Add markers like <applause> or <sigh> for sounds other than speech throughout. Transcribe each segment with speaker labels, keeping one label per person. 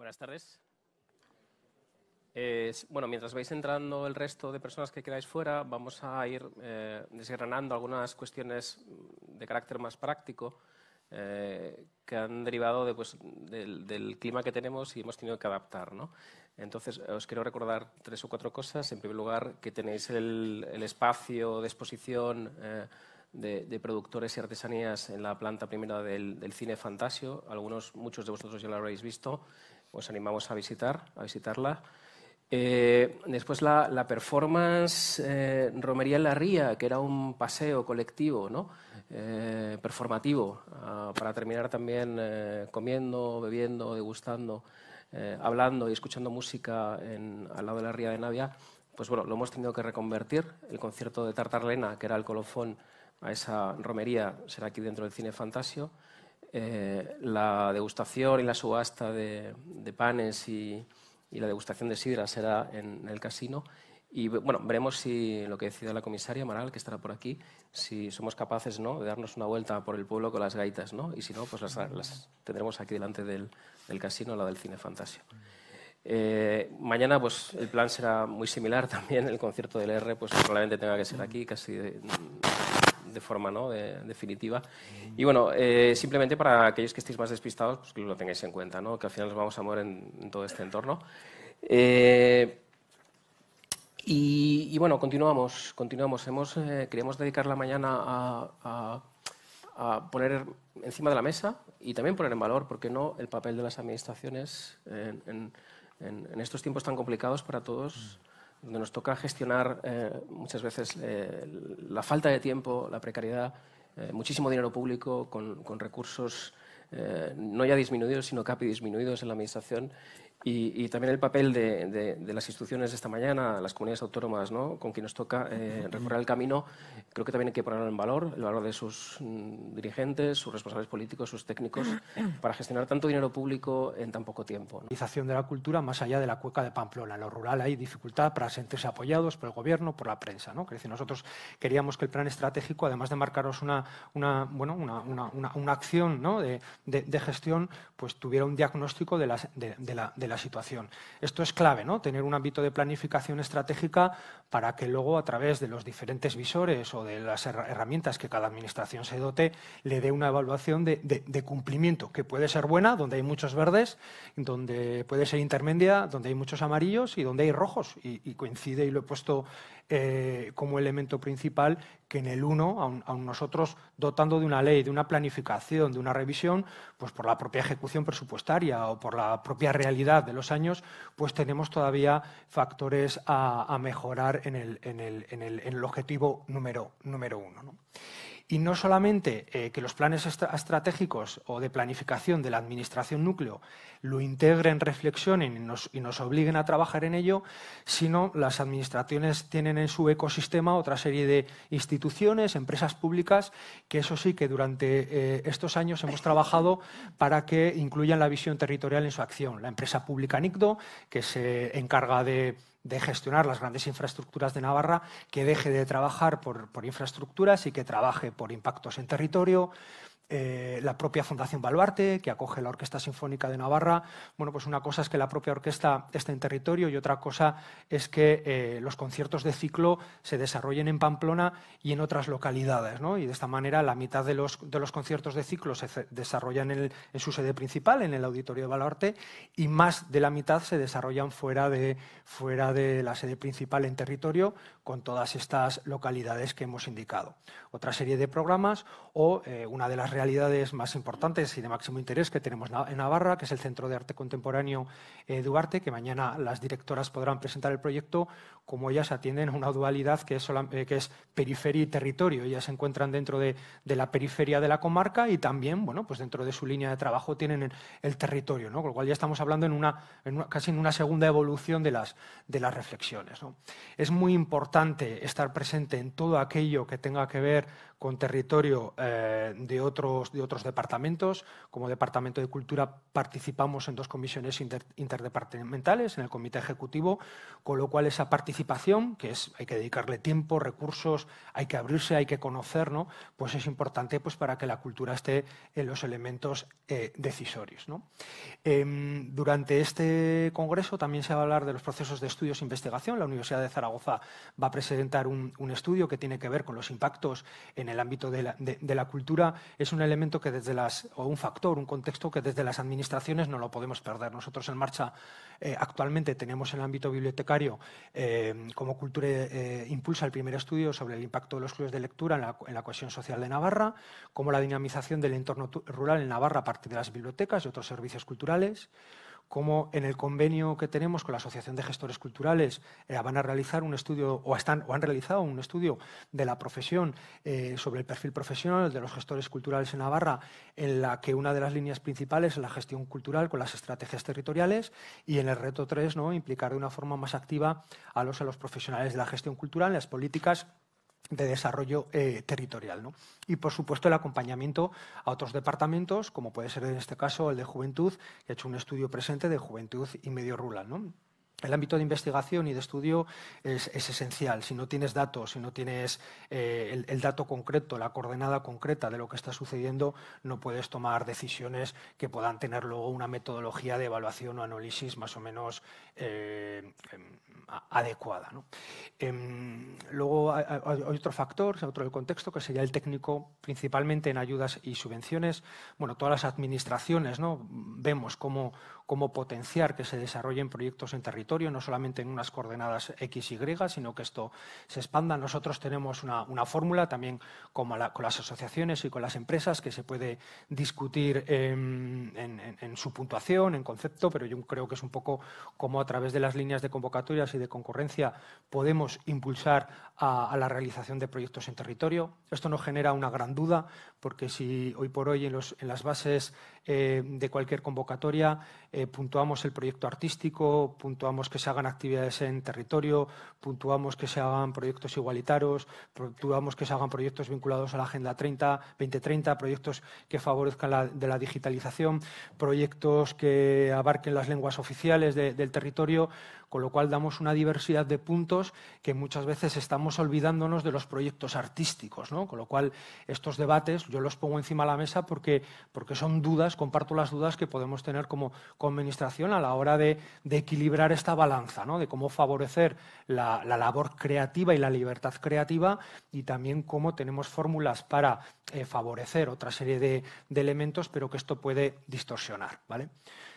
Speaker 1: Buenas tardes. Eh, bueno, mientras vais entrando el resto de personas que quedáis fuera, vamos a ir eh, desgranando algunas cuestiones mm, de carácter más práctico eh, que han derivado pues, del, clima que tenemos y hemos tenido que adaptar. ¿no? Entonces, os quiero recordar tres o cuatro cosas. En primer lugar, que tenéis el, espacio de exposición eh, de, productores y artesanías en la planta primera del, del Cine Fantasio. Algunos, muchos de vosotros ya lo habréis visto os animamos a visitar, a visitarla. Eh, después la, la performance eh, Romería en la Ría, que era un paseo colectivo, ¿no? Eh, performativo, ah, para terminar también comiendo, bebiendo, degustando, hablando y escuchando música al lado de la Ría de Navia. Pues bueno, lo hemos tenido que reconvertir. El concierto de Tartarlena, que era el colofón a esa romería, será aquí dentro del Cine Fantasio. Eh, la degustación y la subasta de, panes y, la degustación de sidra será en, el casino. Y bueno, veremos si lo que decida la comisaria Maral, que estará por aquí, si somos capaces ¿no? de darnos una vuelta por el pueblo con las gaitas, ¿no? Y si no, pues las, tendremos aquí delante del, casino, la del cine fantasio. Eh, mañana pues el plan será muy similar <laughs> también, el concierto del R pues probablemente tenga que ser aquí, casi de forma ¿no? definitiva. Y bueno, eh, simplemente para aquellos que estéis más despistados, pues que lo tengáis en cuenta, ¿no? que al final nos vamos a mover en, todo este entorno. Eh, y, bueno, continuamos, continuamos. Hemos, queremos eh, queríamos dedicar la mañana a, poner encima de la mesa y también poner en valor, ¿por qué no?, el papel de las administraciones en, en estos tiempos tan complicados para todos donde nos toca gestionar eh, muchas veces eh, la falta de tiempo, la precariedad, eh, muchísimo dinero público con, con recursos no ya disminuidos, sino capi disminuidos en la Administración y, también el papel de, las instituciones de esta mañana, las comunidades autónomas, ¿no? con quienes toca eh, recorrer el camino, creo que también hay que ponerlo en valor, el valor de sus mm, dirigentes, sus responsables políticos, sus técnicos, <clears throat> para gestionar tanto dinero público en tan poco tiempo.
Speaker 2: La de la cultura más allá de la cueca de Pamplona. En lo rural hay dificultad para sentirse apoyados por el gobierno, por la prensa. ¿no? Decir, nosotros queríamos que el plan estratégico, además de marcaros una, una, bueno, una, una, una acción ¿no? de, de, gestión, pues tuviera un diagnóstico de, las, de, la la situación. Esto es clave, ¿no? tener un ámbito de planificación estratégica para que luego a través de los diferentes visores o de las herramientas que cada administración se dote, le dé una evaluación de, cumplimiento, que puede ser buena, donde hay muchos verdes, donde puede ser intermedia, donde hay muchos amarillos y donde hay rojos. y coincide, y lo he puesto eh, como elemento principal que en el 1, aun, nosotros dotando de una ley, de una planificación, de una revisión, pues por la propia ejecución presupuestaria o por la propia realidad de los años, pues tenemos todavía factores a, mejorar en el, en, el, objetivo número, número uno. Y no solamente eh, que los planes estratégicos o de planificación de la Administración núcleo lo integren, reflexionen y nos, obliguen a trabajar en ello, sino las administraciones tienen en su ecosistema otra serie de instituciones, empresas públicas, que eso sí que durante eh, estos años hemos trabajado para que incluyan la visión territorial en su acción. La empresa pública NICDO, que se encarga de de gestionar las grandes infraestructuras de Navarra, que deje de trabajar por, infraestructuras y que trabaje por impactos en territorio, eh, la propia Fundación Baluarte, que acoge la Orquesta Sinfónica de Navarra. Bueno, pues una cosa es que la propia orquesta esté en territorio y otra cosa es que eh, los conciertos de ciclo se desarrollen en Pamplona y en otras localidades. Y de esta manera la mitad de los, de los conciertos de ciclo se desarrollan en, su sede principal, en el Auditorio de Baluarte, y más de la mitad se desarrollan fuera de, fuera de la sede principal en territorio, con todas estas localidades que hemos indicado. Otra serie de programas o eh, una de las realidades más importantes y de máximo interés que tenemos en Navarra, que es el Centro de Arte Contemporáneo eh, Duarte, que mañana las directoras podrán presentar el proyecto, como ellas atienden a una dualidad que es, eh, periferia y territorio. Ellas se encuentran dentro de, la periferia de la comarca y también, bueno, pues dentro de su línea de trabajo tienen el, territorio, Con lo cual ya estamos hablando en una, casi en una segunda evolución de las, reflexiones. Es muy importante estar presente en todo aquello que tenga que ver con territorio eh, de, otros, de otros departamentos. Como Departamento de Cultura participamos en dos comisiones interdepartamentales, en el Comité Ejecutivo, con lo cual esa participación, que es hay que dedicarle tiempo, recursos, hay que abrirse, hay que conocer, ¿no? pues es importante pues, para que la cultura esté en los elementos eh, decisorios. Em, durante este congreso también se va a hablar de los procesos de estudios e investigación. La Universidad de Zaragoza va a presentar un, un estudio que tiene que ver con los impactos en el ámbito de la, cultura es un elemento que desde las, o un factor, un contexto que desde las administraciones no lo podemos perder. Nosotros en marcha eh, actualmente tenemos en el ámbito bibliotecario eh, como cultura eh, impulsa el primer estudio sobre el impacto de los clubes de lectura en la, en la cohesión social de Navarra, como la dinamización del entorno rural en Navarra a partir de las bibliotecas y otros servicios culturales como en el convenio que tenemos con la Asociación de Gestores Culturales eh, van a realizar un estudio o, están, o han realizado un estudio de la profesión eh, sobre el perfil profesional de los gestores culturales en Navarra, en la que una de las líneas principales es la gestión cultural con las estrategias territoriales y en el reto 3 ¿no? implicar de una forma más activa a los, a los profesionales de la gestión cultural en las políticas de desarrollo eh, territorial. ¿no? Y, por supuesto, el acompañamiento a otros departamentos, como puede ser en este caso el de juventud, que ha hecho un estudio presente de juventud y medio rural. El ámbito de investigación y de estudio es, esencial. Si no tienes datos, si no tienes eh, el, dato concreto, la coordenada concreta de lo que está sucediendo, no puedes tomar decisiones que puedan tener luego una metodología de evaluación o análisis más o menos eh, em, adecuada. Em, luego hay, otro factor, otro del contexto, que sería el técnico, principalmente en ayudas y subvenciones. Bueno, todas las administraciones ¿no? vemos cómo cómo potenciar que se desarrollen proyectos en territorio, no solamente en unas coordenadas X, Y, sino que esto se expanda. Nosotros tenemos una, fórmula también como con las asociaciones y con las empresas que se puede discutir en, su puntuación, en concepto, pero yo creo que es un poco como a través de las líneas de convocatorias y de concurrencia podemos impulsar a, la realización de proyectos en territorio. Esto no genera una gran duda, porque si hoy por hoy en las bases eh, de cualquier convocatoria, eh, puntuamos el proyecto artístico, puntuamos que se hagan actividades en territorio, puntuamos que se hagan proyectos igualitarios, puntuamos que se hagan proyectos vinculados a la Agenda 30, 2030, proyectos que favorezcan la, de la digitalización, proyectos que abarquen las lenguas oficiales del territorio con lo cual damos una diversidad de puntos que muchas veces estamos olvidándonos de los proyectos artísticos, con lo cual estos debates yo los pongo encima de la mesa porque, porque son dudas, comparto las dudas que podemos tener como, administración a la hora de, equilibrar esta balanza, ¿no? de cómo favorecer la, labor creativa y la libertad creativa y también cómo tenemos fórmulas para eh, favorecer otra serie de, elementos, pero que esto puede distorsionar. ¿vale?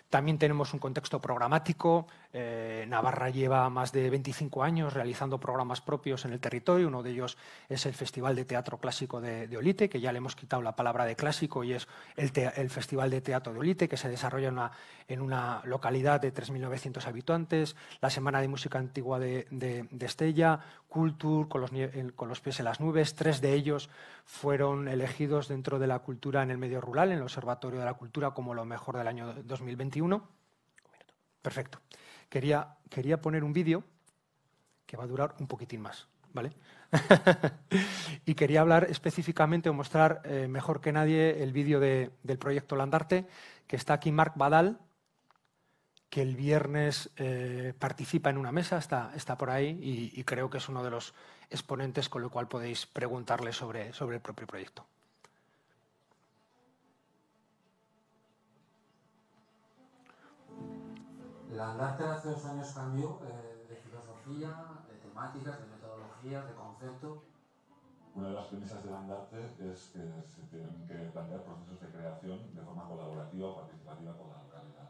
Speaker 2: También tenemos un contexto programático, eh, Navarra lleva más de 25 años realizando programas propios en el territorio. Uno de ellos es el Festival de Teatro Clásico de, Olite, que ya le hemos quitado la palabra de clásico y es el, Festival de Teatro de Olite, que se desarrolla en una, localidad de 3.900 habitantes. La Semana de Música Antigua de, Estella, Cultur con los pies en las nubes. Tres de ellos fueron elegidos dentro de la cultura en el medio rural, en el Observatorio de la Cultura, como lo mejor del año 2021. Perfecto quería, poner un vídeo que va a durar un poquitín más, ¿vale? <laughs> y quería hablar específicamente o mostrar eh, mejor que nadie el vídeo del proyecto Landarte, que está aquí Marc Badal, que el viernes eh, participa en una mesa, está, está por ahí y, y, creo que es uno de los exponentes, con lo cual podéis preguntarle sobre, sobre el propio proyecto. El Andarte hace dos años cambió
Speaker 3: eh, de filosofía, de temáticas, de metodologías, de concepto Una de las premisas del Andarte es que se tienen que plantear procesos de creación de forma colaborativa, participativa con la localidad.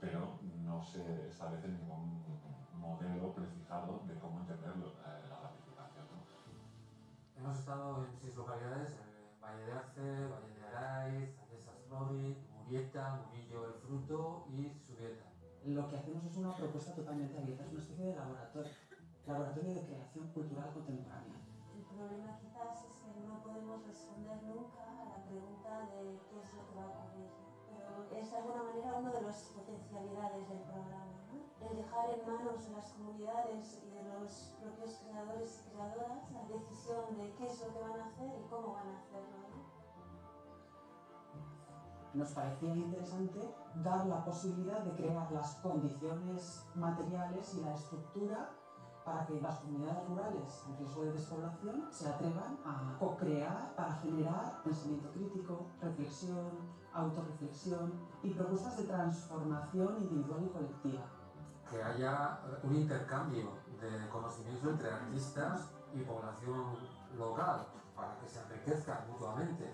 Speaker 3: Pero no se
Speaker 4: establece ningún modelo prefijado de cómo entender eh, la participación. Hemos estado en seis localidades, en eh, Valle de Arce, Valle de Araiz,
Speaker 2: de Murieta, Murillo el Fruto y lo que hacemos es
Speaker 3: una propuesta totalmente abierta, es una especie de laboratorio, laboratorio de creación cultural contemporánea.
Speaker 5: El problema quizás es que no podemos responder nunca a la pregunta de qué es lo que va a ocurrir, pero es de alguna manera una de las potencialidades del programa, ¿no? el dejar en manos de las comunidades y de los propios creadores y creadoras
Speaker 6: la
Speaker 7: decisión de qué es lo que van a hacer y cómo van a hacerlo
Speaker 3: nos parecía interesante dar la posibilidad de crear las condiciones
Speaker 7: materiales y la estructura para que las comunidades rurales en riesgo de despoblación se atrevan a co-crear para generar pensamiento crítico, reflexión, autorreflexión y propuestas de transformación individual y colectiva.
Speaker 2: Que haya un intercambio de conocimiento entre artistas y población
Speaker 8: local para que se enriquezcan mutuamente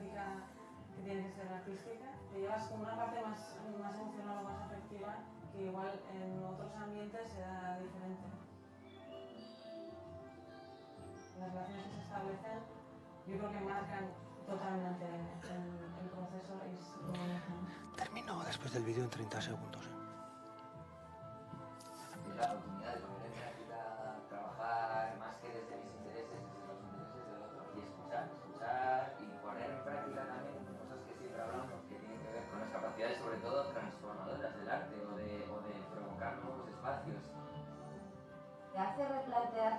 Speaker 5: que tiene que ser artística, te llevas como una parte más, más emocional o más afectiva que igual en otros ambientes sea diferente. Las relaciones que se establecen yo creo que marcan totalmente
Speaker 9: el, proceso y Terminó después del vídeo en 30 segundos. ¿eh?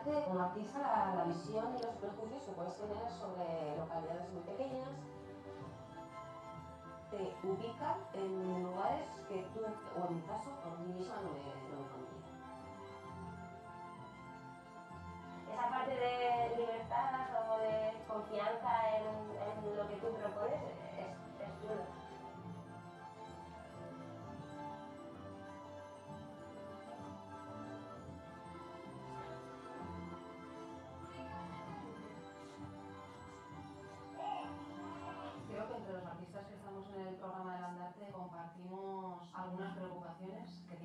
Speaker 10: como
Speaker 3: artista, la, visión y los prejuicios que puedes tener sobre localidades muy pequeñas te ubica en lugares que tú, o en mi
Speaker 11: caso,
Speaker 10: por mí misma no me, no Esa parte de libertad o de confianza en, lo que tú propones es, es duro.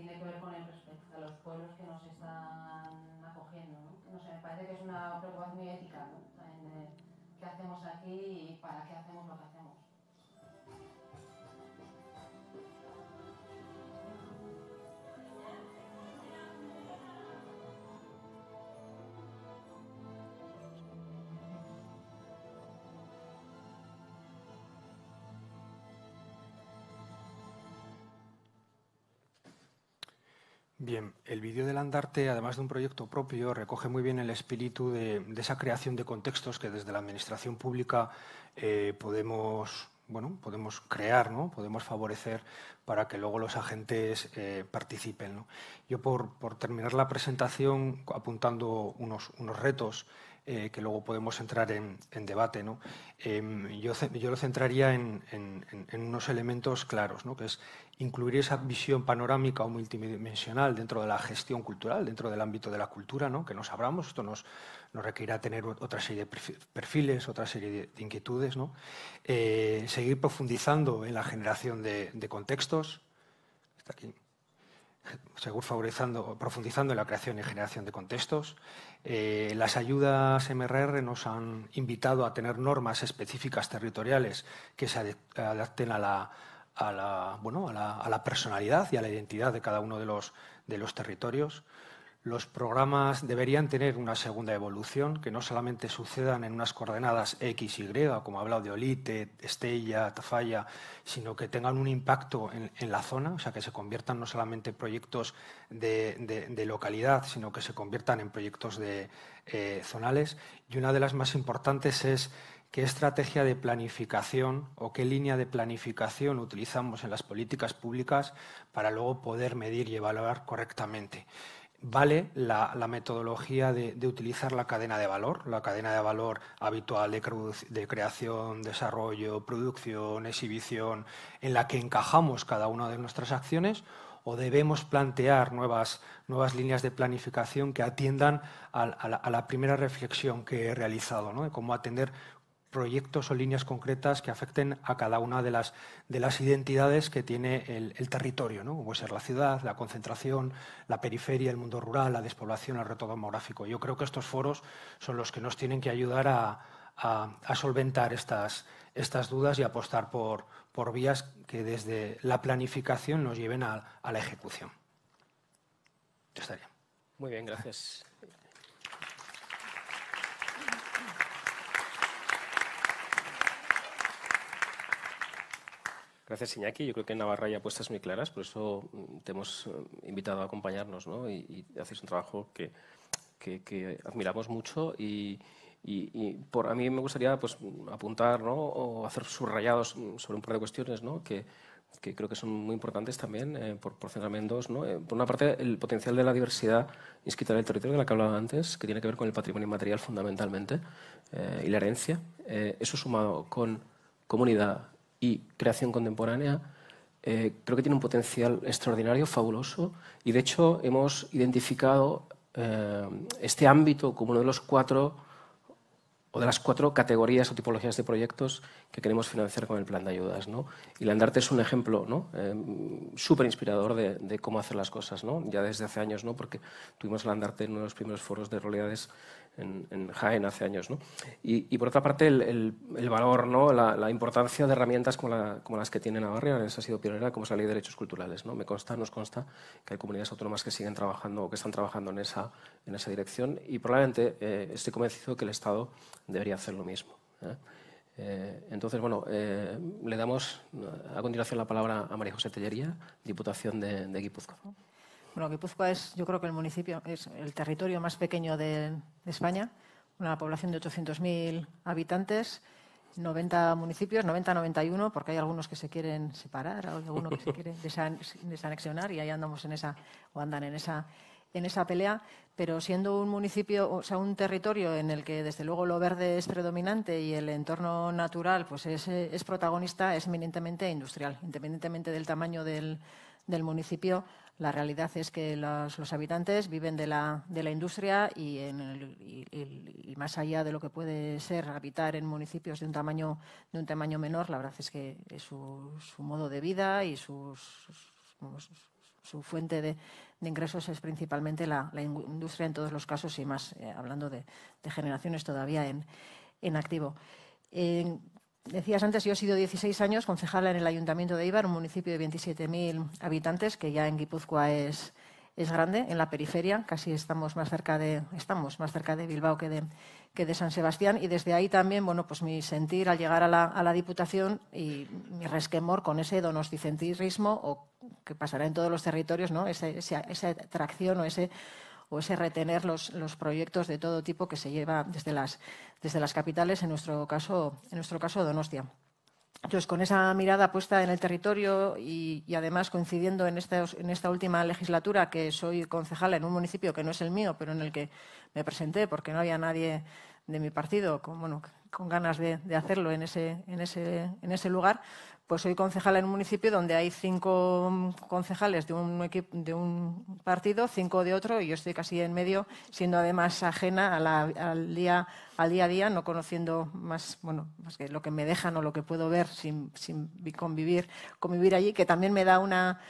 Speaker 11: tiene que ver con el respeto a los pueblos que nos están acogiendo. ¿no? no sé, me parece que es una preocupación muy ética, ¿no? qué hacemos aquí y para qué hacemos lo que hacemos.
Speaker 2: el vídeo del andarte, además de un proyecto propio, recoge muy bien el espíritu de, esa creación de contextos que desde la administración pública eh, podemos, podemos crear, podemos favorecer para que luego los agentes eh, participen. Yo, por, terminar la presentación apuntando unos retos eh, que luego podemos entrar en, debate. Em, yo, yo, lo centraría en, unos elementos claros, que es incluir esa visión panorámica o multidimensional dentro de la gestión cultural, dentro del ámbito de la cultura, que no sabramos, Esto nos, nos requerirá tener otra serie de perfiles, otra serie de, inquietudes. Eh, seguir profundizando en la generación de, contextos. Está aquí según profundizando en la creación y generación de contextos. Eh, las ayudas MRR nos han invitado a tener normas específicas territoriales que se adapten a la, personalidad y a la identidad de cada uno de los territorios. Los programas deberían tener una segunda evolución, que no solamente sucedan en unas coordenadas X, Y, como ha hablado de Olite, Estella, Tafalla, sino que tengan un impacto en, la zona, o sea, que se conviertan no solamente en proyectos de, localidad, sino que se conviertan en proyectos de, eh, zonales. Y una de las más importantes es qué estrategia de planificación o qué línea de planificación utilizamos en las políticas públicas para luego poder medir y evaluar correctamente vale la, metodología de, utilizar la cadena de valor, la cadena de valor habitual de, creación, desarrollo, producción, exhibición, en la que encajamos cada una de nuestras acciones, o debemos plantear nuevas, nuevas líneas de planificación que atiendan a, la, primera reflexión que he realizado, cómo atender proyectos o líneas concretas que afecten a cada una de las, de las identidades que tiene el, territorio, ¿no? puede ser la ciudad, la concentración, la periferia, el mundo rural, la despoblación, el reto demográfico. Yo creo que estos foros son los que nos tienen que ayudar a, solventar estas, estas dudas y apostar por, por, vías que desde la planificación nos lleven a, la ejecución.
Speaker 1: estaría. Muy bien, gracias. Gracias, Iñaki. Yo creo que en Navarra hay apuestas muy claras, por eso mm, te hemos eh, invitado a acompañarnos ¿no? y, haces un trabajo que, que, admiramos mucho y, y, por, a mí me gustaría pues, apuntar ¿no? o hacer subrayados mm, sobre un par de cuestiones ¿no? que, que creo que son muy importantes también, eh, por, por centrarme en dos. ¿no? Eh, por una parte, el potencial de la diversidad inscrita en el territorio, de la que hablaba antes, que tiene que ver con el patrimonio inmaterial fundamentalmente y la herencia. eso sumado con comunidad, y creación contemporánea, eh, creo que tiene un potencial extraordinario, fabuloso, y de hecho hemos identificado eh, este ámbito como uno de los cuatro o de las cuatro categorías o tipologías de proyectos que queremos financiar con el plan de ayudas. ¿no? Y Landarte es un ejemplo ¿no? Eh, súper inspirador de, cómo hacer las cosas, ¿no? ya desde hace años, ¿no? porque tuvimos Landarte en uno de los primeros foros de realidades en, Jaén hace años. ¿no? Y, por otra parte, el, el, valor, ¿no? La, importancia de herramientas como, las que tiene Navarra, esa ha sido pionera, como es la Ley de Derechos Culturales. ¿no? Me consta, nos consta que hay comunidades autónomas que siguen trabajando o que están trabajando en esa, en esa dirección y probablemente eh, estoy convencido que el Estado debería hacer lo mismo. ¿eh? Eh, entonces, bueno, le damos a continuación la palabra a María José Tellería, Diputación de, de Guipúzcoa.
Speaker 11: Bueno, Guipúzcoa es, yo creo que el municipio es el territorio más pequeño de, España, una población de 800.000 habitantes, 90 municipios, 90-91, porque hay algunos que se quieren separar, hay algunos que se quieren desanexionar y ahí andamos en esa, o andan en esa, en esa pelea, pero siendo un municipio, o sea, un territorio en el que desde luego lo verde es predominante y el entorno natural pues es, protagonista, es eminentemente industrial, independientemente del tamaño del municipio, la realidad es que los, habitantes viven de la, industria y, en más allá de lo que puede ser habitar en municipios de un tamaño, de un tamaño menor, la verdad es que su, modo de vida y sus, su fuente de, ingresos es principalmente la, industria en todos los casos y más eh, hablando de, generaciones todavía en, activo. Decías antes, yo he sido 16 años concejala en el Ayuntamiento de Ibar, un municipio de 27.000 habitantes, que ya en Guipúzcoa es, es grande, en la periferia, casi estamos más cerca de, estamos más cerca de Bilbao que de, que de San Sebastián. Y desde ahí también, bueno, pues mi sentir al llegar a la, Diputación y mi resquemor con ese donosticentrismo, o que pasará en todos los territorios, ¿no? esa atracción o ese o ese retener los, proyectos de todo tipo que se lleva desde las, desde las capitales, en nuestro caso, en nuestro caso Donostia. Entonces, con esa mirada puesta en el territorio y, además coincidiendo en esta, en esta, última legislatura que soy concejala en un municipio que no es el mío, pero en el que me presenté porque no había nadie de mi partido con, ganas de, hacerlo en ese, en, ese, en ese, lugar, pues soy concejala en un municipio donde hay cinco concejales de un, de un partido, cinco de otro, y yo estoy casi en medio, siendo además ajena al, día, a día, no conociendo más, bueno, que lo que me dejan o lo que puedo ver sin, convivir, convivir allí, que también me da una,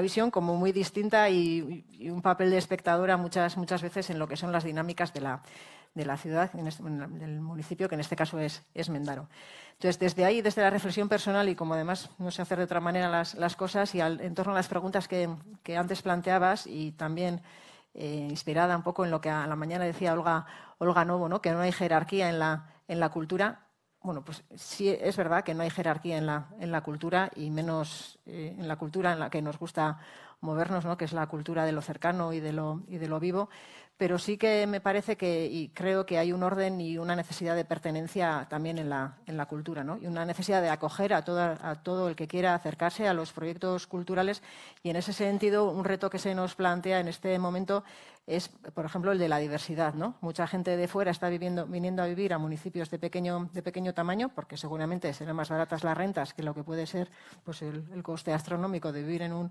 Speaker 11: visión como muy distinta y, y, un papel de espectadora muchas, muchas veces en lo que son las dinámicas de la, de la ciudad, este, del municipio, que en este caso es, Mendaro. Entonces, desde ahí, desde la reflexión personal y como además no sé hacer de otra manera las, cosas, y en torno a las preguntas que, antes planteabas y también eh, inspirada un poco en lo que a la mañana decía Olga, Olga Novo, ¿no? que no hay jerarquía en la, en la cultura, bueno, pues sí es verdad que no hay jerarquía en la, en la cultura y menos eh, en la cultura en la que nos gusta movernos, que es la cultura de lo cercano y de lo, y de lo vivo, pero sí que me parece que, y creo que hay un orden y una necesidad de pertenencia también en la, cultura, ¿no? y una necesidad de acoger a, todo el que quiera acercarse a los proyectos culturales. Y en ese sentido, un reto que se nos plantea en este momento es, por ejemplo, el de la diversidad. ¿no? Mucha gente de fuera está viniendo a vivir a municipios de pequeño, tamaño, porque seguramente serán más baratas las rentas que lo que puede ser pues, el coste astronómico de vivir en un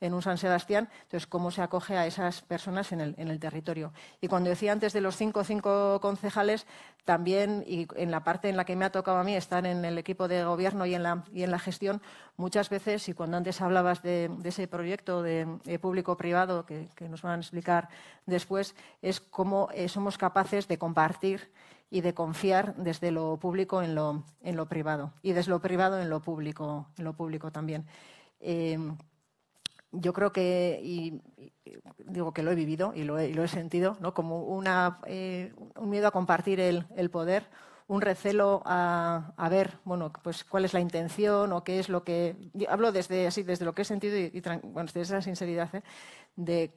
Speaker 11: en un San Sebastián, entonces cómo se acoge a esas personas en el, territorio. Y cuando decía antes de los cinco cinco concejales, también, y en la parte en la que me ha tocado a mí estar en el equipo de gobierno y en la, y en la gestión, muchas veces, y cuando antes hablabas de, ese proyecto de, público-privado que, nos van a explicar después, es cómo eh, somos capaces de compartir y de confiar desde lo público en lo, en lo privado y desde lo privado en lo público, en lo público también. Eh, yo creo que, digo que lo he vivido y lo he, sentido, como eh, un miedo a compartir el poder, un recelo a, ver, bueno, pues cuál es la intención o qué es lo que... hablo desde, así, desde lo que he sentido y, bueno, esa sinceridad, ¿eh? de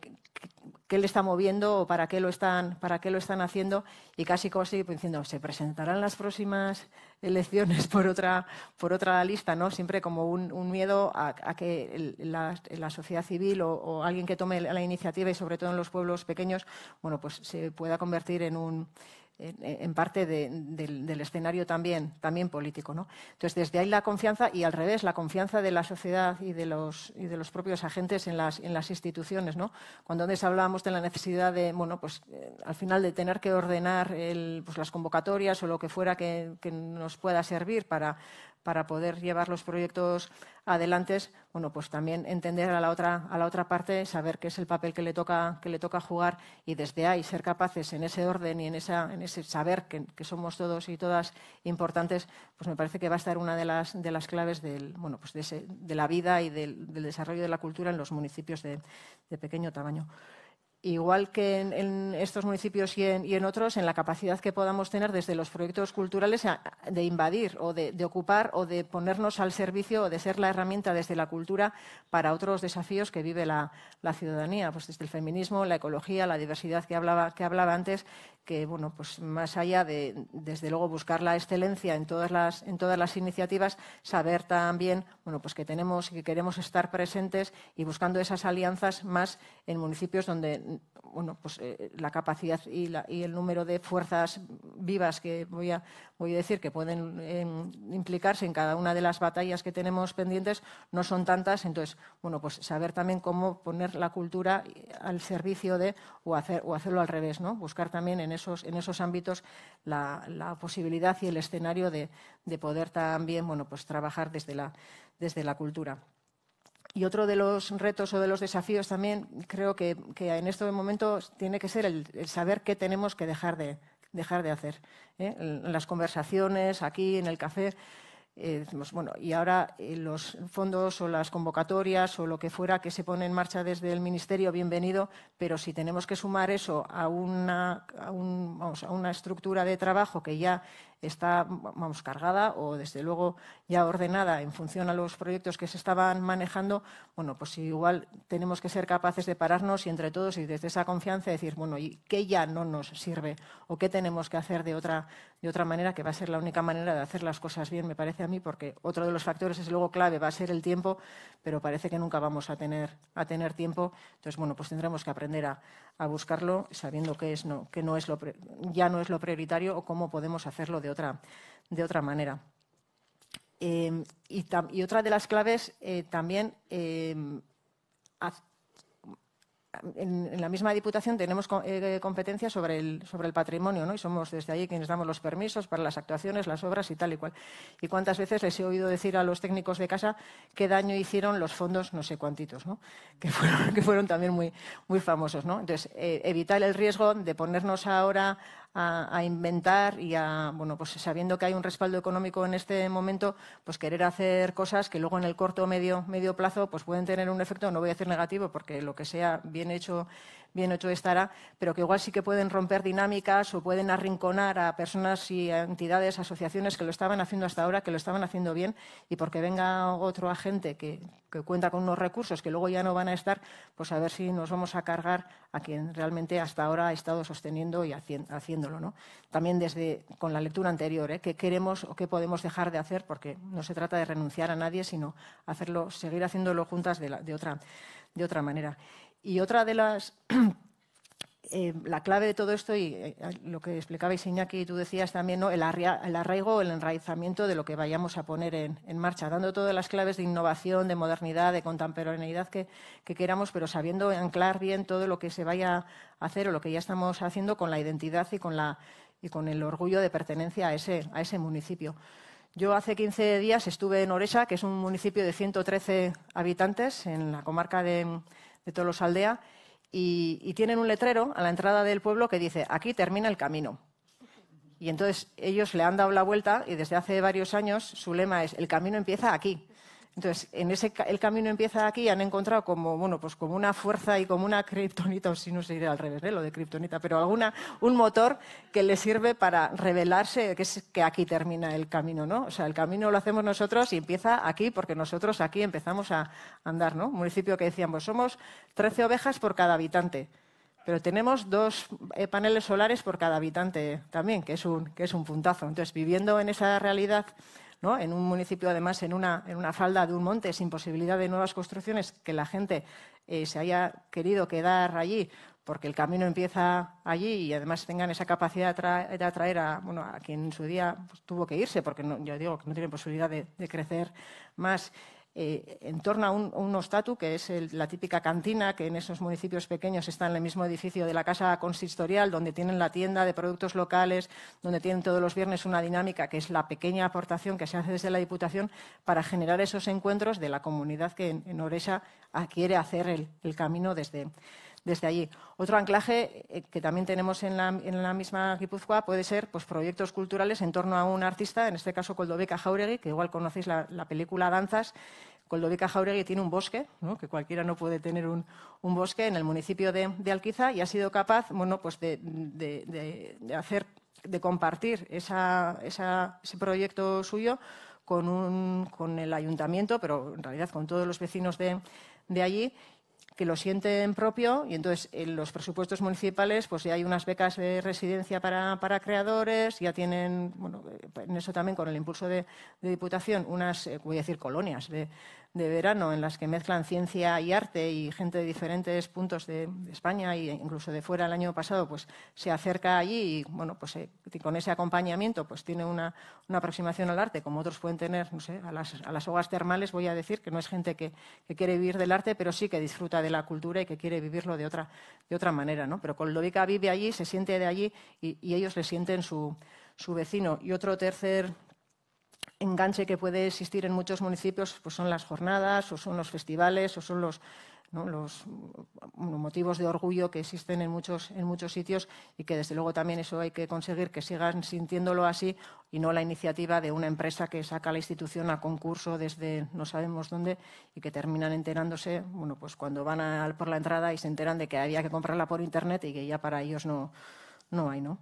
Speaker 11: qué le está moviendo o para qué lo están, para qué lo están haciendo y casi casi diciendo, se presentarán las próximas elecciones por otra, por otra lista, ¿no? Siempre como un, miedo a, que la, sociedad civil o, o, alguien que tome la iniciativa y sobre todo en los pueblos pequeños, bueno, pues se pueda convertir en un en parte del, escenario también, también político. ¿no? Entonces, desde ahí la confianza y al revés, la confianza de la sociedad y de los, propios agentes en las, instituciones. ¿no? Cuando antes hablábamos de la necesidad de, bueno, pues eh, al final de tener que ordenar pues, las convocatorias o lo que fuera que nos pueda servir para, para poder llevar los proyectos adelante, bueno, pues también entender a la otra, a la otra parte, saber qué es el papel que le toca, que le toca jugar y desde ahí ser capaces en ese orden y en, esa, en ese saber que, somos todos y todas importantes, pues me parece que va a estar una de las, de las claves del, bueno, pues de, la vida y del, desarrollo de la cultura en los municipios de pequeño tamaño igual que en, estos municipios y en, otros, en la capacidad que podamos tener desde los proyectos culturales de invadir o de, ocupar o de ponernos al servicio o de ser la herramienta desde la cultura para otros desafíos que vive la, ciudadanía, pues desde el feminismo, la ecología, la diversidad que hablaba, que hablaba antes, que bueno, pues más allá de, desde luego, buscar la excelencia en todas las, en todas las iniciativas, saber también bueno, pues que tenemos que queremos estar presentes y buscando esas alianzas más en municipios donde bueno, pues, eh, la capacidad y, el número de fuerzas vivas que voy a, voy a decir que pueden em, implicarse en cada una de las batallas que tenemos pendientes no son tantas. Entonces, bueno, pues saber también cómo poner la cultura al servicio de o, hacer, o hacerlo al revés, ¿no? Buscar también en esos, en esos ámbitos la, posibilidad y el escenario de, de, poder también, bueno, pues trabajar desde la, desde la cultura. Y otro de los retos o de los desafíos también, creo que, en este momento tiene que ser el, saber qué tenemos que dejar de, dejar de hacer. ¿eh? las conversaciones, aquí, en el café, eh, decimos, bueno, y ahora eh, los fondos o las convocatorias o lo que fuera que se pone en marcha desde el Ministerio, bienvenido, pero si tenemos que sumar eso a una, a una estructura de trabajo que ya está vamos, cargada o desde luego ya ordenada en función a los proyectos que se estaban manejando, bueno, pues igual tenemos que ser capaces de pararnos y entre todos y desde esa confianza decir, bueno, ¿y qué ya no nos sirve o qué tenemos que hacer de otra, de otra manera, que va a ser la única manera de hacer las cosas bien, me parece a mí, porque otro de los factores es luego clave, va a ser el tiempo, pero parece que nunca vamos a tener, a tener tiempo. Entonces, bueno, pues tendremos que aprender a, a buscarlo sabiendo es no, que no es lo, ya no es lo prioritario o cómo podemos hacerlo de otra, de otra manera. Eh, y, otra de las claves eh, también, eh, en, la misma Diputación tenemos eh, eh, competencia sobre el, patrimonio, ¿no? Y somos desde ahí quienes damos los permisos para las actuaciones, las obras y tal y cual. ¿Y cuántas veces les he oído decir a los técnicos de casa qué daño hicieron los fondos no sé cuantitos, ¿no? <laughs> Que fueron, también muy, famosos, Entonces, eh, evitar el riesgo de ponernos ahora a, inventar y a, bueno, pues sabiendo que hay un respaldo económico en este momento, pues querer hacer cosas que luego en el corto o medio, medio plazo pues pueden tener un efecto, no voy a decir negativo, porque lo que sea bien hecho bien hecho estará, pero que igual sí que pueden romper dinámicas o pueden arrinconar a personas y entidades, asociaciones que lo estaban haciendo hasta ahora, que lo estaban haciendo bien, y porque venga otro agente que, cuenta con unos recursos que luego ya no van a estar, pues a ver si nos vamos a cargar a quien realmente hasta ahora ha estado sosteniendo y haciéndolo. ¿no? También desde con la lectura anterior, ¿eh? qué queremos o qué podemos dejar de hacer, porque no se trata de renunciar a nadie, sino hacerlo, seguir haciéndolo juntas otra, de otra manera. Y otra de las... <clears throat> Eh, la clave de todo esto, y eh, lo que explicabais Iñaki y tú decías también, el, arraigo, el enraizamiento de lo que vayamos a poner en, marcha, dando todas las claves de innovación, de modernidad, de contemporaneidad que, queramos, pero sabiendo anclar bien todo lo que se vaya a hacer o lo que ya estamos haciendo con la identidad y con, la, y con el orgullo de pertenencia a ese, a ese municipio. Yo hace 15 días estuve en Oresa, que es un municipio de 113 habitantes en la comarca de de los y, y tienen un letrero a la entrada del pueblo que dice, aquí termina el camino. Y entonces ellos le han dado la vuelta y desde hace varios años su lema es, el camino empieza aquí. Entonces, en ese, el camino empieza aquí, y han encontrado como, bueno, pues como una fuerza y como una <laughs> kriptonita, o si no se iría al revés, ¿eh? lo de kriptonita, pero alguna, un motor que le sirve para revelarse que es que aquí termina el camino, ¿no? O sea, el camino lo hacemos nosotros y empieza aquí, porque nosotros aquí empezamos a andar, ¿no? Un municipio que decíamos, pues somos 13 ovejas por cada habitante pero tenemos dos eh, paneles solares por cada habitante también, que es un, que es un puntazo. Entonces, viviendo en esa realidad en un municipio además en una, en una falda de un monte sin posibilidad de nuevas construcciones que la gente eh, se haya querido quedar allí porque el camino empieza allí y además tengan esa capacidad de atraer a, bueno, a quien en su día pues, tuvo que irse, porque no, yo digo que no tienen posibilidad de crecer más. Eh, en torno a un, que es la típica cantina que en esos municipios pequeños está en el mismo edificio de la casa consistorial, donde tienen la tienda de productos locales, donde tienen todos los viernes una dinámica, que es la pequeña aportación que se hace desde la Diputación para generar esos encuentros de la comunidad que en, Oresa quiere hacer el camino desde, desde allí. Otro anclaje eh, que también tenemos en la, en misma Guipúzcoa puede ser pues, proyectos culturales en torno a un artista, en este caso Coldobeca Jauregui, que igual conocéis la, película Danzas. Coldovica Jauregui tiene un bosque, que cualquiera no puede tener un, bosque, en el municipio de, Alquiza y ha sido capaz bueno, pues de, hacer, de compartir ese proyecto suyo con el ayuntamiento, pero en realidad con todos los vecinos de allí que lo sienten propio y entonces en los presupuestos municipales pues ya hay unas becas de residencia para, creadores, ya tienen, bueno, eh, en eso también con el impulso de, de Diputación, unas, eh, voy a decir, colonias de, de verano en las que mezclan ciencia y arte y gente de diferentes puntos de, España e incluso de fuera el año pasado, pues se acerca allí y bueno, pues eh, con ese acompañamiento pues tiene una, aproximación al arte como otros pueden tener, no sé, a las, a hogas termales voy a decir que no es gente que, quiere vivir del arte, pero sí que disfruta de la cultura y que quiere vivirlo de otra, de otra manera, ¿no? Pero Koldovica vive allí, se siente de allí y, ellos le sienten su, su vecino. Y otro tercer enganche que puede existir en muchos municipios pues son las jornadas, o son los festivales, o son los, motivos de orgullo que existen en muchos, en muchos sitios y que desde luego también eso hay que conseguir que sigan sintiéndolo así y no la iniciativa de una empresa que saca la institución a concurso desde no sabemos dónde y que terminan enterándose, bueno, pues cuando van por la entrada y se enteran de que había que comprarla por internet y que ya para ellos no, no hay, ¿no?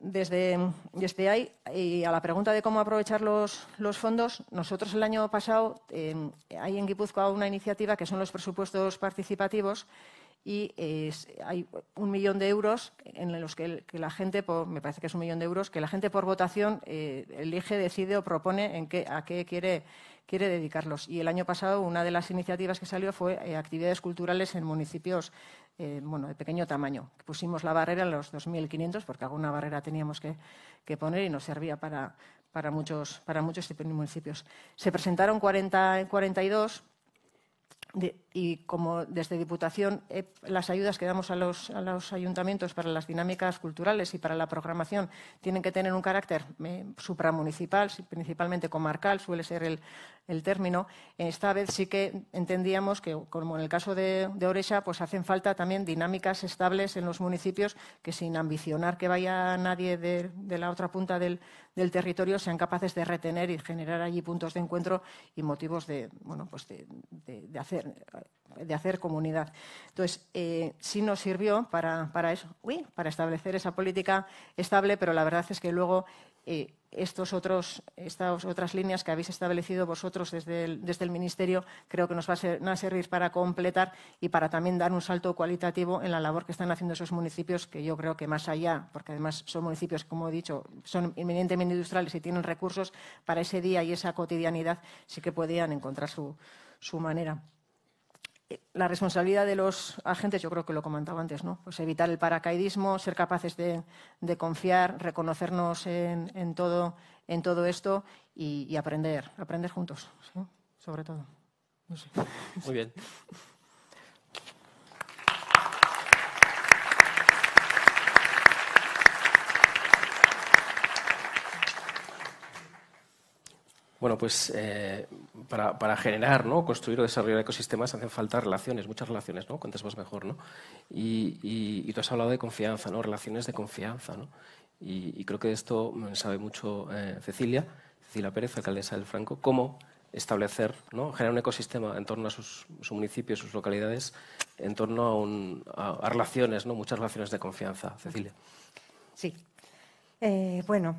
Speaker 11: desde, desde ahí, y a la pregunta de cómo aprovechar los, fondos, nosotros el año pasado hay en Guipúzcoa una iniciativa que son los presupuestos participativos y hay un millón de euros en los que, la gente, me parece que es un millón de euros, que la gente por votación eh, elige, decide o propone en qué, a qué quiere quiere dedicarlos. Y el año pasado una de las iniciativas que salió fue eh, actividades culturales en municipios eh, de pequeño tamaño. Pusimos la barrera en los 2.500 porque alguna barrera teníamos que, poner y no servía para, para, muchos, para muchos municipios. Se presentaron 40, 42. De, y como desde Diputación eh, las ayudas que damos a los, ayuntamientos para las dinámicas culturales y para la programación tienen que tener un carácter eh, supramunicipal, principalmente comarcal, suele ser el, el, término, esta vez sí que entendíamos que, como en el caso de, de pues hacen falta también dinámicas estables en los municipios que sin ambicionar que vaya nadie de, la otra punta del, territorio sean capaces de retener y generar allí puntos de encuentro y motivos de, bueno, pues de hacer de hacer comunidad. Entonces, eh, sí nos sirvió para, eso, para establecer esa política estable, pero la verdad es que luego eh, estos estas otras líneas que habéis establecido vosotros desde el, Ministerio creo que nos va a, ser, servir para completar y para también dar un salto cualitativo en la labor que están haciendo esos municipios que yo creo que más allá, porque además son municipios, como he dicho, son eminentemente industriales y tienen recursos para ese día y esa cotidianidad, sí que podían encontrar su manera la responsabilidad de los agentes, yo creo que lo comentaba antes, ¿no? Pues evitar el paracaidismo, ser capaces de, confiar, reconocernos en, todo, en todo esto y, aprender, aprender juntos, sobre todo.
Speaker 1: Muy bien. <laughs> Bueno, pues eh, para, generar, ¿no? construir o desarrollar ecosistemas hacen falta relaciones, muchas relaciones, ¿no? Cuantas más mejor, ¿no? Y, tú has hablado de confianza, ¿no? Relaciones de confianza, ¿no? Y, creo que de esto sabe mucho eh, Cecilia, Cecilia Pérez, alcaldesa del Franco, cómo establecer, ¿no? generar un ecosistema en torno a sus, su municipio, sus localidades, en torno a, relaciones, ¿no? muchas relaciones de confianza. Cecilia. Sí.
Speaker 10: Eh, bueno,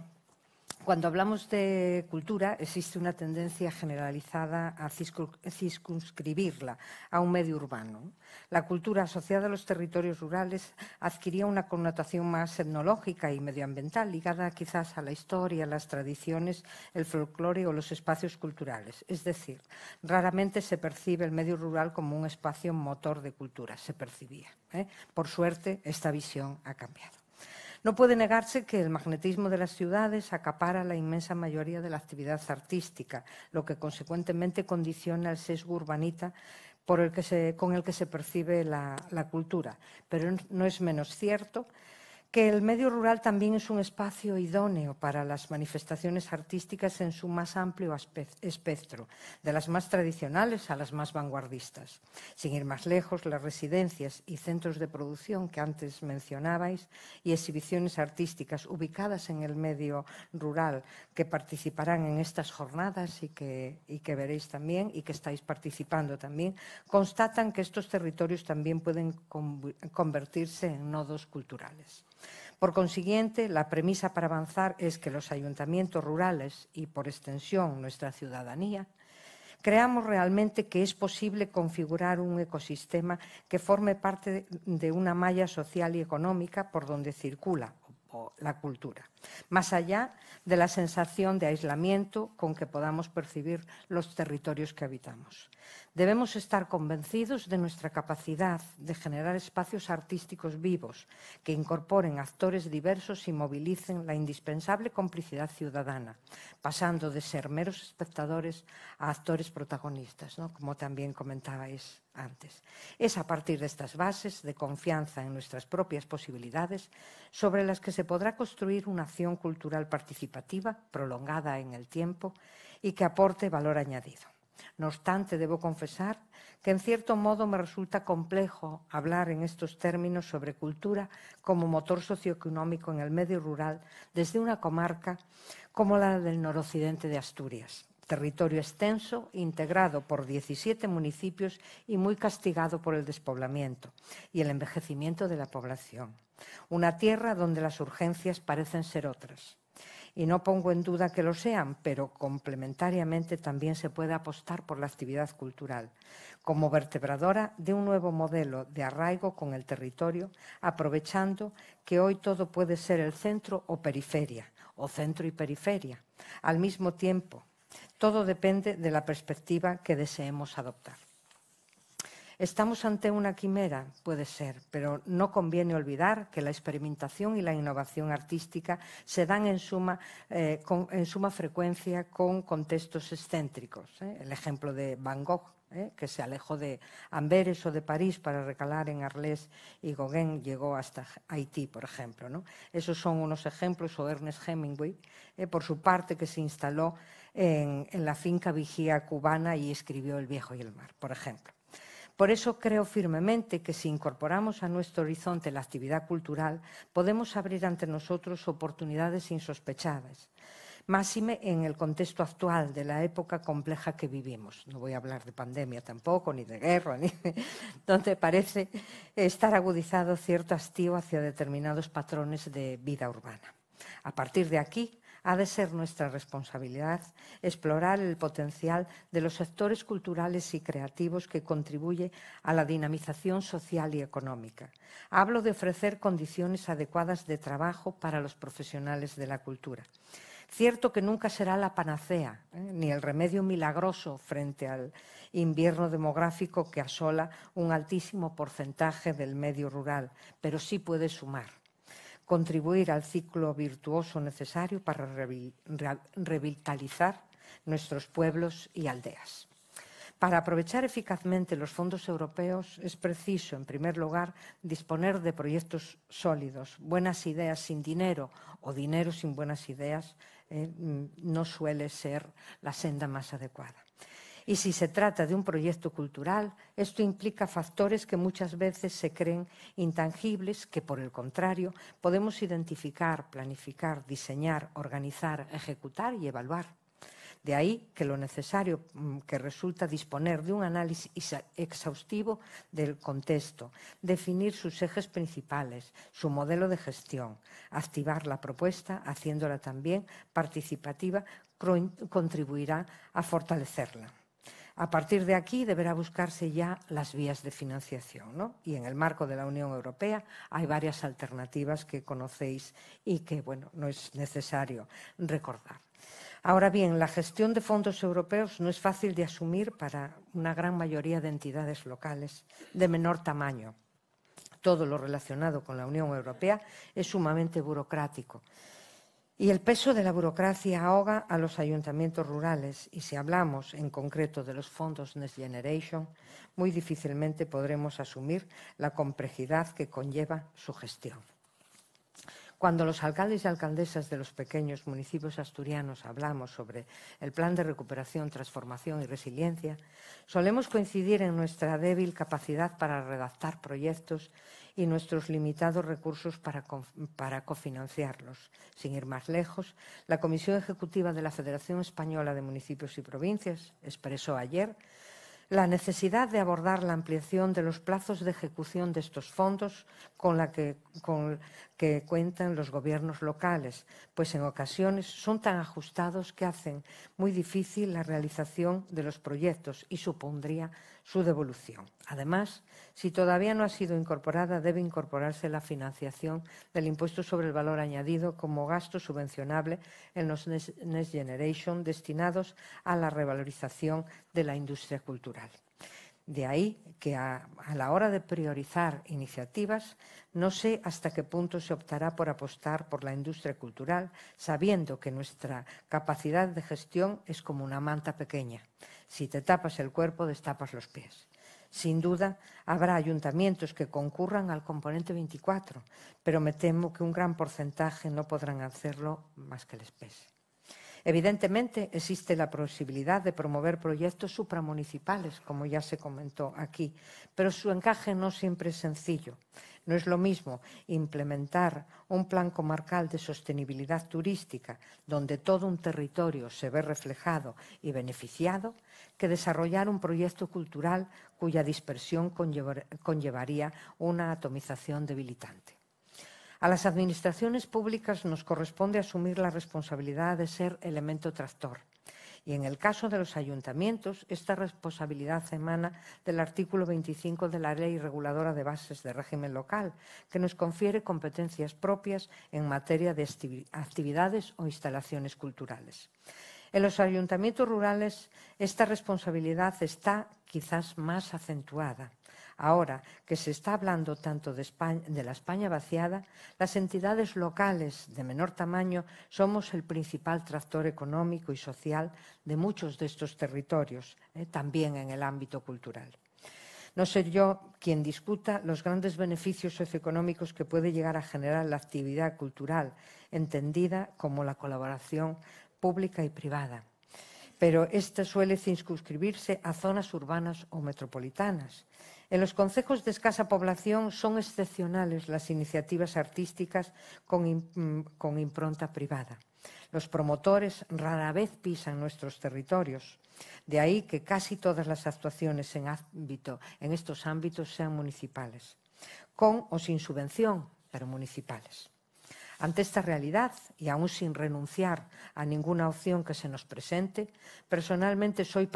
Speaker 10: cuando hablamos de cultura, existe una tendencia generalizada a circunscribirla a un medio urbano. La cultura asociada a los territorios rurales adquiría una connotación más etnológica y medioambiental, ligada quizás a la historia, las tradiciones, el folclore o los espacios culturales. Es decir, raramente se percibe el medio rural como un espacio motor de cultura, se percibía. ¿eh? Por suerte, esta visión ha cambiado. No puede negarse que el magnetismo de las ciudades acapara la inmensa mayoría de la actividad artística, lo que consecuentemente condiciona el sesgo urbanita por el que con el que se percibe la, cultura. Pero no es menos cierto que el medio rural también es un espacio idóneo para las manifestaciones artísticas en su más amplio espectro, de las más tradicionales a las más vanguardistas. Sin ir más lejos, las residencias y centros de producción que antes mencionabais y exhibiciones artísticas ubicadas en el medio rural que participarán en estas jornadas y que, veréis también y que estáis participando también, constatan que estos territorios también pueden convertirse en nodos culturales. Por consiguiente, la premisa para avanzar es que los ayuntamientos rurales y, por extensión, nuestra ciudadanía, creamos realmente que es posible configurar un ecosistema que forme parte de una malla social y económica por donde circula la cultura, más allá de la sensación de aislamiento con que podamos percibir los territorios que habitamos. Debemos estar convencidos de nuestra capacidad de generar espacios artísticos vivos que incorporen actores diversos y movilicen la indispensable complicidad ciudadana, pasando de ser meros espectadores a actores protagonistas, como también comentabais antes. Es a partir de estas bases de confianza en nuestras propias posibilidades sobre las que se podrá construir una acción cultural participativa prolongada en el tiempo y que aporte valor añadido. No obstante, debo confesar que en cierto modo me resulta complejo hablar en estos términos sobre cultura como motor socioeconómico en el medio rural desde una comarca como la del noroccidente de Asturias, territorio extenso, integrado por 17 municipios y muy castigado por el despoblamiento y el envejecimiento de la población. Una tierra donde las urgencias parecen ser otras y no pongo en duda que lo sean, pero complementariamente también se puede apostar por la actividad cultural, como vertebradora de un nuevo modelo de arraigo con el territorio, aprovechando que hoy todo puede ser el centro o periferia, o centro y periferia, al mismo tiempo. Todo depende de la perspectiva que deseemos adoptar. Estamos ante una quimera, puede ser, pero no conviene olvidar que la experimentación y la innovación artística se dan en suma, eh, en suma frecuencia con contextos excéntricos. ¿eh? El ejemplo de Van Gogh, ¿eh? que se alejó de Amberes o de París para recalar en Arles y Gauguin llegó hasta Haití, por ejemplo. Esos son unos ejemplos, o Ernest Hemingway, por su parte, que se instaló en la finca vigía cubana y escribió El viejo y el mar, por ejemplo. Por eso creo firmemente que si incorporamos a nuestro horizonte la actividad cultural, podemos abrir ante nosotros oportunidades insospechadas máxime en el contexto actual de la época compleja que vivimos. No voy a hablar de pandemia tampoco, ni de guerra, <laughs> ni donde parece estar agudizado cierto hastío hacia determinados patrones de vida urbana. A partir de aquí, ha de ser nuestra responsabilidad explorar el potencial de los sectores culturales y creativos que contribuye a la dinamización social y económica. Hablo de ofrecer condiciones adecuadas de trabajo para los profesionales de la cultura. Cierto que nunca será la panacea ¿eh? ni el remedio milagroso frente al invierno demográfico que asola un altísimo porcentaje del medio rural, pero sí puede sumar contribuir al ciclo virtuoso necesario para revitalizar nuestros pueblos y aldeas. Para aprovechar eficazmente los fondos europeos es preciso, en primer lugar, disponer de proyectos sólidos. Buenas ideas sin dinero o dinero sin buenas ideas eh, mm, no suele ser la senda más adecuada. Y si se trata de un proyecto cultural, esto implica factores que muchas veces se creen intangibles, que por el contrario podemos identificar, planificar, diseñar, organizar, ejecutar y evaluar. De ahí que lo necesario mm, que resulta disponer de un análisis exhaustivo del contexto, definir sus ejes principales, su modelo de gestión, activar la propuesta, haciéndola también participativa, contribuirá a fortalecerla. A partir de aquí deberá buscarse ya las vías de financiación. Y en el marco de la Unión Europea hay varias alternativas que conocéis y que bueno, no es necesario recordar. Ahora bien, la gestión de fondos europeos no es fácil de asumir para una gran mayoría de entidades locales de menor tamaño. Todo lo relacionado con la Unión Europea es sumamente burocrático y el peso de la burocracia ahoga a los ayuntamientos rurales y si hablamos en concreto de los fondos Next Generation, muy difícilmente podremos asumir la complejidad que conlleva su gestión. Cuando los alcaldes y alcaldesas de los pequeños municipios asturianos hablamos sobre el plan de recuperación, transformación y resiliencia, solemos coincidir en nuestra débil capacidad para redactar proyectos y nuestros limitados recursos para, cofinanciarlos. Sin ir más lejos, la Comisión Ejecutiva de la Federación Española de Municipios y Provincias expresó ayer la necesidad de abordar la ampliación de los plazos de ejecución de estos fondos con la que, con, que cuentan los gobiernos locales, pues en ocasiones son tan ajustados que hacen muy difícil la realización de los proyectos y supondría su devolución. Además, si todavía no ha sido incorporada, debe incorporarse la financiación del impuesto sobre el valor añadido como gasto subvencionable en los Next Generation destinados a la revalorización de la industria cultural. De ahí que a, la hora de priorizar iniciativas, no sé hasta qué punto se optará por apostar por la industria cultural, sabiendo que nuestra capacidad de gestión es como una manta pequeña. Si te tapas el cuerpo, destapas los pies. Sin duda, habrá ayuntamientos que concurran al componente 24, pero me temo que un gran porcentaje no podrán hacerlo más que les pese. Evidentemente, existe la posibilidad de promover proyectos supramunicipales, como ya se comentó aquí, pero su encaje no siempre es sencillo. No es lo mismo implementar un plan comarcal de sostenibilidad turística, donde todo un territorio se ve reflejado y beneficiado, que desarrollar un proyecto cultural cuya dispersión conllevaría una atomización debilitante. A las administraciones públicas nos corresponde asumir la responsabilidad de ser elemento tractor. Y en el caso de los ayuntamientos, esta responsabilidad emana del artículo 25 de la Ley Reguladora de Bases de Régimen Local, que nos confiere competencias propias en materia de actividades o instalaciones culturales. En los ayuntamientos rurales, esta responsabilidad está quizás más acentuada Ahora que se está hablando tanto de, la España vaciada, las entidades locales de menor tamaño somos el principal tractor económico y social de muchos de estos territorios, eh, también en el ámbito cultural. No ser yo quien discuta los grandes beneficios socioeconómicos que puede llegar a generar la actividad cultural, entendida como la colaboración pública y privada. Pero esta suele circunscribirse a zonas urbanas o metropolitanas en los concejos de escasa población son excepcionales las iniciativas artísticas mm, con, impronta privada. Los promotores rara vez pisan nuestros territorios. De ahí que casi todas las actuaciones en, en estos ámbitos sean municipales, con o sin subvención, pero municipales. Ante esta realidad, y aún sin renunciar a ninguna opción que se nos presente, personalmente soy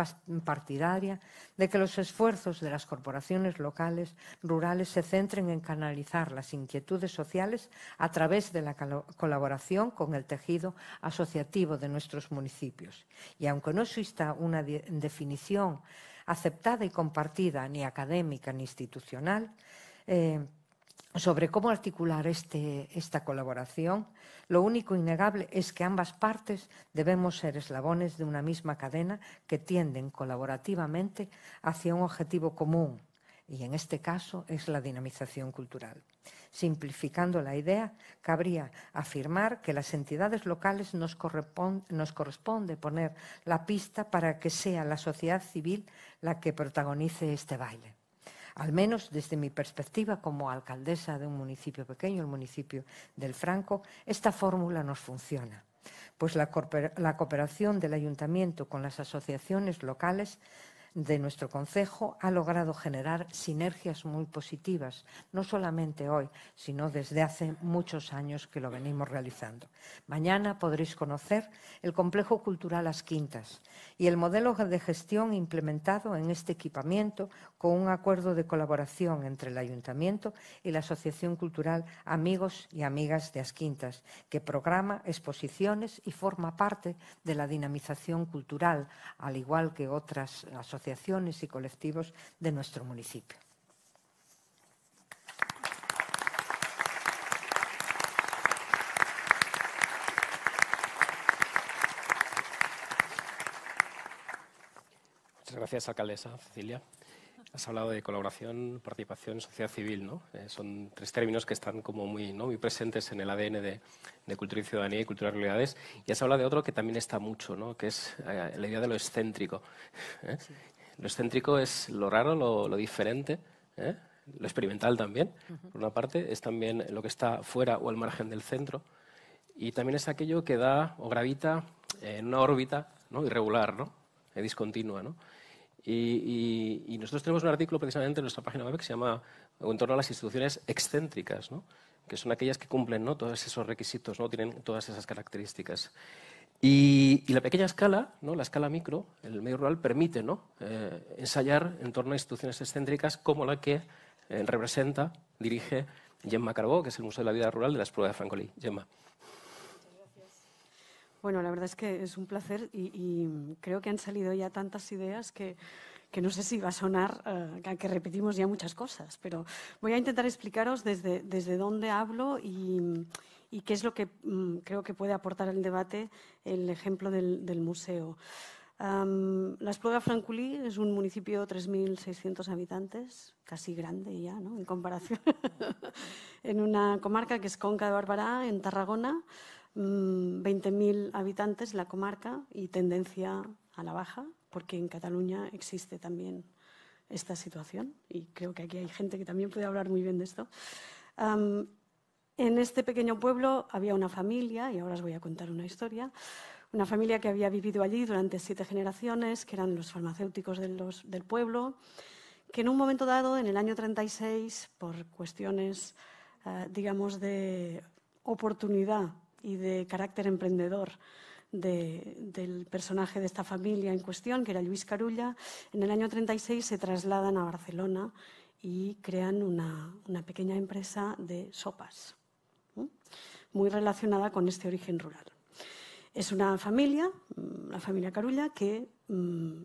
Speaker 10: partidaria de que los esfuerzos de las corporaciones locales rurales se centren en canalizar las inquietudes sociales a través de la colaboración con el tejido asociativo de nuestros municipios. Y aunque no exista una definición aceptada y compartida, ni académica ni institucional, eh, sobre cómo articular este, esta colaboración, lo único innegable es que ambas partes debemos ser eslabones de una misma cadena que tienden colaborativamente hacia un objetivo común, y en este caso es la dinamización cultural. Simplificando la idea, cabría afirmar que las entidades locales nos corresponde, nos corresponde poner la pista para que sea la sociedad civil la que protagonice este baile al menos desde mi perspectiva como alcaldesa de un municipio pequeño, el municipio del Franco, esta fórmula nos funciona pues la, cooperación del ayuntamiento con las asociaciones locales de nuestro Consejo ha logrado generar sinergias muy positivas, no solamente hoy, sino desde hace muchos años que lo venimos realizando. Mañana podréis conocer el Complejo Cultural Las Quintas y el modelo de gestión implementado en este equipamiento con un acuerdo de colaboración entre el Ayuntamiento y la Asociación Cultural Amigos y Amigas de Las Quintas, que programa exposiciones y forma parte de la dinamización cultural, al igual que otras asociaciones asociaciones y colectivos de nuestro municipio.
Speaker 1: Muchas gracias, alcaldesa Cecilia. Has hablado de colaboración, participación, sociedad civil, ¿no? Eh, son tres términos que están como muy, presentes en el ADN de, cultura y ciudadanía y cultura y realidades. Y has hablado de otro que también está mucho, Que es eh, la idea de lo excéntrico. ¿eh? Lo excéntrico es lo raro, lo, diferente, ¿eh? lo experimental también, por una parte, es también lo que está fuera o al margen del centro, y también es aquello que da o gravita en una órbita ¿no? irregular, ¿no? Eh, discontinua. Y, y, nosotros tenemos un artículo precisamente en nuestra página web que se llama En torno a las instituciones excéntricas, que son aquellas que cumplen ¿no? todos esos requisitos, ¿no? tienen todas esas características. Y, la pequeña escala, ¿no? la escala micro, el medio rural, permite ¿no? Eh, ensayar en torno a instituciones excéntricas como la que eh, representa, dirige Gemma Carbó, que es el Museo de la Vida Rural de la Escuela de Francolí. Gemma.
Speaker 5: Bueno, la verdad es que es un placer y, creo que han salido ya tantas ideas que, que no sé si va a sonar eh, que repetimos ya muchas cosas, pero voy a intentar explicaros desde, desde dónde hablo y, y qué es lo que mm, creo que puede aportar al debate el ejemplo del, museo. Las la Espluga Franculí es un municipio de 3.600 habitantes, casi grande ya, ¿no? En comparación. <laughs> en una comarca que es Conca de Barbará, en Tarragona, 20.000 mm, habitantes la comarca y tendencia a la baja, porque en Cataluña existe también esta situación y creo que aquí hay gente que también puede hablar muy bien de esto. En este pequeño pueblo había una familia, y ahora os voy a contar una historia, una familia que había vivido allí durante siete generaciones, que eran los farmacéuticos del pueblo, que en un momento dado, en el año 36, por cuestiones, eh, digamos, de oportunidad y de carácter emprendedor del personaje de esta familia en cuestión, que era Luis Carulla, en el año 36 se trasladan a Barcelona y crean una pequeña empresa de sopas muy relacionada con este origen rural. Es una familia, mm, la familia Carulla, que mm,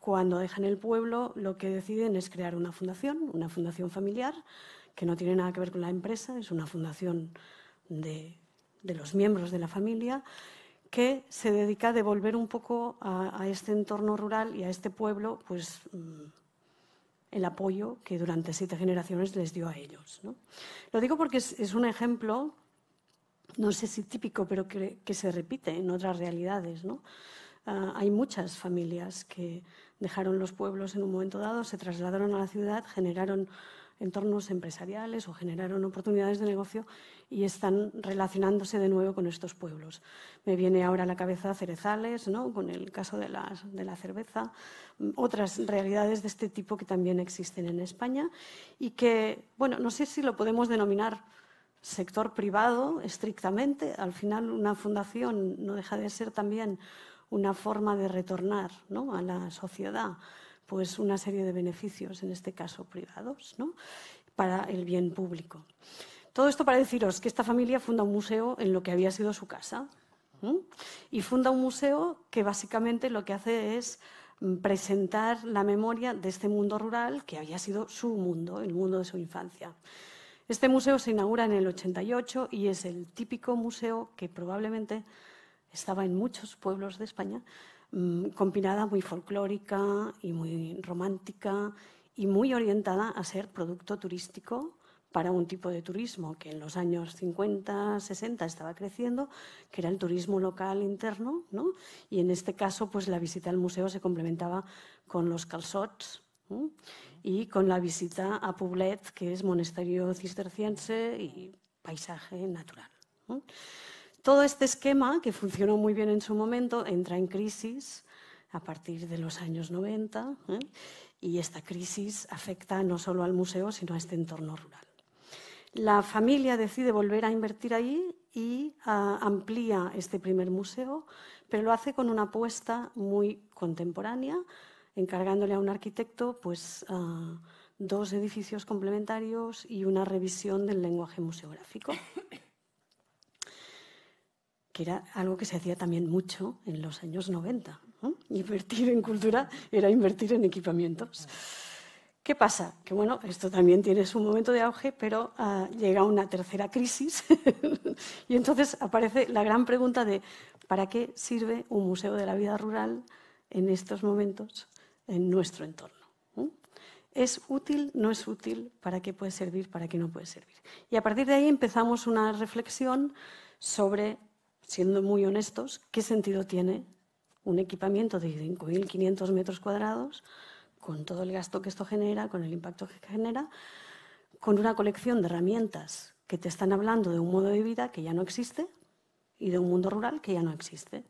Speaker 5: cuando dejan el pueblo lo que deciden es crear una fundación, una fundación familiar, que no tiene nada que ver con la empresa, es una fundación de, los miembros de la familia, que se dedica a devolver un poco a, este entorno rural y a este pueblo, pues. Mm, el apoyo que durante siete generaciones les dio a ellos. ¿no? Lo digo porque es, un ejemplo, no sé si típico, pero que, se repite en otras realidades. ¿no? Ah, hay muchas familias que dejaron los pueblos en un momento dado, se trasladaron a la ciudad, generaron entornos empresariales o generaron oportunidades de negocio y están relacionándose de nuevo con estos pueblos. Me viene ahora a la cabeza Cerezales, ¿no? con el caso de, la cerveza, otras realidades de este tipo que también existen en España y que, bueno, no sé si lo podemos denominar sector privado estrictamente. Al final, una fundación no deja de ser también una forma de retornar ¿no? a la sociedad pues una serie de beneficios, en este caso privados, ¿no? para el bien público. Todo esto para deciros que esta familia funda un museo en lo que había sido su casa y funda un museo que básicamente lo que hace es mm, presentar la memoria de este mundo rural que había sido su mundo, el mundo de su infancia. Este museo se inaugura en el 88 y es el típico museo que probablemente estaba en muchos pueblos de España, Mm, combinada muy folclórica y muy romántica y muy orientada a ser producto turístico para un tipo de turismo que en los años 50, 60 estaba creciendo, que era el turismo local interno, Y en este caso, pues la visita al museo se complementaba con los calzots y con la visita a Poblet, que es monasterio cisterciense y paisaje natural. Todo este esquema, que funcionó muy bien en su momento, entra en crisis a partir de los años 90 ¿eh? y esta crisis afecta no solo al museo, sino a este entorno rural. La familia decide volver a invertir ahí y ah, amplía este primer museo, pero lo hace con una apuesta muy contemporánea, encargándole a un arquitecto pues, ah, dos edificios complementarios y una revisión del lenguaje museográfico que era algo que se hacía también mucho en los años 90. Invertir en cultura era invertir en equipamientos. ¿Qué pasa? Que bueno, esto también tiene su momento de auge, pero ah, llega una tercera crisis <laughs> y entonces aparece la gran pregunta de ¿para qué sirve un museo de la vida rural en estos momentos en nuestro entorno? ¿Es útil? ¿No es útil? ¿Para qué puede servir? ¿Para qué no puede servir? Y a partir de ahí empezamos una reflexión sobre siendo muy honestos, ¿qué sentido tiene un equipamiento de 5.500 metros cuadrados con todo el gasto que esto genera, con el impacto que genera, con una colección de herramientas que te están hablando de un modo de vida que ya no existe y de un mundo rural que ya no existe?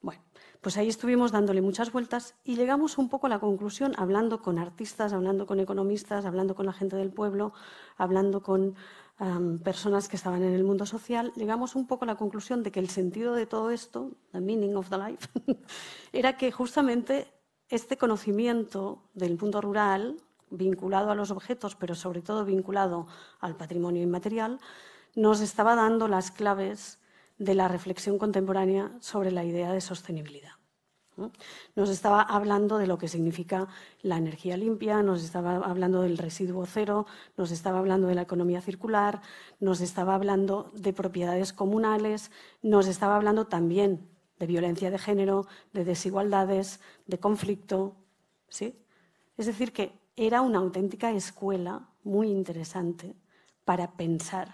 Speaker 5: Bueno, pues ahí estuvimos dándole muchas vueltas y llegamos un poco a la conclusión, hablando con artistas, hablando con economistas, hablando con la gente del pueblo, hablando con personas que estaban en el mundo social, llegamos un poco a la conclusión de que el sentido de todo esto, the meaning of the life, <laughs> era que justamente este conocimiento del mundo rural, vinculado a los objetos, pero sobre todo vinculado al patrimonio inmaterial, nos estaba dando las claves de la reflexión contemporánea sobre la idea de sostenibilidad. Nos estaba hablando de lo que significa la energía limpia, nos estaba hablando del residuo cero, nos estaba hablando de la economía circular, nos estaba hablando de propiedades comunales, nos estaba hablando también de violencia de género, de desigualdades, de conflicto. Es decir, que era una auténtica escuela muy interesante para pensar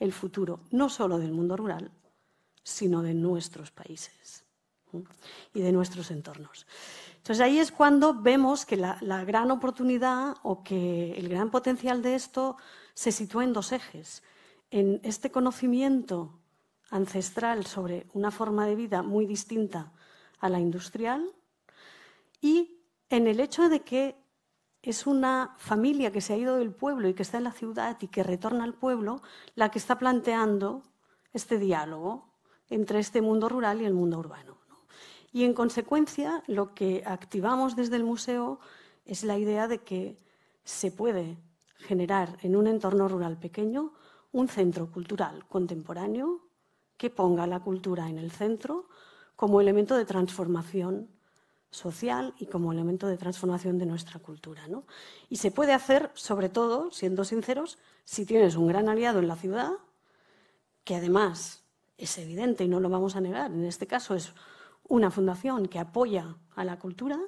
Speaker 5: el futuro, no solo del mundo rural, sino de nuestros países y de nuestros entornos. Entonces ahí es cuando vemos que la, gran oportunidad o que el gran potencial de esto se sitúa en dos ejes. En este conocimiento ancestral sobre una forma de vida muy distinta a la industrial y en el hecho de que es una familia que se ha ido del pueblo y que está en la ciudad y que retorna al pueblo la que está planteando este diálogo entre este mundo rural y el mundo urbano. Y en consecuencia, lo que activamos desde el museo es la idea de que se puede generar en un entorno rural pequeño un centro cultural contemporáneo que ponga la cultura en el centro como elemento de transformación social y como elemento de transformación de nuestra cultura. Y se puede hacer, sobre todo, siendo sinceros, si tienes un gran aliado en la ciudad, que además es evidente y no lo vamos a negar, en este caso es una fundación que apoya a la cultura,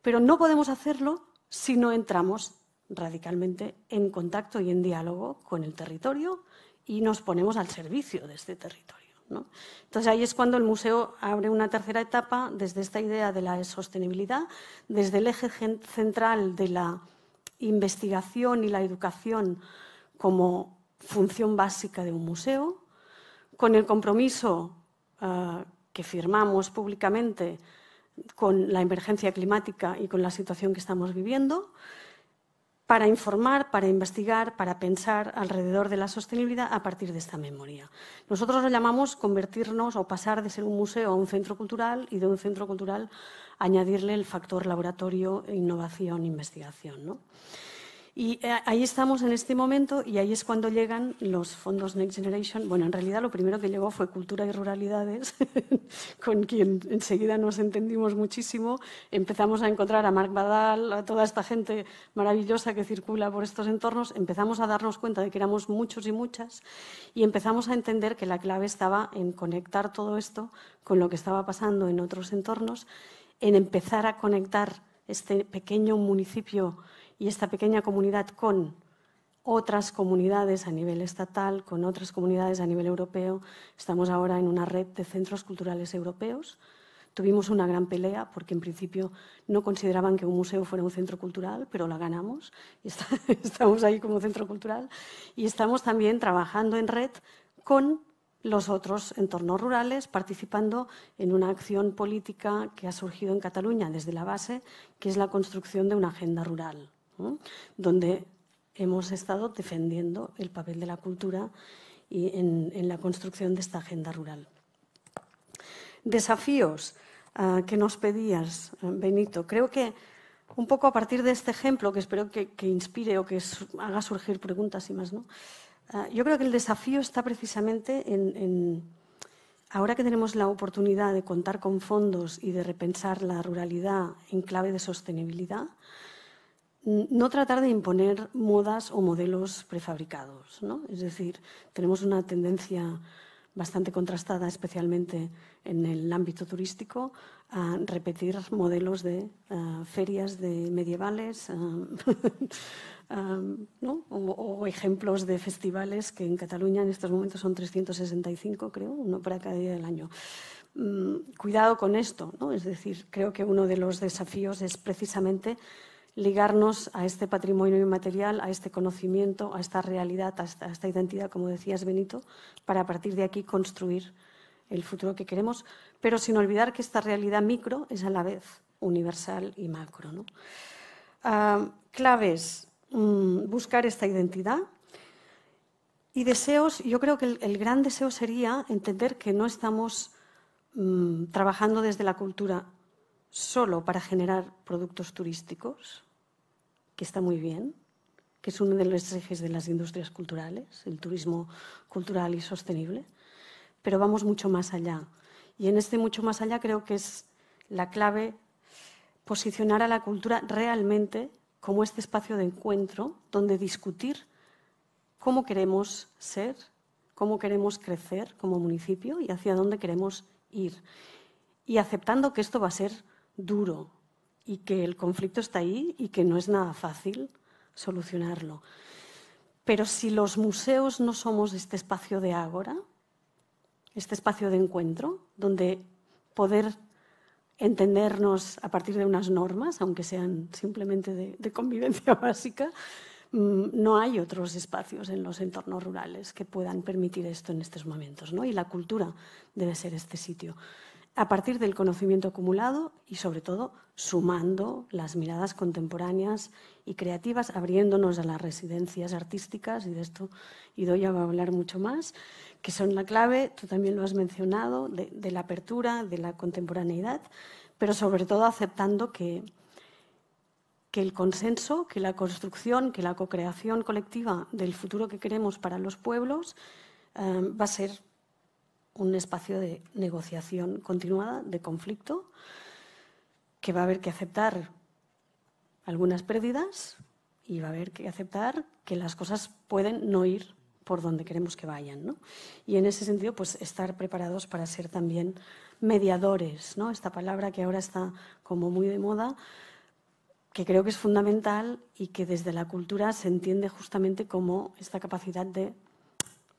Speaker 5: pero no podemos hacerlo si no entramos radicalmente en contacto y en diálogo con el territorio y nos ponemos al servicio de este territorio. Entonces ahí es cuando el museo abre una tercera etapa desde esta idea de la sostenibilidad, desde el eje central de la investigación y la educación como función básica de un museo, con el compromiso ah, que firmamos públicamente con la emergencia climática y con la situación que estamos viviendo, para informar, para investigar, para pensar alrededor de la sostenibilidad a partir de esta memoria. Nosotros lo llamamos convertirnos o pasar de ser un museo a un centro cultural y de un centro cultural añadirle el factor laboratorio, innovación, investigación. Y eh, ahí estamos en este momento y ahí es cuando llegan los fondos Next Generation. Bueno, en realidad lo primero que llegó fue Cultura y Ruralidades, <laughs> con quien enseguida nos entendimos muchísimo. Empezamos a encontrar a Marc Badal, a toda esta gente maravillosa que circula por estos entornos. Empezamos a darnos cuenta de que éramos muchos y muchas y empezamos a entender que la clave estaba en conectar todo esto con lo que estaba pasando en otros entornos, en empezar a conectar este pequeño municipio y esta pequeña comunidad con otras comunidades a nivel estatal, con otras comunidades a nivel europeo. Estamos ahora en una red de centros culturales europeos. Tuvimos una gran pelea porque en principio no consideraban que un museo fuera un centro cultural, pero la ganamos y <laughs> estamos ahí como centro cultural. Y estamos también trabajando en red con los otros entornos rurales, participando en una acción política que ha surgido en Cataluña desde la base, que es la construcción de una agenda rural donde hemos estado defendiendo el papel de la cultura y en, la construcción de esta agenda rural. Desafíos ah, que nos pedías, Benito. Creo que un poco a partir de este ejemplo, que espero que, inspire o que haga surgir preguntas y más, ¿no? Ah, yo creo que el desafío está precisamente en ahora que tenemos la oportunidad de contar con fondos y de repensar la ruralidad en clave de sostenibilidad, no tratar de imponer modas o modelos prefabricados. ¿no? Es decir, tenemos una tendencia bastante contrastada, especialmente en el ámbito turístico, a repetir modelos de eh, ferias de medievales eh, <laughs> eh, ¿no? o, ejemplos de festivales que en Cataluña en estos momentos son 365, creo, uno para cada día del año. Mm, cuidado con esto, ¿no? es decir, creo que uno de los desafíos es precisamente ligarnos a este patrimonio inmaterial, a este conocimiento, a esta realidad, a esta, identidad, como decías Benito, para a partir de aquí construir el futuro que queremos, pero sin olvidar que esta realidad micro es a la vez universal y macro. Ah, claves, mm, buscar esta identidad. Y deseos, yo creo que el, gran deseo sería entender que no estamos mm, trabajando desde la cultura solo para generar productos turísticos, que está muy bien, que es uno de los ejes de las industrias culturales, el turismo cultural y sostenible, pero vamos mucho más allá. Y en este mucho más allá creo que es la clave posicionar a la cultura realmente como este espacio de encuentro donde discutir cómo queremos ser, cómo queremos crecer como municipio y hacia dónde queremos ir. Y aceptando que esto va a ser duro y que el conflicto está ahí y que no es nada fácil solucionarlo. Pero si los museos no somos este espacio de ágora, este espacio de encuentro, donde poder entendernos a partir de unas normas, aunque sean simplemente de, de convivencia <laughs> básica, mm, no hay otros espacios en los entornos rurales que puedan permitir esto en estos momentos, ¿no? Y la cultura debe ser este sitio a partir del conocimiento acumulado y sobre todo sumando las miradas contemporáneas y creativas, abriéndonos a las residencias artísticas, y de esto ya va a hablar mucho más, que son la clave, tú también lo has mencionado, de, la apertura, de la contemporaneidad, pero sobre todo aceptando que, que el consenso, que la construcción, que la co-creación colectiva del futuro que queremos para los pueblos eh, va a ser un espacio de negociación continuada, de conflicto, que va a haber que aceptar algunas pérdidas y va a haber que aceptar que las cosas pueden no ir por donde queremos que vayan. ¿no? Y en ese sentido, pues estar preparados para ser también mediadores, ¿no? esta palabra que ahora está como muy de moda, que creo que es fundamental y que desde la cultura se entiende justamente como esta capacidad de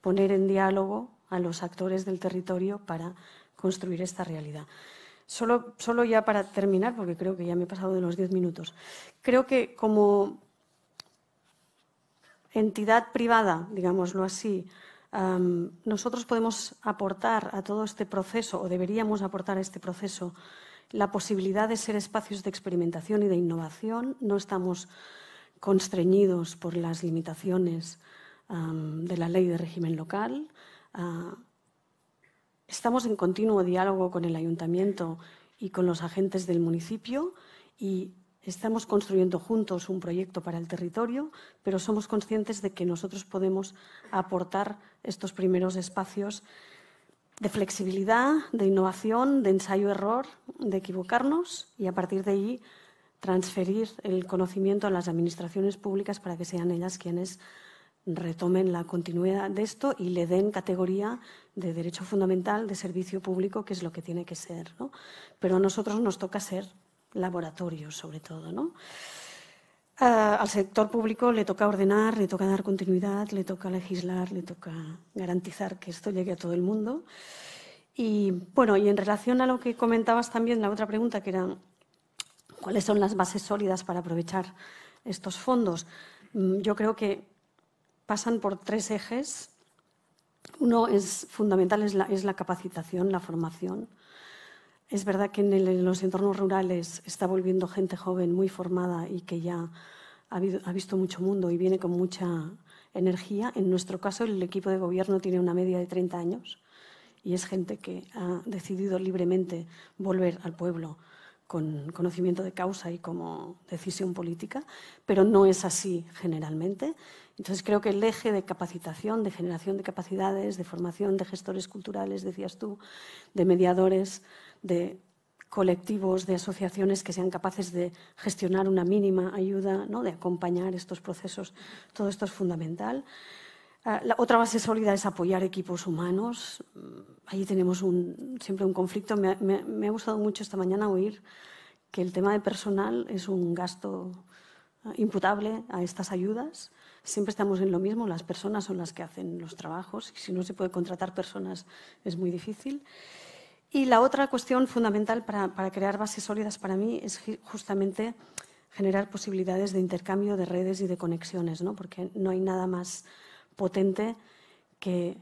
Speaker 5: poner en diálogo a los actores del territorio para construir esta realidad. Solo, solo ya para terminar, porque creo que ya me he pasado de los diez minutos. Creo que como entidad privada, digámoslo así, nosotros podemos aportar a todo este proceso, o deberíamos aportar a este proceso, la posibilidad de ser espacios de experimentación y de innovación. No estamos constreñidos por las limitaciones de la ley de régimen local. Ah, estamos en continuo diálogo con el ayuntamiento y con los agentes del municipio y estamos construyendo juntos un proyecto para el territorio, pero somos conscientes de que nosotros podemos aportar estos primeros espacios de flexibilidad, de innovación, de ensayo-error, de equivocarnos y a partir de ahí transferir el conocimiento a las administraciones públicas para que sean ellas quienes retomen la continuidad de esto y le den categoría de derecho fundamental, de servicio público, que es lo que tiene que ser. Pero a nosotros nos toca ser laboratorios, sobre todo. al sector público le toca ordenar, le toca dar continuidad, le toca legislar, le toca garantizar que esto llegue a todo el mundo. Y bueno, y en relación a lo que comentabas también, la otra pregunta que era cuáles son las bases sólidas para aprovechar estos fondos. Mm, yo creo que pasan por tres ejes. Uno es fundamental, es la, capacitación, la formación. Es verdad que en, los entornos rurales está volviendo gente joven muy formada y que ya ha, ha, visto mucho mundo y viene con mucha energía. En nuestro caso, el equipo de gobierno tiene una media de 30 años y es gente que ha decidido libremente volver al pueblo con conocimiento de causa y como decisión política, pero no es así generalmente. Entonces creo que el eje de capacitación, de generación de capacidades, de formación de gestores culturales, decías tú, de mediadores, de colectivos, de asociaciones que sean capaces de gestionar una mínima ayuda, ¿no? de acompañar estos procesos, todo esto es fundamental. Ah, la otra base sólida es apoyar equipos humanos. Mm, ahí tenemos un, siempre un conflicto. Me, ha gustado mucho esta mañana oír que el tema de personal es un gasto ah, imputable a estas ayudas. Siempre estamos en lo mismo, las personas son las que hacen los trabajos y si no se puede contratar personas es muy difícil. Y la otra cuestión fundamental para, para crear bases sólidas para mí es justamente generar posibilidades de intercambio de redes y de conexiones, ¿no? porque no hay nada más potente que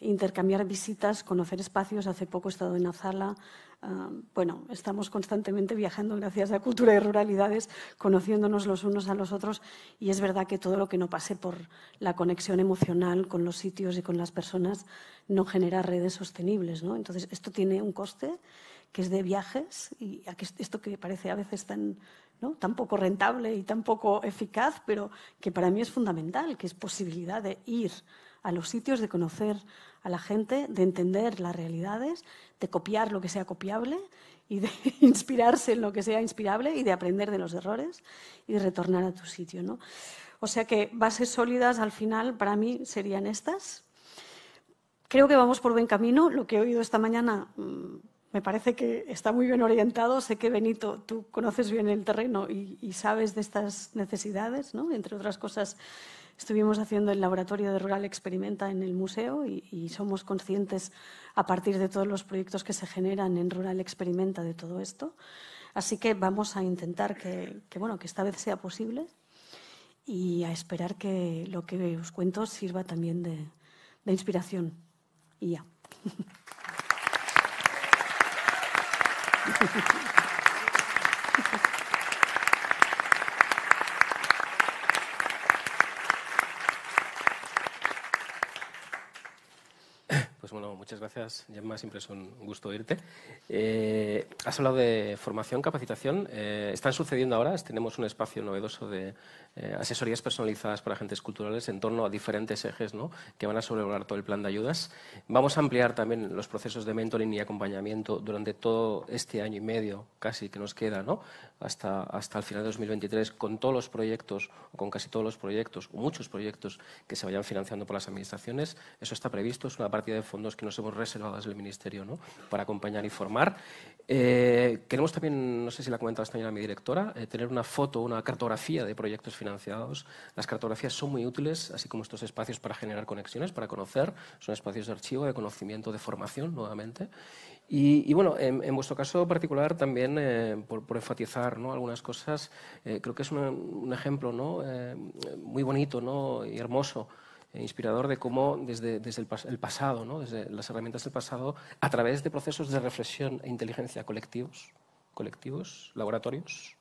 Speaker 5: intercambiar visitas, conocer espacios. Hace poco he estado en Azala. Ah, bueno, estamos constantemente viajando gracias a Cultura y Ruralidades, conociéndonos los unos a los otros y es verdad que todo lo que no pase por la conexión emocional con los sitios y con las personas no genera redes sostenibles. ¿no? Entonces, esto tiene un coste que es de viajes y esto que parece a veces tan ¿no? tan rentable y tampoco eficaz, pero que para mí es fundamental, que es posibilidad de ir a los sitios, de conocer a la gente, de entender las realidades, de copiar lo que sea copiable y de <laughs> inspirarse en lo que sea inspirable y de aprender de los errores y de retornar a tu sitio. ¿no? O sea que bases sólidas al final para mí serían estas. Creo que vamos por buen camino. Lo que he oído esta mañana mm, me parece que está muy bien orientado. Sé que, Benito, tú conoces bien el terreno y, sabes de estas necesidades, ¿no? Entre otras cosas, estuvimos haciendo el laboratorio de Rural Experimenta en el museo y, somos conscientes a partir de todos los proyectos que se generan en Rural Experimenta de todo esto. Así que vamos a intentar que, bueno, que esta vez sea posible y a esperar que lo que os cuento sirva también de, de inspiración. Y ya. <laughs> Thank <laughs> you.
Speaker 1: gracias, Gemma, siempre es un gusto oírte. Eh, has hablado de formación, capacitación. Eh, están sucediendo ahora, tenemos un espacio novedoso de eh, asesorías personalizadas para agentes culturales en torno a diferentes ejes ¿no? que van a sobrevolar todo el plan de ayudas. Vamos a ampliar también los procesos de mentoring y acompañamiento durante todo este año y medio, casi que nos queda, ¿no? hasta, hasta el final de 2023, con todos los proyectos, o con casi todos los proyectos, o muchos proyectos que se vayan financiando por las administraciones. Eso está previsto, es una partida de fondos que nos hemos reservadas del Ministerio ¿no? para acompañar y formar. Eh, queremos también, no sé si la ha comentado esta mañana mi directora, eh, tener una foto, una cartografía de proyectos financiados. Las cartografías son muy útiles, así como estos espacios para generar conexiones, para conocer. Son espacios de archivo, de conocimiento, de formación, nuevamente. Y, bueno, en, vuestro caso particular también, eh, por, enfatizar ¿no? algunas cosas, creo que es un ejemplo ¿no? muy bonito ¿no? y hermoso eh, inspirador de cómo desde, el, pasado, ¿no? desde las herramientas del pasado, a través de procesos de reflexión e inteligencia colectivos, colectivos, laboratorios,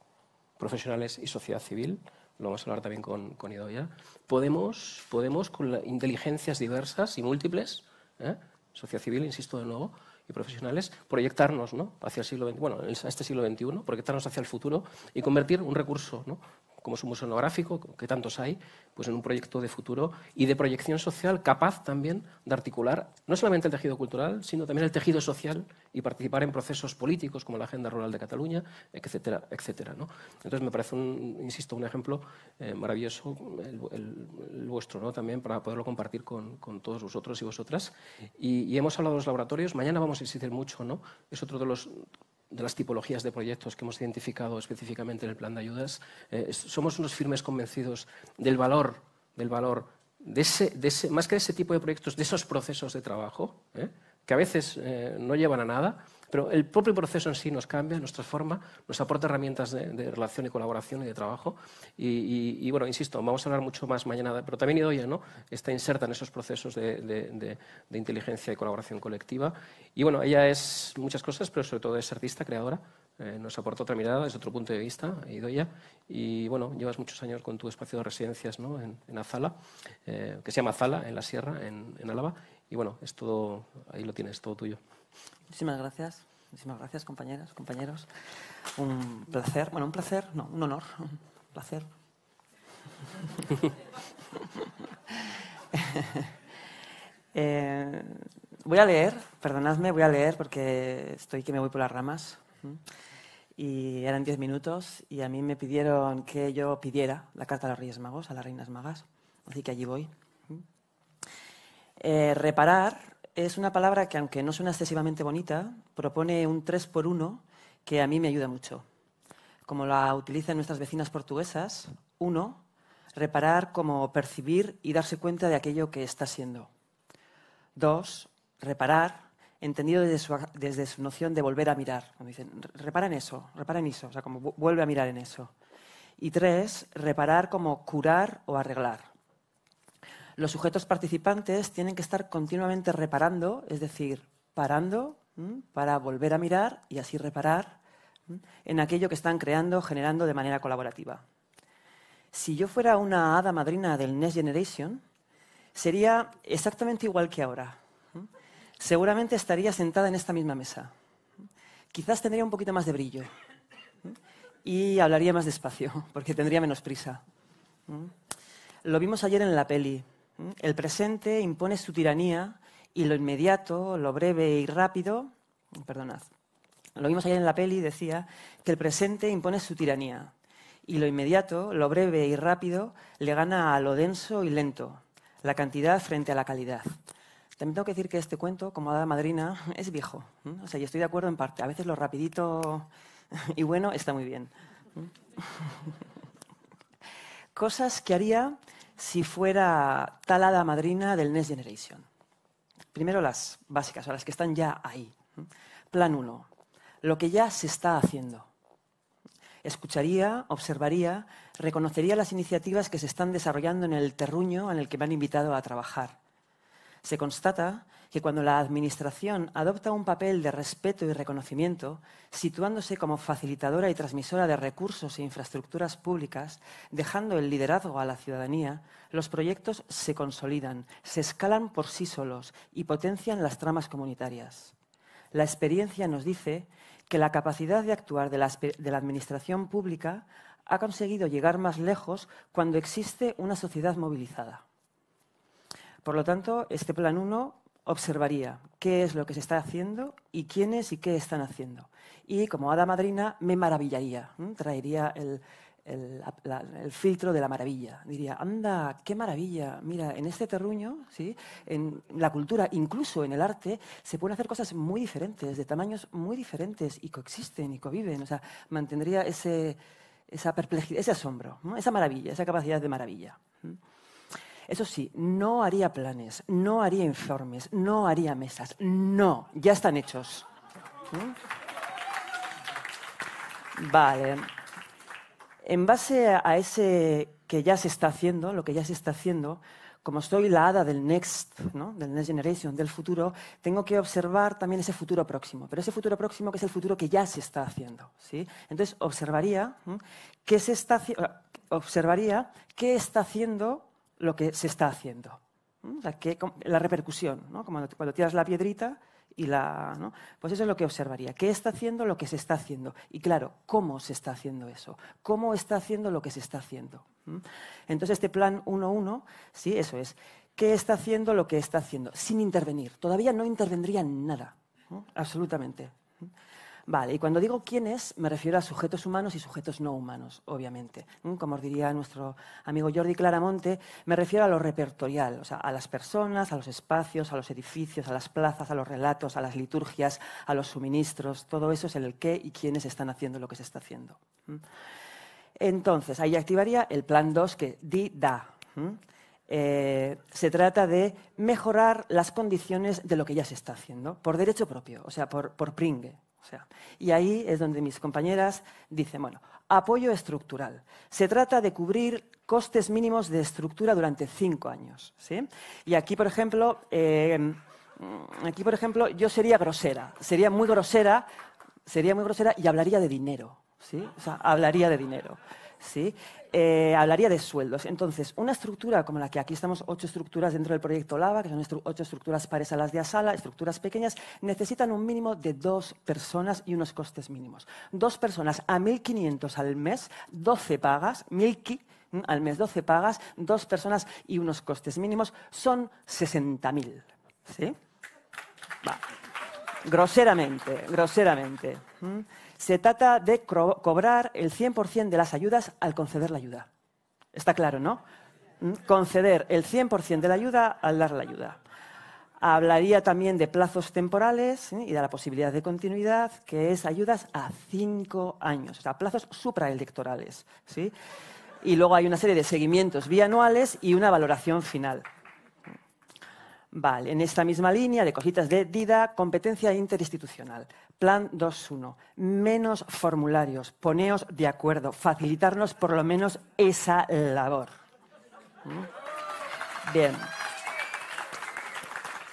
Speaker 1: profesionales y sociedad civil, lo vamos a hablar también con, con Idoya, podemos, podemos con inteligencias diversas y múltiples, ¿eh? sociedad civil, insisto de nuevo, y profesionales, proyectarnos ¿no? hacia el siglo bueno, este siglo XXI, proyectarnos hacia el futuro y convertir un recurso ¿no? como es un museo gráfico que tantos hay, pues en un proyecto de futuro y de proyección social capaz también de articular no solamente el tejido cultural, sino también el tejido social y participar en procesos políticos como la Agenda Rural de Cataluña, etcétera, etcétera. ¿no? Entonces me parece, un, insisto, un ejemplo eh, maravilloso el, vuestro ¿no? también para poderlo compartir con, todos vosotros y vosotras. Y, hemos hablado de los laboratorios, mañana vamos a insistir mucho, ¿no? es otro de los de las tipologías de proyectos que hemos identificado específicamente en el plan de ayudas, eh, somos unos firmes convencidos del valor, del valor de ese, más que de ese tipo de proyectos, de esos procesos de trabajo, eh, que a veces eh, no llevan a nada, pero el propio proceso en sí nos cambia, nos transforma, nos aporta herramientas de, relación y colaboración y de trabajo. Y, bueno, insisto, vamos a hablar mucho más mañana, pero también Idoia ¿no? está inserta en esos procesos de, inteligencia y colaboración colectiva. Y bueno, ella es muchas cosas, pero sobre todo es artista, creadora. Eh, nos aporta otra mirada desde otro punto de vista, Idoia. Y bueno, llevas muchos años con tu espacio de residencias ¿no? en, Azala, eh, que se llama Azala, en la Sierra, en, Álava. Y bueno, es todo, ahí lo tienes, todo tuyo.
Speaker 7: Muchísimas gracias. Muchísimas gracias, compañeras, compañeros. Un placer, bueno, un placer, no, un honor, un placer. <laughs> Eh, voy a leer, perdonadme, voy a leer porque estoy que me voy por las ramas. Y eran diez minutos y a mí me pidieron que yo pidiera la carta a los Reyes Magos, a las Reinas Magas. Así que allí voy. Eh, reparar es una palabra que, aunque no suena excesivamente bonita, propone un 3 por 1 que a mí me ayuda mucho. Como la utilizan nuestras vecinas portuguesas, uno, reparar como percibir y darse cuenta de aquello que está siendo. Dos, reparar, entendido desde su, noción de volver a mirar. Cuando dicen, repara en eso, repara en eso, o sea, como vuelve a mirar en eso. Y tres, reparar como curar o arreglar. Los sujetos participantes tienen que estar continuamente reparando, es decir, parando para volver a mirar y así reparar en aquello que están creando, generando de manera colaborativa. Si yo fuera una hada madrina del Next Generation, sería exactamente igual que ahora. Seguramente estaría sentada en esta misma mesa. Quizás tendría un poquito más de brillo y hablaría más despacio, <laughs> porque tendría menos prisa. Lo vimos ayer en la peli. El presente impone su tiranía y lo inmediato, lo breve y rápido, perdonad, lo vimos ayer en la peli, decía que el presente impone su tiranía y lo inmediato, lo breve y rápido le gana a lo denso y lento, la cantidad frente a la calidad. También tengo que decir que este cuento, como dada madrina, <laughs> es viejo. O sea, yo estoy de acuerdo en parte. A veces lo rapidito <laughs> y bueno está muy bien. <laughs> Cosas que haría si fuera talada madrina del Next Generation. Primero las básicas, o las que están ya ahí. Plan 1. Lo que ya se está haciendo. Escucharía, observaría, reconocería las iniciativas que se están desarrollando en el terruño en el que me han invitado a trabajar. Se constata que cuando la Administración adopta un papel de respeto y reconocimiento, situándose como facilitadora y transmisora de recursos e infraestructuras públicas, dejando el liderazgo a la ciudadanía, los proyectos se consolidan, se escalan por sí solos y potencian las tramas comunitarias. La experiencia nos dice que la capacidad de actuar de la, Administración pública ha conseguido llegar más lejos cuando existe una sociedad movilizada. Por lo tanto, este Plan 1 observaría qué es lo que se está haciendo y quiénes y qué están haciendo. Y como hada madrina me maravillaría, traería el, filtro de la maravilla. Diría, anda, qué maravilla. Mira, en este terruño, ¿sí? en la cultura, incluso en el arte, se pueden hacer cosas muy diferentes, de tamaños muy diferentes, y coexisten y conviven. O sea, mantendría ese, esa asombro, esa maravilla, esa capacidad de maravilla. Eso sí, no haría planes, no haría informes, no haría mesas. No, ya están hechos. ¿Mm? Vale. En base a ese que ya se está haciendo, lo que ya se está haciendo, como soy la hada del next, del next generation, del futuro, tengo que observar también ese futuro próximo, pero ese futuro próximo que es el futuro que ya se está haciendo, ¿sí? Entonces observaría qué se está observaría qué está haciendo lo que se está haciendo. la repercusión, ¿no? Como cuando tiras la piedrita y la... Pues eso es lo que observaría. ¿Qué está haciendo lo que se está haciendo? Y claro, ¿cómo se está haciendo eso? ¿Cómo está haciendo lo que se está haciendo? ¿Mm? Entonces, este plan 1-1, sí, eso es. ¿Qué está haciendo lo que está haciendo? Sin intervenir. Todavía no intervendría en nada. Absolutamente. ¿Mm? Vale, y cuando digo quiénes, me refiero a sujetos humanos y sujetos no humanos, obviamente. Como diría nuestro amigo Jordi Claramonte, me refiero a lo repertorial, o sea, a las personas, a los espacios, a los edificios, a las plazas, a los relatos, a las liturgias, a los suministros, todo eso es el qué y quiénes están haciendo lo que se está haciendo. Entonces, ahí activaría el plan 2 que di-da. Eh, se trata de mejorar las condiciones de lo que ya se está haciendo, por derecho propio, o sea, por pringue y ahí es donde mis compañeras dicen, bueno, apoyo estructural. Se trata de cubrir costes mínimos de estructura durante cinco años. ¿sí? Y aquí, por ejemplo, eh, mm, aquí, por ejemplo, yo sería grosera, sería muy grosera, sería muy grosera y hablaría de dinero. ¿sí? O sea, hablaría de dinero. ¿sí? Eh, hablaría de sueldos. Entonces, una estructura como la que aquí estamos, ocho estructuras dentro del proyecto LAVA, que son ocho estructuras pares a las de Asala, estructuras pequeñas, necesitan un mínimo de dos personas y unos costes mínimos. Dos personas a 1.500 al mes, 12 pagas, 1000 mm, al mes 12 pagas, dos personas y unos costes mínimos, son 60.000. Groseramente, groseramente. Se trata de cobrar el 100% de las ayudas al conceder la ayuda. Está claro, ¿no? Mm, conceder el 100% de la ayuda al dar la ayuda. Hablaría también de plazos temporales y de la posibilidad de continuidad, que es ayudas a cinco años, o sea, plazos supraelectorales. Y luego hay una serie de seguimientos bianuales y una valoración final. Vale, en esta misma línea de cositas de DIDA, competencia interinstitucional. Plan 2.1. Menos formularios, poneos de acuerdo, facilitarnos por lo menos esa labor. ¿Mm? Bien.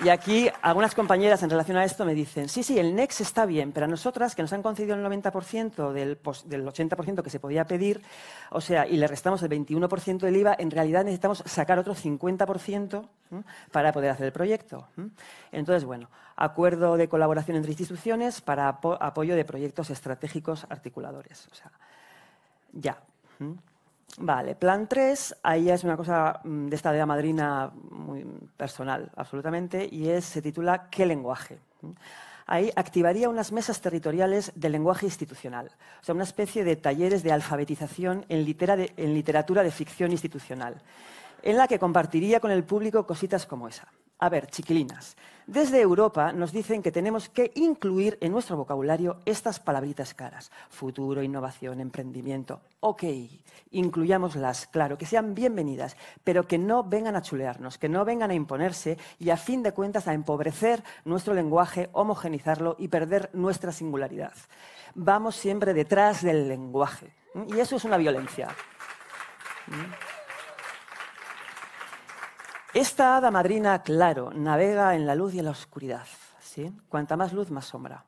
Speaker 7: Y aquí algunas compañeras en relación a esto me dicen, sí, sí, el NEX está bien, pero a nosotras que nos han concedido el 90% del, del 80% que se podía pedir, o sea, y le restamos el 21% del IVA, en realidad necesitamos sacar otro 50% para poder hacer el proyecto. Entonces, bueno, acuerdo de colaboración entre instituciones para apoyo de proyectos estratégicos articuladores. O sea, ya. Vale, plan 3, ahí ya es una cosa mm, de esta de madrina muy personal, absolutamente, y es, se titula ¿Qué lenguaje? Ahí activaría unas mesas territoriales de lenguaje institucional, o sea, una especie de talleres de alfabetización en literatura de ficción institucional en la que compartiría con el público cositas como esa. A ver, chiquilinas, desde Europa nos dicen que tenemos que incluir en nuestro vocabulario estas palabritas caras. Futuro, innovación, emprendimiento. Ok, incluyámoslas, claro, que sean bienvenidas, pero que no vengan a chulearnos, que no vengan a imponerse y a fin de cuentas a empobrecer nuestro lenguaje, homogenizarlo y perder nuestra singularidad. Vamos siempre detrás del lenguaje. Y eso es una violencia. Esta hada madrina, claro, navega en la luz y en la oscuridad. ¿sí? Cuanta más luz, más sombra.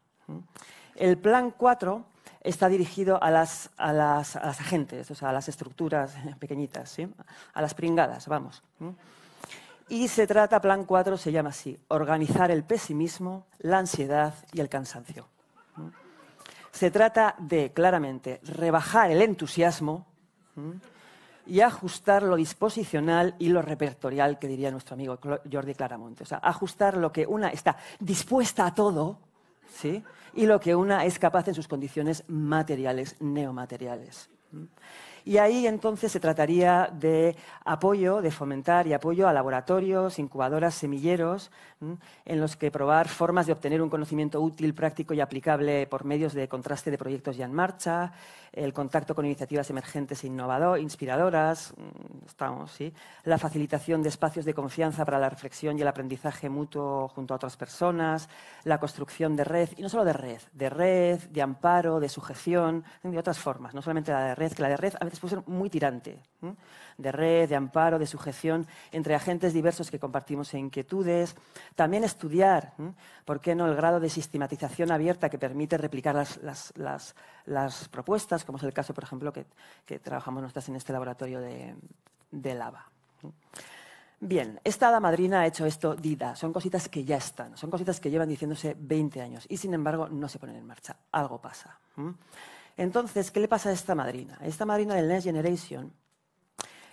Speaker 7: El plan 4 está dirigido a las, a las agentes, o sea, a las estructuras <laughs> pequeñitas, ¿sí? a las pringadas, vamos. Y se trata, plan 4 se llama así, organizar el pesimismo, la ansiedad y el cansancio. Se trata de, claramente, rebajar el entusiasmo, y ajustar lo disposicional y lo repertorial, que diría nuestro amigo Jordi Claramonte. O sea, ajustar lo que una está dispuesta a todo, ¿sí? Y lo que una es capaz en sus condiciones materiales, neomateriales. Y ahí entonces se trataría de apoyo, de fomentar y apoyo a laboratorios, incubadoras, semilleros, en los que probar formas de obtener un conocimiento útil, práctico y aplicable por medios de contraste de proyectos ya en marcha, el contacto con iniciativas emergentes e inspiradoras, mm, estamos, ¿sí? la facilitación de espacios de confianza para la reflexión y el aprendizaje mutuo junto a otras personas, la construcción de red, y no solo de red, de red, de amparo, de sujeción, de otras formas, no solamente la de red, que la de red a ser muy tirante, de red, de amparo, de sujeción, entre agentes diversos que compartimos e inquietudes. También estudiar, ¿por qué no?, el grado de sistematización abierta que permite replicar las, las, las, propuestas, como es el caso, por ejemplo, que, que trabajamos nuestras en este laboratorio de, de lava. Bien, esta hada madrina ha hecho esto Dida. Son cositas que ya están, son cositas que llevan diciéndose 20 años y sin embargo no se ponen en marcha. Algo pasa. Entonces, ¿qué le pasa a esta madrina? Esta madrina del Next Generation,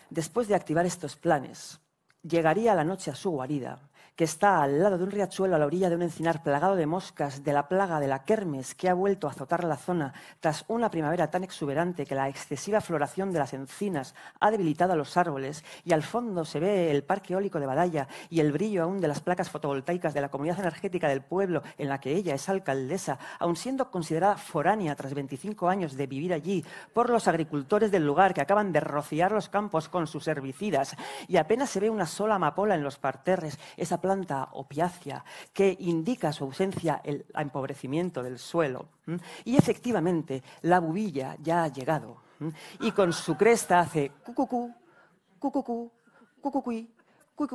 Speaker 7: después de activar estos planes, llegaría a la noche a su guarida que está al lado de un riachuelo a la orilla de un encinar plagado de moscas de la plaga de la kermes que ha vuelto a azotar la zona tras una primavera tan exuberante que la excesiva floración de las encinas ha debilitado a los árboles y al fondo se ve el parque eólico de Badalla y el brillo aún de las placas fotovoltaicas de la comunidad energética del pueblo en la que ella es alcaldesa, aun siendo considerada foránea tras 25 años de vivir allí por los agricultores del lugar que acaban de rociar los campos con sus herbicidas y apenas se ve una sola amapola en los parterres, esa planta opiácea que indica su ausencia el empobrecimiento del suelo. Y efectivamente, la bubilla ya ha llegado. Y con su cresta hace cucucú, cu cucucuí, cu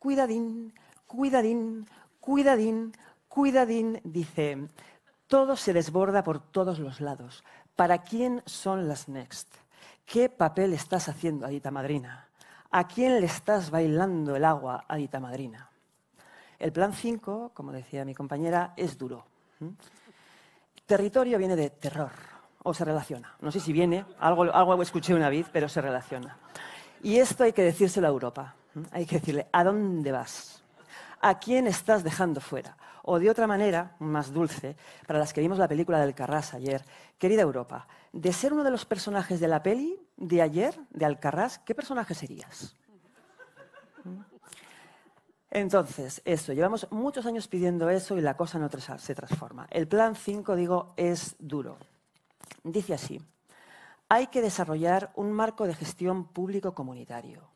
Speaker 7: cuidadín, cuidadín, cuidadín, cuidadín, dice, todo se desborda por todos los lados. ¿Para quién son las Next? ¿Qué papel estás haciendo, Adita Madrina? ¿A quién le estás bailando el agua, Adita Madrina? El plan 5, como decía mi compañera, es duro. Territorio viene de terror, o se relaciona. No sé si viene, algo, algo escuché una vez, pero se relaciona. Y esto hay que decírselo a Europa. Hay que decirle, ¿a dónde vas? ¿A quién estás dejando fuera? o de otra manera, más dulce, para las que vimos la película del Carras ayer. Querida Europa, de ser uno de los personajes de la peli de ayer, de Alcarrás, ¿qué personaje serías? ¿Mm? Entonces, eso, llevamos muchos años pidiendo eso y la cosa no se transforma. El plan 5, digo, es duro. Dice así, hay que desarrollar un marco de gestión público comunitario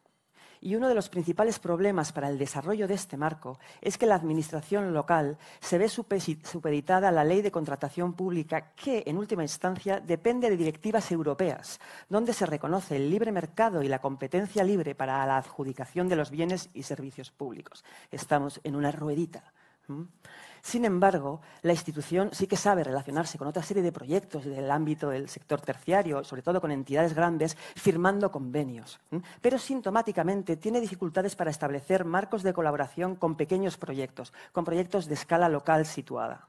Speaker 7: y uno de los principales problemas para el desarrollo de este marco es que la Administración local se ve supeditada a la ley de contratación pública que, en última instancia, depende de directivas europeas, donde se reconoce el libre mercado y la competencia libre para la adjudicación de los bienes y servicios públicos. Estamos en una ruedita. Sin embargo, la institución sí que sabe relacionarse con otra serie de proyectos del ámbito del sector terciario, sobre todo con entidades grandes, firmando convenios. Pero sintomáticamente tiene dificultades para establecer marcos de colaboración con pequeños proyectos, con proyectos de escala local situada.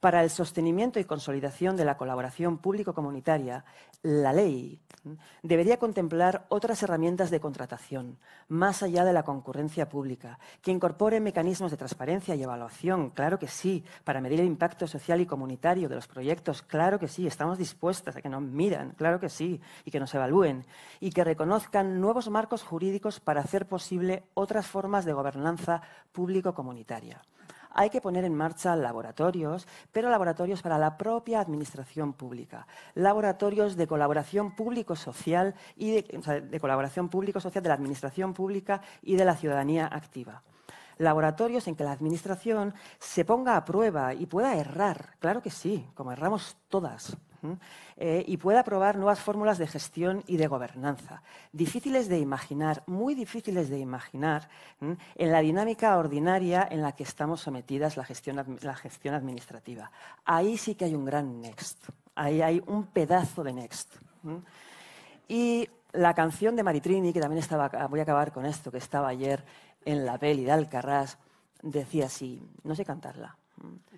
Speaker 7: Para el sostenimiento y consolidación de la colaboración público-comunitaria, la ley debería contemplar otras herramientas de contratación, más allá de la concurrencia pública, que incorpore mecanismos de transparencia y evaluación, claro que sí, para medir el impacto social y comunitario de los proyectos, claro que sí, estamos dispuestas a que nos midan, claro que sí, y que nos evalúen, y que reconozcan nuevos marcos jurídicos para hacer posible otras formas de gobernanza público-comunitaria. Hay que poner en marcha laboratorios, pero laboratorios para la propia administración pública, laboratorios de colaboración público-social y de, colaboración público-social de la administración pública y de la ciudadanía activa laboratorios en que la Administración se ponga a prueba y pueda errar. Claro que sí, como erramos todas. Eh, y pueda probar nuevas fórmulas de gestión y de gobernanza, difíciles de imaginar, muy difíciles de imaginar, en la dinámica ordinaria en la que estamos sometidas la gestión, administrativa. Ahí sí que hay un gran next, ahí hay un pedazo de next. Y la canción de Maritrini, que también estaba, voy a acabar con esto, que estaba ayer en la peli de Alcarrás, decía así, no sé cantarla.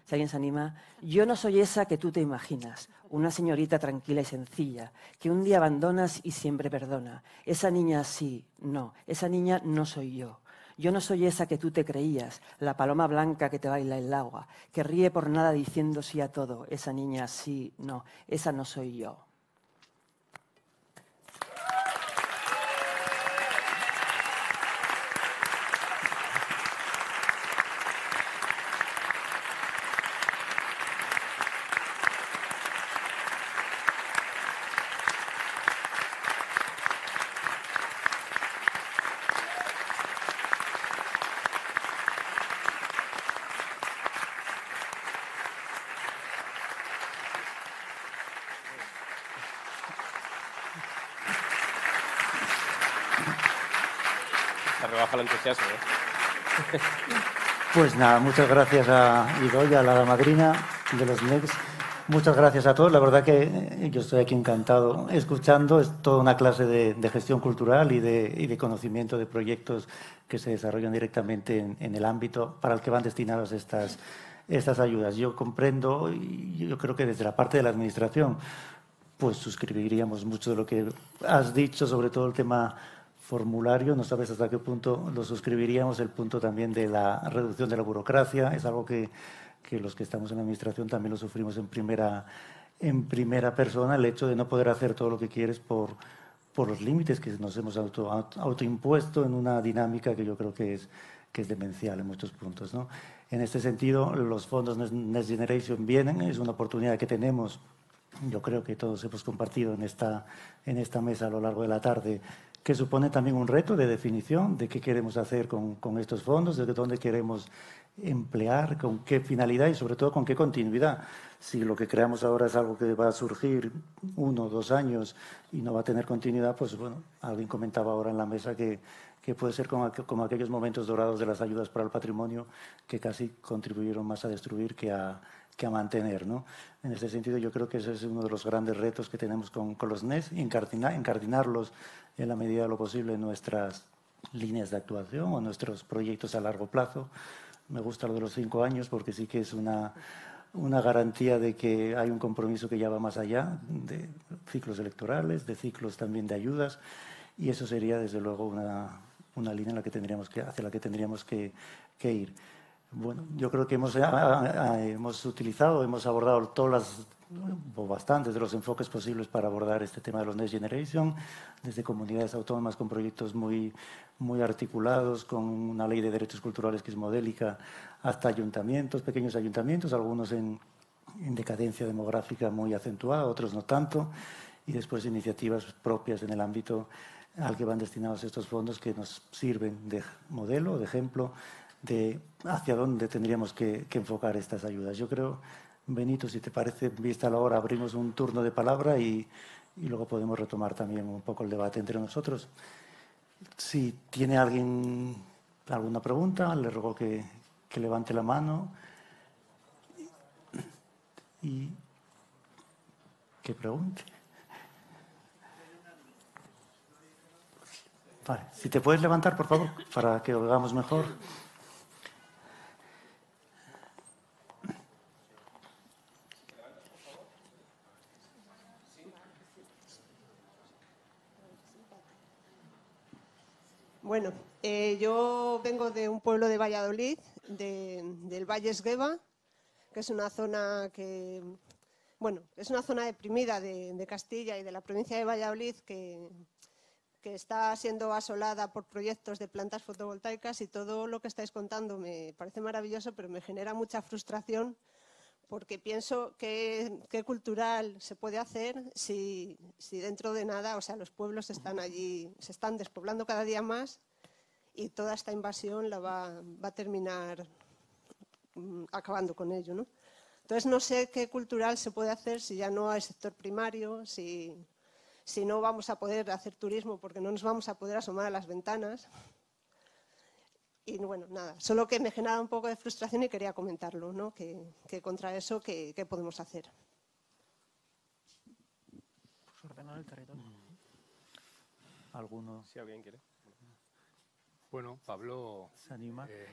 Speaker 7: Si alguien se anima, yo no soy esa que tú te imaginas, una señorita tranquila y sencilla, que un día abandonas y siempre perdona. Esa niña sí, no, esa niña no soy yo. Yo no soy esa que tú te creías, la paloma blanca que te baila el agua, que ríe por nada diciendo sí a todo. Esa niña sí, no, esa no soy yo.
Speaker 1: baja el entusiasmo. ¿eh?
Speaker 12: Pues nada, muchas gracias a Idoya, a la madrina de los NEX. Muchas gracias a todos. La verdad que eh, yo estoy aquí encantado escuchando. Es toda una clase de, gestión cultural y de, conocimiento de proyectos que se desarrollan directamente en, el ámbito para el que van destinadas estas, estas ayudas. Yo comprendo y yo creo que desde la parte de la Administración pues suscribiríamos mucho de lo que has dicho, sobre todo el tema formulario, no sabes hasta qué punto lo suscribiríamos, el punto también de la reducción de la burocracia, es algo que, los que estamos en la administración también lo sufrimos en primera, en primera persona, el hecho de no poder hacer todo lo que quieres por, por los límites que nos hemos autoimpuesto en una dinámica que yo creo que es, que es demencial en muchos puntos. ¿no? En este sentido, los fondos Next Generation vienen, es una oportunidad que tenemos, yo creo que todos hemos compartido en esta, en esta mesa a lo largo de la tarde, que supone también un reto de definición de qué queremos hacer con, con estos fondos, de dónde queremos emplear, con qué finalidad y sobre todo con qué continuidad. Si lo que creamos ahora es algo que va a surgir uno o dos años y no va a tener continuidad, pues bueno, alguien comentaba ahora en la mesa que, puede ser como, aquellos momentos dorados de las ayudas para el patrimonio que casi contribuyeron más a destruir que a, que a mantener. ¿no? En ese sentido, yo creo que ese es uno de los grandes retos que tenemos con, con los NES, encardinarlos en la medida de lo posible nuestras líneas de actuación o nuestros proyectos a largo plazo. Me gusta lo de los cinco años porque sí que es una, una garantía de que hay un compromiso que ya va más allá de ciclos electorales, de ciclos también de ayudas, y eso sería desde luego una, una línea en la que tendríamos que, hacia la que tendríamos que, que ir. Bueno, yo creo que hemos, ah, ah, ah, hemos utilizado, hemos abordado todas las o pues bastantes de los enfoques posibles para abordar este tema de los Next Generation, desde comunidades autónomas con proyectos muy, muy articulados, con una ley de derechos culturales que es modélica, hasta ayuntamientos, pequeños ayuntamientos, algunos en, en decadencia demográfica muy acentuada, otros no tanto, y después iniciativas propias en el ámbito al que van destinados estos fondos que nos sirven de modelo, de ejemplo, de hacia dónde tendríamos que, que enfocar estas ayudas. Yo creo Benito, si te parece, vista la hora, abrimos un turno de palabra y, luego podemos retomar también un poco el debate entre nosotros. Si tiene alguien alguna pregunta, le ruego que, levante la mano. Y que pregunte. Vale, si te puedes levantar, por favor, para que oigamos mejor.
Speaker 6: Bueno, eh, yo vengo de un pueblo de Valladolid, del Valles Gueva, que es una zona que, bueno, es una zona deprimida de, Castilla y de la provincia de Valladolid que, está siendo asolada por proyectos de plantas fotovoltaicas y todo lo que estáis contando me parece maravilloso, pero me genera mucha frustración porque pienso que, cultural se puede hacer si, dentro de nada, o sea, los pueblos están allí, se están despoblando cada día más y toda esta invasión la va, a terminar mm, acabando con ello, ¿no? Entonces no sé qué cultural se puede hacer si ya no hay sector primario, si, si no vamos a poder hacer turismo porque no nos vamos a poder asomar a las ventanas y bueno, nada, solo que me generaba un poco de frustración y quería comentarlo, ¿no? Que, contra eso, ¿qué, podemos hacer?
Speaker 9: Pues ordenar el
Speaker 12: mm. ¿Alguno? Si alguien quiere. Bueno, Pablo... ¿Se eh,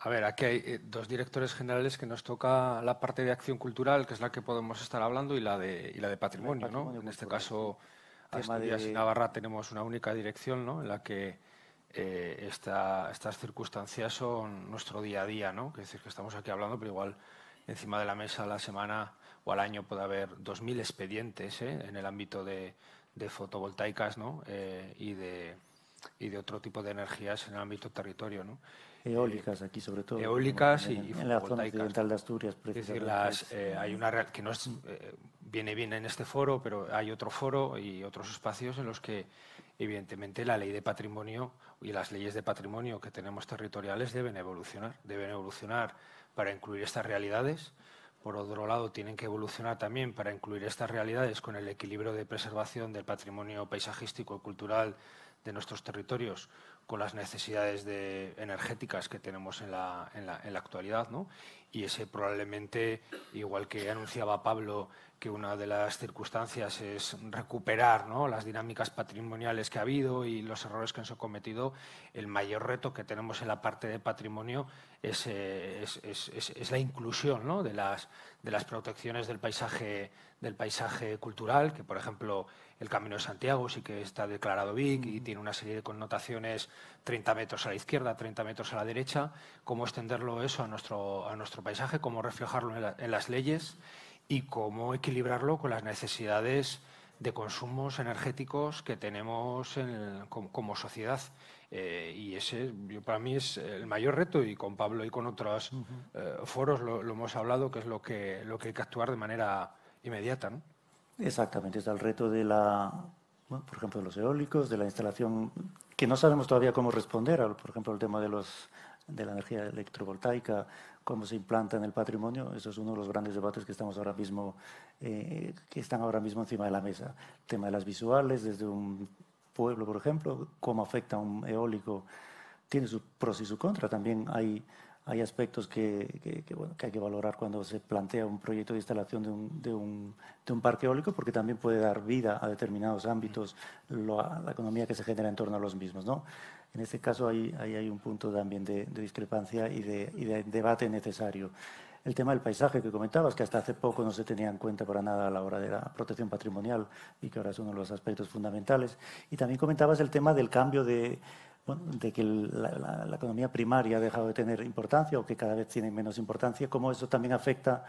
Speaker 2: a ver, aquí hay eh, dos directores generales que nos toca la parte de acción cultural, que es la que podemos estar hablando, y la de, la de patrimonio, ¿no? En este caso, Asturias y Navarra tenemos una única dirección, ¿no? En la que eh, estas circunstancias son nuestro día a día, ¿no? Es decir, que estamos aquí hablando, pero igual encima de la mesa a la semana o al año puede haber 2.000 expedientes ¿eh? en el ámbito de, fotovoltaicas ¿no? Eh, y, de, y de otro tipo de energías en el ámbito
Speaker 12: territorio. ¿no? Eólicas aquí sobre todo. Eólicas y, fotovoltaicas en, la zona occidental de Asturias, precisamente. Es pues, decir, hay
Speaker 2: una que no es, viene bien en este foro, pero hay otro foro y otros espacios en los que evidentemente la ley de patrimonio y las leyes de patrimonio que tenemos territoriales deben evolucionar. Deben evolucionar para incluir estas realidades. Por otro lado, tienen que evolucionar también para incluir estas realidades con el equilibrio de preservación del patrimonio paisajístico y cultural de nuestros territorios con las necesidades energéticas que tenemos en la, actualidad. Y ese probablemente, igual que anunciaba Pablo, que una de las circunstancias es recuperar las dinámicas patrimoniales que ha habido y los errores que se han cometido, el mayor reto que tenemos en la parte de patrimonio es, eh, la inclusión de, las, de, las, protecciones del paisaje, del paisaje cultural, que por ejemplo el Camino de Santiago sí que está declarado BIC y tiene una serie de connotaciones 30 metros a la izquierda, 30 metros a la derecha, cómo extenderlo eso a nuestro, a nuestro paisaje, cómo reflejarlo en las leyes y cómo equilibrarlo con las necesidades de consumos energéticos que tenemos como, sociedad. Eh, y ese yo, para mí es el mayor reto y con Pablo y con otros eh, foros lo, hemos hablado, que es lo que, lo que hay que actuar de manera inmediata.
Speaker 12: Exactamente, está el reto de la, por ejemplo, de los eólicos, de la instalación, que no sabemos todavía cómo responder, por ejemplo, el tema de, los, de la energía electrovoltaica cómo se implanta en el patrimonio. Eso es uno de los grandes debates que, estamos ahora mismo, eh, que están ahora mismo encima de la mesa. El tema de las visuales, desde un pueblo, por ejemplo, cómo afecta un eólico, tiene sus pros y sus contras. También hay, hay aspectos que, que, bueno, que, hay que valorar cuando se plantea un proyecto de instalación de un, de un, de un parque eólico, porque también puede dar vida a determinados ámbitos, a la economía que se genera en torno a los mismos. ¿no? En este caso ahí, hay un punto también de, discrepancia y de, debate necesario. El tema del paisaje que comentabas, que hasta hace poco no se tenía en cuenta para nada a la hora de la protección patrimonial y que ahora es uno de los aspectos fundamentales. Y también comentabas el tema del cambio de, que la, la, economía primaria ha dejado de tener importancia o que cada vez tiene menos importancia, cómo eso también afecta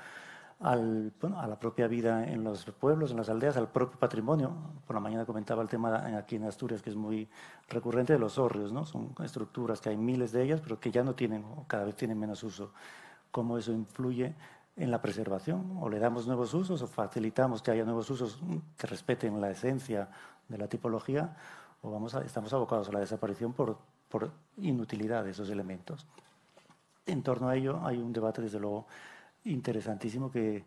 Speaker 12: bueno, a la propia vida en los pueblos, en las aldeas, al propio patrimonio. Por la mañana comentaba el tema aquí en Asturias, que es muy recurrente de los hórreos, ¿no? Son estructuras que hay miles de ellas, pero que ya no tienen, o cada vez tienen menos uso. ¿Cómo eso influye en la preservación? ¿O le damos nuevos usos o facilitamos que haya nuevos usos que respeten la esencia de la tipología? ¿O vamos estamos abocados a la desaparición por, por inutilidad de esos elementos? En torno a ello hay un debate, desde luego, interesantísimo que,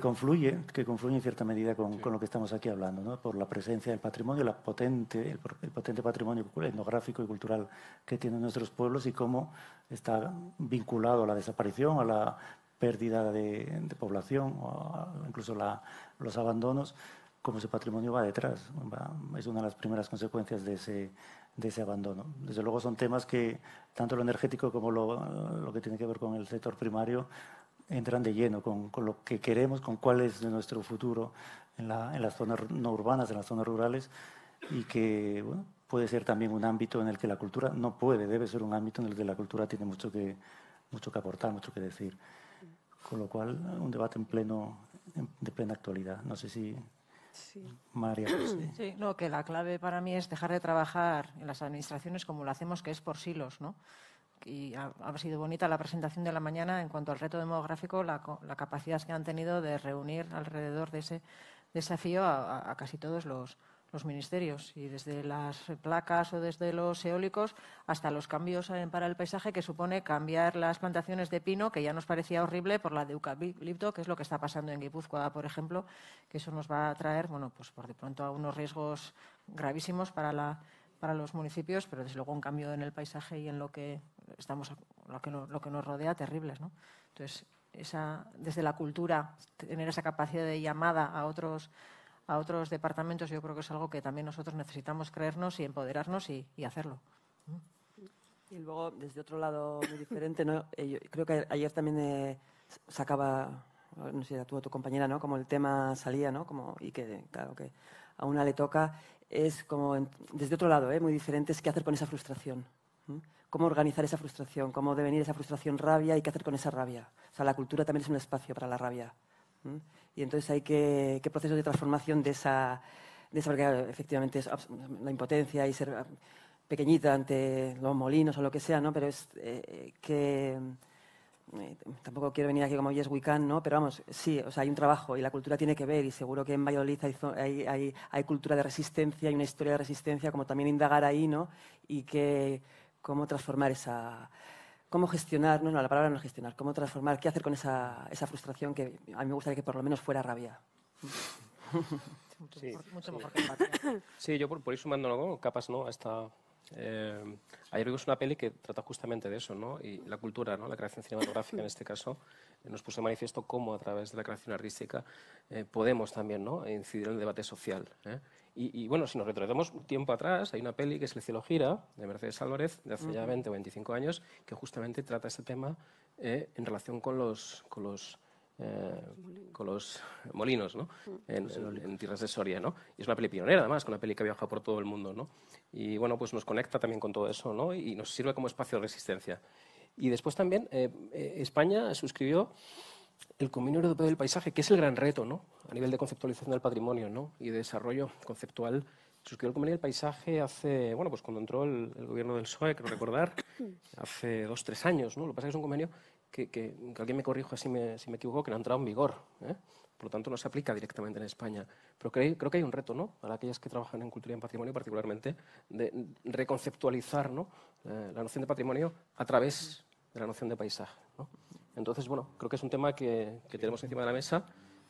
Speaker 12: confluye, que confluye en cierta medida con, lo que estamos aquí hablando, por la presencia del patrimonio, la potente, el, potente patrimonio etnográfico y cultural que tienen nuestros pueblos y cómo está vinculado a la desaparición, a la pérdida de, población, o incluso la, los abandonos, cómo ese patrimonio va detrás. es una de las primeras consecuencias de ese, de ese abandono. Desde luego son temas que, tanto lo energético como lo, lo que tiene que ver con el sector primario, entran de lleno con, con lo que queremos, con cuál es nuestro futuro en, la, en las zonas no urbanas, en las zonas rurales, y que puede ser también un ámbito en el que la cultura, no puede, debe ser un ámbito en el que la cultura tiene mucho que, mucho que aportar, mucho que decir. Con lo cual, un debate en pleno, de plena actualidad. No sé si Sí. María.
Speaker 11: Sí, no, que la clave para mí es dejar de trabajar en las administraciones como lo hacemos, que es por silos, ¿no? y ha, sido bonita la presentación de la mañana en cuanto al reto demográfico, la, la capacidad que han tenido de reunir alrededor de ese desafío a, casi todos los, ministerios, y desde las placas o desde los eólicos hasta los cambios para el paisaje que supone cambiar las plantaciones de pino, que ya nos parecía horrible, por la de eucalipto, que es lo que está pasando en Guipúzcoa, por ejemplo, que eso nos va a traer, bueno, pues por de pronto a unos riesgos gravísimos para la para los municipios, pero desde luego un cambio en el paisaje y en lo que estamos lo que, nos, rodea terribles. Entonces, esa, desde la cultura, tener esa capacidad de llamada a otros, a otros departamentos, yo creo que es algo que también nosotros necesitamos creernos y empoderarnos y, hacerlo.
Speaker 10: Y
Speaker 7: luego, desde otro lado muy diferente, ¿no? Eh, creo que ayer también eh, sacaba, no sé, a tu, tu compañera, ¿no? Como el tema salía, ¿no? Como, y que, claro, que a una le toca, es como, desde otro lado, ¿eh? muy diferente, es qué hacer con esa frustración cómo organizar esa frustración, cómo devenir esa frustración rabia y qué hacer con esa rabia. O sea, la cultura también es un espacio para la rabia. Y entonces hay que, ¿Qué procesos de transformación de esa, de esa, porque efectivamente es la impotencia y ser pequeñita ante los molinos o lo que sea, ¿no? Pero es eh, eh, que eh, tampoco quiero venir aquí como Yes We Can, ¿no? Pero vamos, sí, o sea, hay un trabajo y la cultura tiene que ver y seguro que en Valladolid hay, cultura de resistencia, y una historia de resistencia, como también indagar ahí, ¿no? Y que cómo transformar esa, cómo gestionar, no, no, la palabra no es gestionar, cómo transformar, qué hacer con esa, esa frustración que a mí me gustaría que por lo menos fuera rabia.
Speaker 11: Sí, mucho mejor que
Speaker 1: Sí, yo por, por ir sumando capas, ¿no? Hasta, eh, ayer vimos una peli que trata justamente de eso, ¿no? Y la cultura, ¿no? La creación cinematográfica en este caso. Eh, nos puso manifiesto cómo a través de la creación artística eh, podemos también incidir en el debate social. ¿eh? Y, bueno, si nos retrocedemos un tiempo atrás, hay una peli que es El cielo gira, de Mercedes Álvarez, de hace ya 20 o 25 años, que justamente trata este tema en relación con los... molinos, En, tierras de Soria, ¿no? Y es una peli pionera, además, con una peli que ha viajado por todo el mundo, ¿no? Y bueno, pues nos conecta también con todo eso, Y nos sirve como espacio de resistencia. Y después también eh, eh, España suscribió el Convenio Europeo del Paisaje, que es el gran reto, ¿no? A nivel de conceptualización del patrimonio, ¿no? Y de desarrollo conceptual. Suscribió el Convenio del Paisaje hace, bueno, pues cuando entró el, gobierno del PSOE, creo recordar, <coughs> hace dos, tres años, ¿no? Lo que pasa es que es un convenio que, que, alguien me corrija si me, si me equivoco, que no ha entrado en vigor, ¿eh? Por lo tanto, no se aplica directamente en España. Pero creo, que hay un reto, ¿no? Para aquellas que trabajan en cultura y en patrimonio, particularmente, de reconceptualizar ¿no? la noción de patrimonio a través de la noción de paisaje. ¿no? Entonces, bueno, creo que es un tema que, que, tenemos encima de la mesa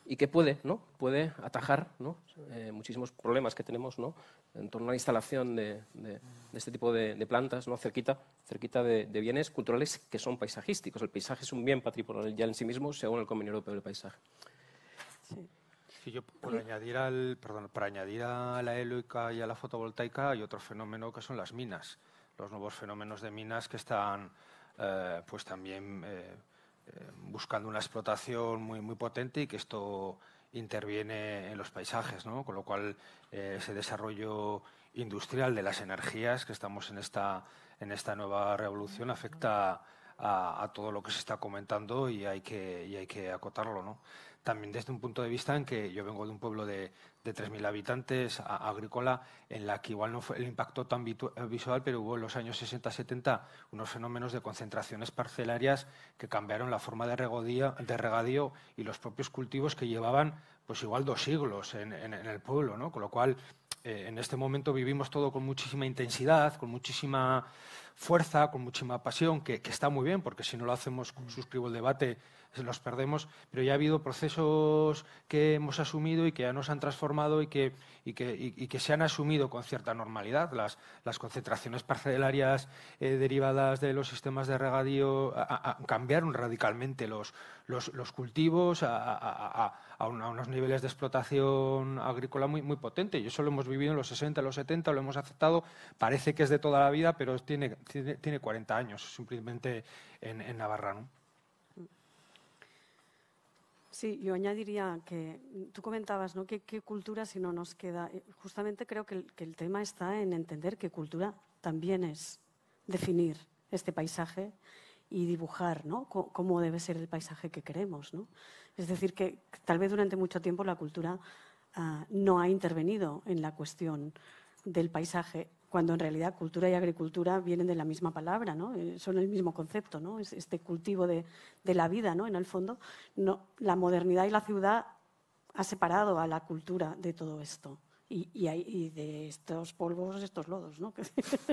Speaker 1: y que puede, ¿no? puede atajar ¿no? Eh, muchísimos problemas que tenemos ¿no? en torno a la instalación de, de, este tipo de, plantas ¿no? cerquita, cerquita de, bienes culturales que son paisajísticos. El paisaje es un bien patrimonial ya en sí mismo, según el Convenio Europeo del Paisaje.
Speaker 2: Sí. yo puedo añadir al, perdón, para añadir a la eólica y a la fotovoltaica hay otro fenómeno que son las minas, los nuevos fenómenos de minas que están eh, pues también eh, eh, buscando una explotación muy, potente y que esto interviene en los paisajes, ¿no? con lo cual ese desarrollo industrial de las energías que estamos en esta, nueva revolución afecta a, todo lo que se está comentando y hay que, acotarlo también desde un punto de vista en que yo vengo de un pueblo de, 3.000 habitantes, agrícola, en la que igual no fue el impacto tan eh, visual, pero hubo en los años 60-70 unos fenómenos de concentraciones parcelarias que cambiaron la forma de regadío, de regadío y los propios cultivos que llevaban pues igual dos siglos en, el pueblo, Con lo cual, eh, en este momento vivimos todo con muchísima intensidad, con muchísima fuerza, con muchísima pasión, que, está muy bien, porque si no lo hacemos, suscribo el debate, los perdemos, pero ya ha habido procesos que hemos asumido y que ya nos han transformado y que, y que, se han asumido con cierta normalidad. Las, las concentraciones parcelarias eh, derivadas de los sistemas de regadío cambiaron radicalmente los, los, cultivos a, unos niveles de explotación agrícola muy, muy potente. Y eso lo hemos vivido en los 60, los 70, lo hemos aceptado. Parece que es de toda la vida, pero tiene tiene, tiene 40 años simplemente en, en Navarra.
Speaker 5: Sí, yo añadiría que tú comentabas, ¿no? ¿Qué, cultura si no nos queda? Eh, justamente creo que el, tema está en entender qué cultura también es definir este paisaje y dibujar cómo debe ser el paisaje que queremos. Es decir, que tal vez durante mucho tiempo la cultura ah, no ha intervenido en la cuestión del paisaje cuando en realidad cultura y agricultura vienen de la misma palabra, ¿no? Eh, son el mismo concepto, ¿no? este cultivo de, de la vida, ¿no? en el fondo. No, la modernidad y la ciudad ha separado a la cultura de todo esto y, y, de estos polvos, estos lodos. ¿no?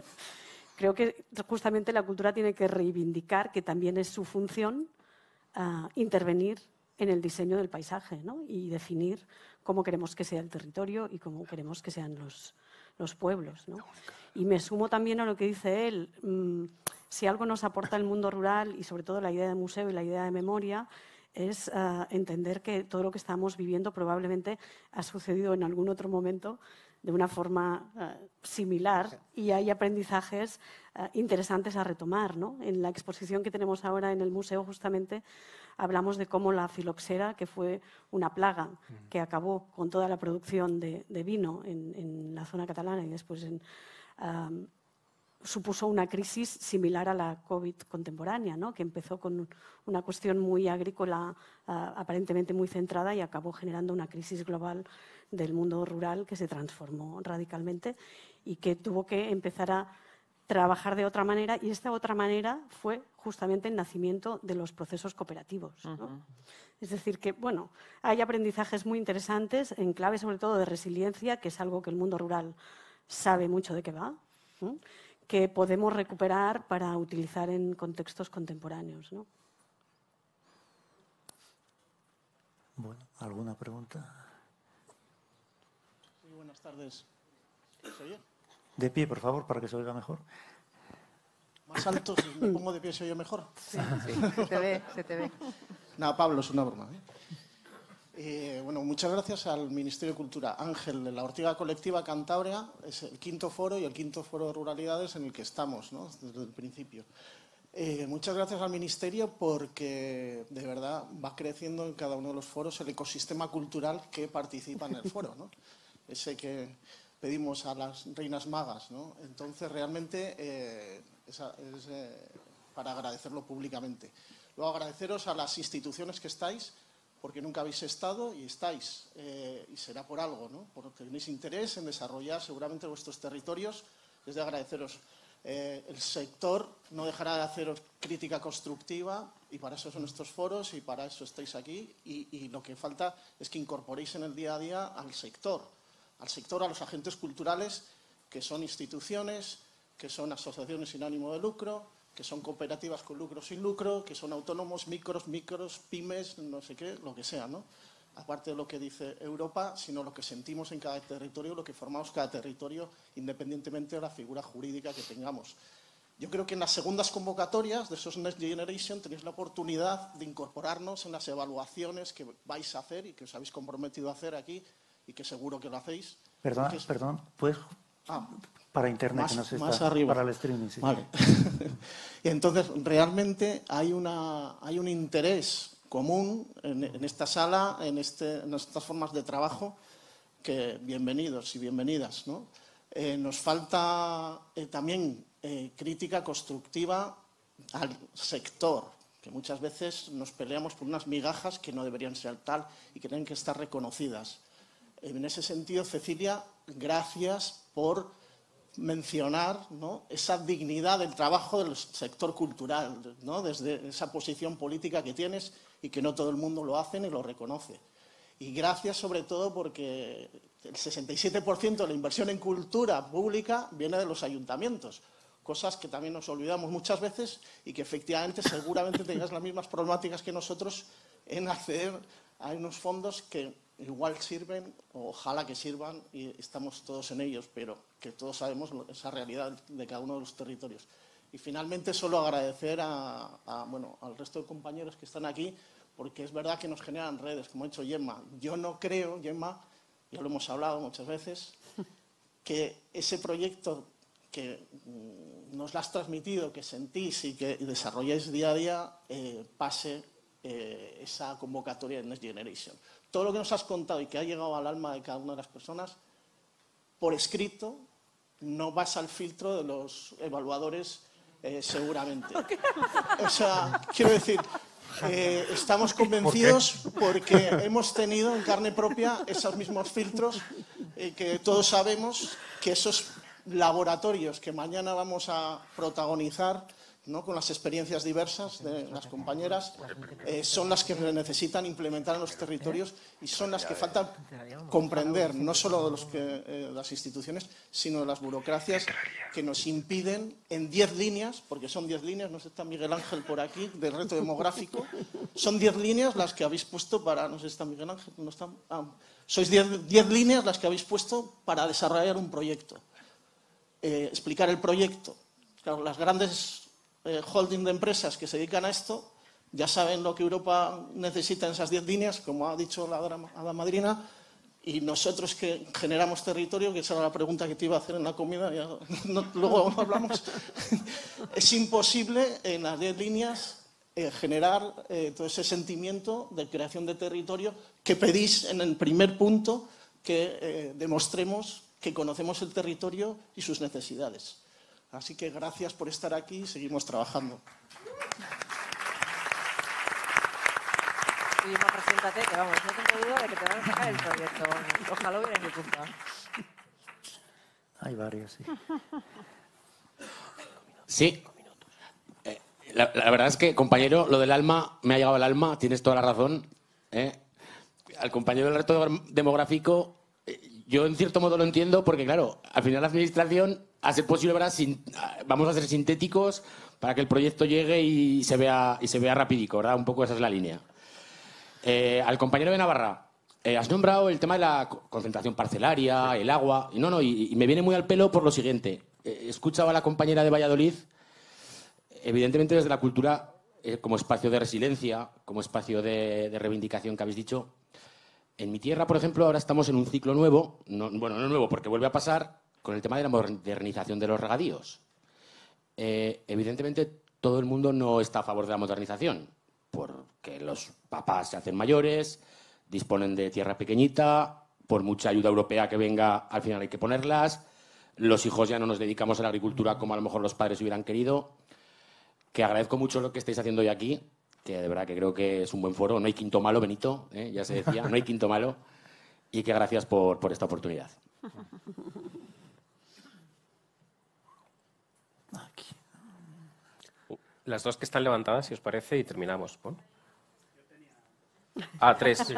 Speaker 5: <laughs> Creo que justamente la cultura tiene que reivindicar que también es su función ah, intervenir en el diseño del paisaje ¿no? y definir cómo queremos que sea el territorio y cómo queremos que sean los, los pueblos. Y me sumo también a lo que dice él. Mm, si algo nos aporta el mundo rural y sobre todo la idea de museo y la idea de memoria, es ah, entender que todo lo que estamos viviendo probablemente ha sucedido en algún otro momento de una forma eh, similar y hay aprendizajes eh, interesantes a retomar. ¿no? En la exposición que tenemos ahora en el museo, justamente, hablamos de cómo la filoxera, que fue una plaga que acabó con toda la producción de, vino en, la zona catalana y después en, supuso una crisis similar a la COVID contemporánea, que empezó con una cuestión muy agrícola, ah, aparentemente muy centrada, y acabó generando una crisis global del mundo rural que se transformó radicalmente y que tuvo que empezar a trabajar de otra manera. Y esta otra manera fue justamente el nacimiento de los procesos cooperativos. Es decir, que bueno, hay aprendizajes muy interesantes en clave sobre todo de resiliencia, que es algo que el mundo rural sabe mucho de qué va que podemos recuperar para utilizar en contextos contemporáneos. ¿no?
Speaker 12: Bueno, ¿alguna pregunta?
Speaker 13: Muy buenas tardes. ¿Se oye?
Speaker 12: De pie, por favor, para que se oiga mejor.
Speaker 13: Más alto, si me pongo de pie, se oye mejor. Sí, sí, se te ve, se te ve. No, Pablo, es una broma. ¿eh? Eh, bueno, muchas gracias al Ministerio de Cultura. Ángel, de la Ortiga Colectiva Cantabria es el quinto foro y el quinto foro de ruralidades en el que estamos desde el principio. Eh, muchas gracias al Ministerio porque de verdad va creciendo en cada uno de los foros el ecosistema cultural que participa en el foro. <laughs> Ese que pedimos a las reinas magas. Entonces, realmente eh, es para agradecerlo públicamente. Luego agradeceros a las instituciones que estáis porque nunca habéis estado y estáis, eh, y será por algo, ¿no? porque tenéis interés en desarrollar seguramente vuestros territorios, es de agradeceros. Eh, el sector no dejará de haceros crítica constructiva y para eso son nuestros foros y para eso estáis aquí y, y lo que falta es que incorporéis en el día a día al sector, al sector, a los agentes culturales que son instituciones, que son asociaciones sin ánimo de lucro, que son cooperativas con lucro sin lucro, que son autónomos, micros, micros, pymes, no sé qué, lo que sea, ¿no? Aparte de lo que dice Europa, sino lo que sentimos en cada territorio, lo que formamos cada territorio, independientemente de la figura jurídica que tengamos. Yo creo que en las segundas convocatorias de esos Next Generation tenéis la oportunidad de incorporarnos en las evaluaciones que vais a hacer y que os habéis comprometido a hacer aquí y que seguro que lo hacéis.
Speaker 12: Perdón, perdón, ¿puedes
Speaker 13: ah, para internet, más, arriba. Para el streaming, Vale. <laughs> y entonces, realmente hay, una, hay un interés común en, esta sala, en, este, en, estas formas de trabajo, que bienvenidos y bienvenidas. ¿no? Eh, nos falta eh, también eh, crítica constructiva al sector, que muchas veces nos peleamos por unas migajas que no deberían ser tal y que tienen que estar reconocidas. En ese sentido, Cecilia, gracias por mencionar esa dignidad del trabajo del sector cultural, desde esa posición política que tienes y que no todo el mundo lo hace ni lo reconoce. Y gracias sobre todo porque el 67% de la inversión en cultura pública viene de los ayuntamientos, cosas que también nos olvidamos muchas veces y que efectivamente seguramente tengas las mismas problemáticas que nosotros en acceder a unos fondos que igual sirven, ojalá que sirvan, y estamos todos en ellos, pero que todos sabemos esa realidad de cada uno de los territorios. Y finalmente solo agradecer a, bueno, al resto de compañeros que están aquí, porque es verdad que nos generan redes, como ha hecho Gemma. Yo no creo, Gemma, ya lo hemos hablado muchas veces, <laughs> que ese proyecto que mm, nos lo has transmitido, que sentís y que desarrolláis día a día, eh, pase eh, esa convocatoria de Next Generation todo lo que nos has contado y que ha llegado al alma de cada una de las personas, por escrito, no vas al filtro de los evaluadores eh, seguramente. <laughs> O sea, quiero decir, eh, estamos convencidos porque hemos tenido en carne propia esos mismos filtros y eh, que todos sabemos que esos laboratorios que mañana vamos a protagonizar con las experiencias diversas de las compañeras, eh, son las que necesitan implementar en los territorios y son las que faltan comprender, no solo eh, de las instituciones, sino de las burocracias que nos impiden en 10 líneas, porque son 10 líneas, no sé, está Miguel Ángel por aquí, del reto demográfico, son 10 líneas las que habéis puesto para, no sé, está Miguel Ángel, no está, ah, sois 10 líneas las que habéis puesto para desarrollar un proyecto, eh, explicar el proyecto. Claro, las grandes eh, holding de empresas que se dedican a esto, ya saben lo que Europa necesita en esas diez líneas, como ha dicho la Madrina, y nosotros que generamos territorio, que esa era la pregunta que te iba a hacer en la comida, <laughs> no, luego hablamos, <laughs> es imposible en las diez líneas eh, generar eh, todo ese sentimiento de creación de territorio que pedís en el primer punto que demostremos que conocemos el territorio y sus necesidades. Así que gracias por estar aquí y seguimos trabajando.
Speaker 11: Y no, preséntate, que vamos, no tengo duda de que te van a sacar el proyecto. Ojalá hubiera mi culpa.
Speaker 4: Hay varios, sí. Sí. Eh, la, verdad es que, compañero, lo del alma me ha llegado al alma, tienes toda la razón. ¿eh? Al compañero del reto demográfico yo en cierto modo lo entiendo porque, claro, al final la administración, a ser posible, ¿verdad? vamos a ser sintéticos para que el proyecto llegue y se vea, y se vea rapidico, ¿verdad? Un poco esa es la línea. Eh, al compañero de Navarra, eh, has nombrado el tema de la concentración parcelaria, el agua, y no, no, y, me viene muy al pelo por lo siguiente. Eh, escuchaba a la compañera de Valladolid, evidentemente desde la cultura como espacio de resiliencia, como espacio de reivindicación que habéis dicho, en mi tierra, por ejemplo, ahora estamos en un ciclo nuevo, no, bueno, no nuevo, porque vuelve a pasar con el tema de la modernización de los regadíos. Eh, evidentemente, todo el mundo no está a favor de la modernización, porque los papás se hacen mayores, disponen de tierra pequeñita, por mucha ayuda europea que venga, al final hay que ponerlas, los hijos ya no nos dedicamos a la agricultura como a lo mejor los padres hubieran querido, que agradezco mucho lo que estáis haciendo hoy aquí, que de verdad que creo que es un buen foro. No hay quinto malo, Benito, ¿eh? ya se decía, no hay quinto malo. Y que gracias por, esta oportunidad.
Speaker 1: Las dos que están levantadas, si os parece, y terminamos. Ah, tres.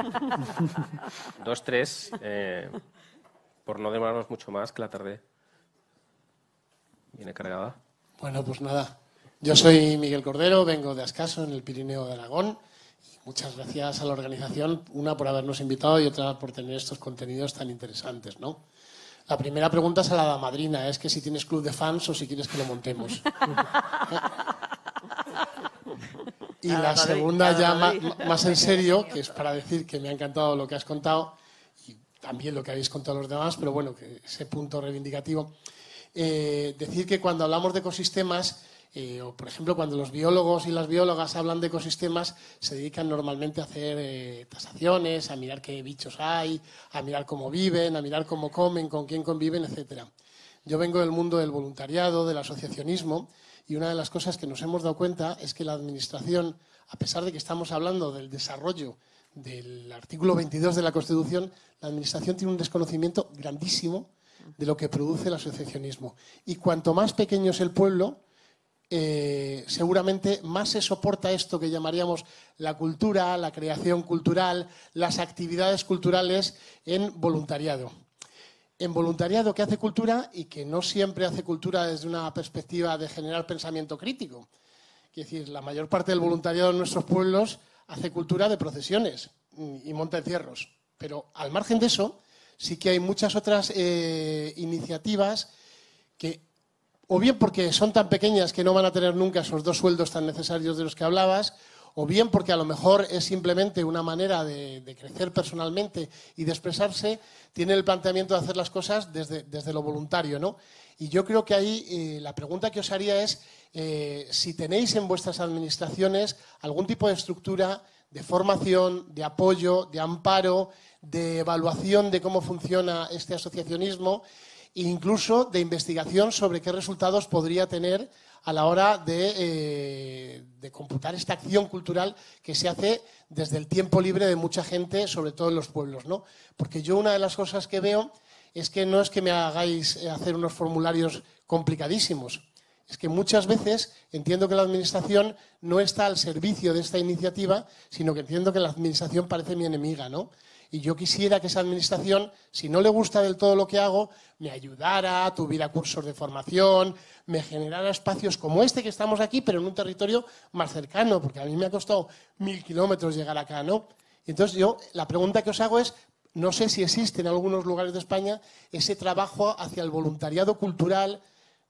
Speaker 1: dos, tres. Eh, por no demorarnos mucho más, que la tarde viene cargada.
Speaker 8: Bueno, pues nada, yo soy Miguel Cordero, vengo de Ascaso, en el Pirineo de Aragón. Muchas gracias a la organización, una por habernos invitado y otra por tener estos contenidos tan interesantes, ¿no? La primera pregunta es a la madrina, es que si tienes club de fans o si quieres que lo montemos. <laughs> y la segunda ya más en serio, que es para decir que me ha encantado lo que has contado y también lo que habéis contado los demás, pero bueno, que ese punto reivindicativo. Eh, decir que cuando hablamos de ecosistemas eh, o, por ejemplo, cuando los biólogos y las biólogas hablan de ecosistemas, se dedican normalmente a hacer eh, tasaciones, a mirar qué bichos hay, a mirar cómo viven, a mirar cómo comen, con quién conviven, etcétera. Yo vengo del mundo del voluntariado, del asociacionismo, y una de las cosas que nos hemos dado cuenta es que la Administración, a pesar de que estamos hablando del desarrollo del artículo 22 de la Constitución, la Administración tiene un desconocimiento grandísimo de lo que produce el asociacionismo. Y cuanto más pequeño es el pueblo, eh, seguramente más se soporta esto que llamaríamos la cultura, la creación cultural, las actividades culturales en voluntariado. En voluntariado que hace cultura y que no siempre hace cultura desde una perspectiva de generar pensamiento crítico. Es decir, la mayor parte del voluntariado en nuestros pueblos hace cultura de procesiones y monta encierros. Pero al margen de eso, sí que hay muchas otras eh, iniciativas que o bien porque son tan pequeñas que no van a tener nunca esos dos sueldos tan necesarios de los que hablabas, o bien porque a lo mejor es simplemente una manera de, crecer personalmente y de expresarse, tiene el planteamiento de hacer las cosas desde, lo voluntario, ¿no? Y yo creo que ahí eh, la pregunta que os haría es eh, si tenéis en vuestras administraciones algún tipo de estructura de formación, de apoyo, de amparo, de evaluación de cómo funciona este asociacionismo incluso de investigación sobre qué resultados podría tener a la hora eh, de, computar esta acción cultural que se hace desde el tiempo libre de mucha gente, sobre todo en los pueblos. Porque yo una de las cosas que veo es que no es que me hagáis eh, hacer unos formularios complicadísimos, es que muchas veces entiendo que la Administración no está al servicio de esta iniciativa, sino que entiendo que la Administración parece mi enemiga, ¿no? y yo quisiera que esa administración, si no le gusta del todo lo que hago, me ayudara, tuviera cursos de formación, me generara espacios como este que estamos aquí, pero en un territorio más cercano, porque a mí me ha costado mil kilómetros llegar acá, ¿no? Entonces yo, la pregunta que os hago es, no sé si existe en algunos lugares de España ese trabajo hacia el voluntariado cultural,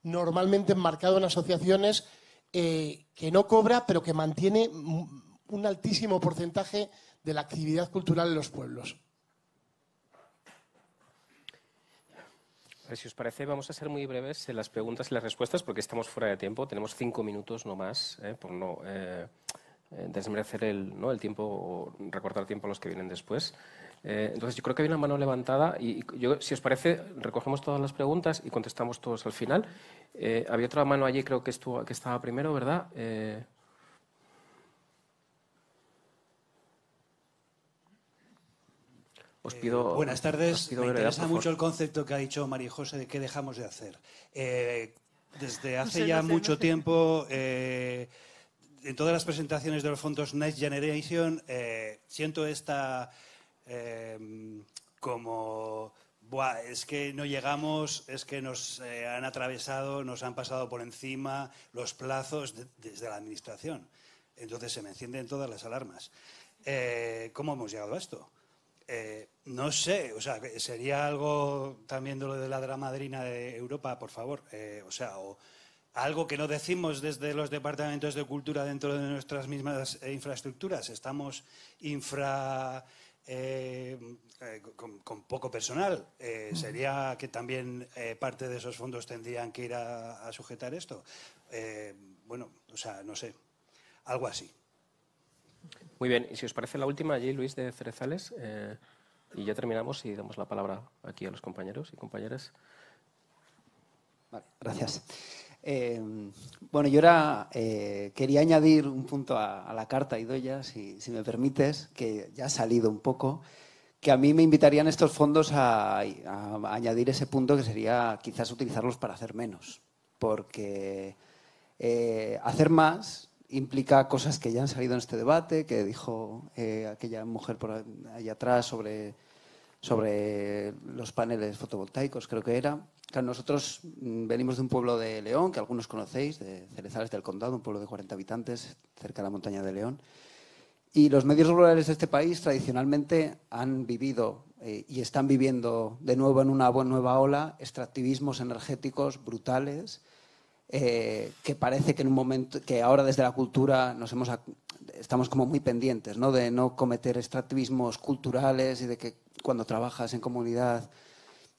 Speaker 8: normalmente enmarcado en asociaciones, eh, que no cobra, pero que mantiene un altísimo porcentaje de la actividad cultural en los pueblos.
Speaker 1: si os parece, vamos a ser muy breves en las preguntas y las respuestas porque estamos fuera de tiempo. Tenemos cinco minutos no más, eh, por no eh, eh, desmerecer el, ¿no? el tiempo o recortar tiempo a los que vienen después. entonces, yo creo que hay una mano levantada y, yo, si os parece, recogemos todas las preguntas y contestamos todos al final. había otra mano allí, creo que, estuvo, que estaba primero, ¿verdad? Eh, os pido, buenas tardes. Me interesa mucho el
Speaker 9: concepto que ha dicho María José de qué dejamos de hacer. Eh, desde hace ya mucho tiempo, eh, en todas las presentaciones de los fondos Next Generation, siento esta como Buah, es que no llegamos, es que nos han atravesado, nos han pasado por encima los plazos desde la Administración. Entonces se me encienden todas las alarmas. ¿Cómo hemos llegado a esto? Eh, no sé, o sea, sería algo también de lo de la dramadrina de Europa, por favor. Eh, o sea, o algo que no decimos desde los departamentos de cultura dentro de nuestras mismas eh, infraestructuras. Estamos infra. con, poco personal. ¿Sería que también parte de esos fondos tendrían que ir a sujetar esto? bueno, o sea, no sé. Algo así.
Speaker 1: Muy bien, y si os parece la última allí, Luis de Cerezales, eh, y ya terminamos y damos la palabra aquí a los compañeros y compañeras. Vale, gracias. Eh, bueno, yo ahora eh,
Speaker 3: quería añadir un punto a, la carta, Idoya, si, si me permites, que ya ha salido un poco, que a mí me invitarían estos fondos a, a añadir ese punto que sería quizás utilizarlos para hacer menos, porque hacer más implica cosas que ya han salido en este debate, que dijo eh, aquella mujer por allá atrás sobre, sobre los paneles fotovoltaicos, creo que era. que nosotros mm, venimos de un pueblo de León, que algunos conocéis, de Cerezales del Condado, un pueblo de 40 habitantes, cerca de la montaña de León. Y los medios rurales de este país tradicionalmente han vivido eh, y están viviendo de nuevo en una nueva ola extractivismos energéticos brutales eh, que parece que en un momento que ahora desde la cultura nos hemos estamos como muy pendientes, ¿no? De no cometer extractivismos culturales y de que cuando trabajas en comunidad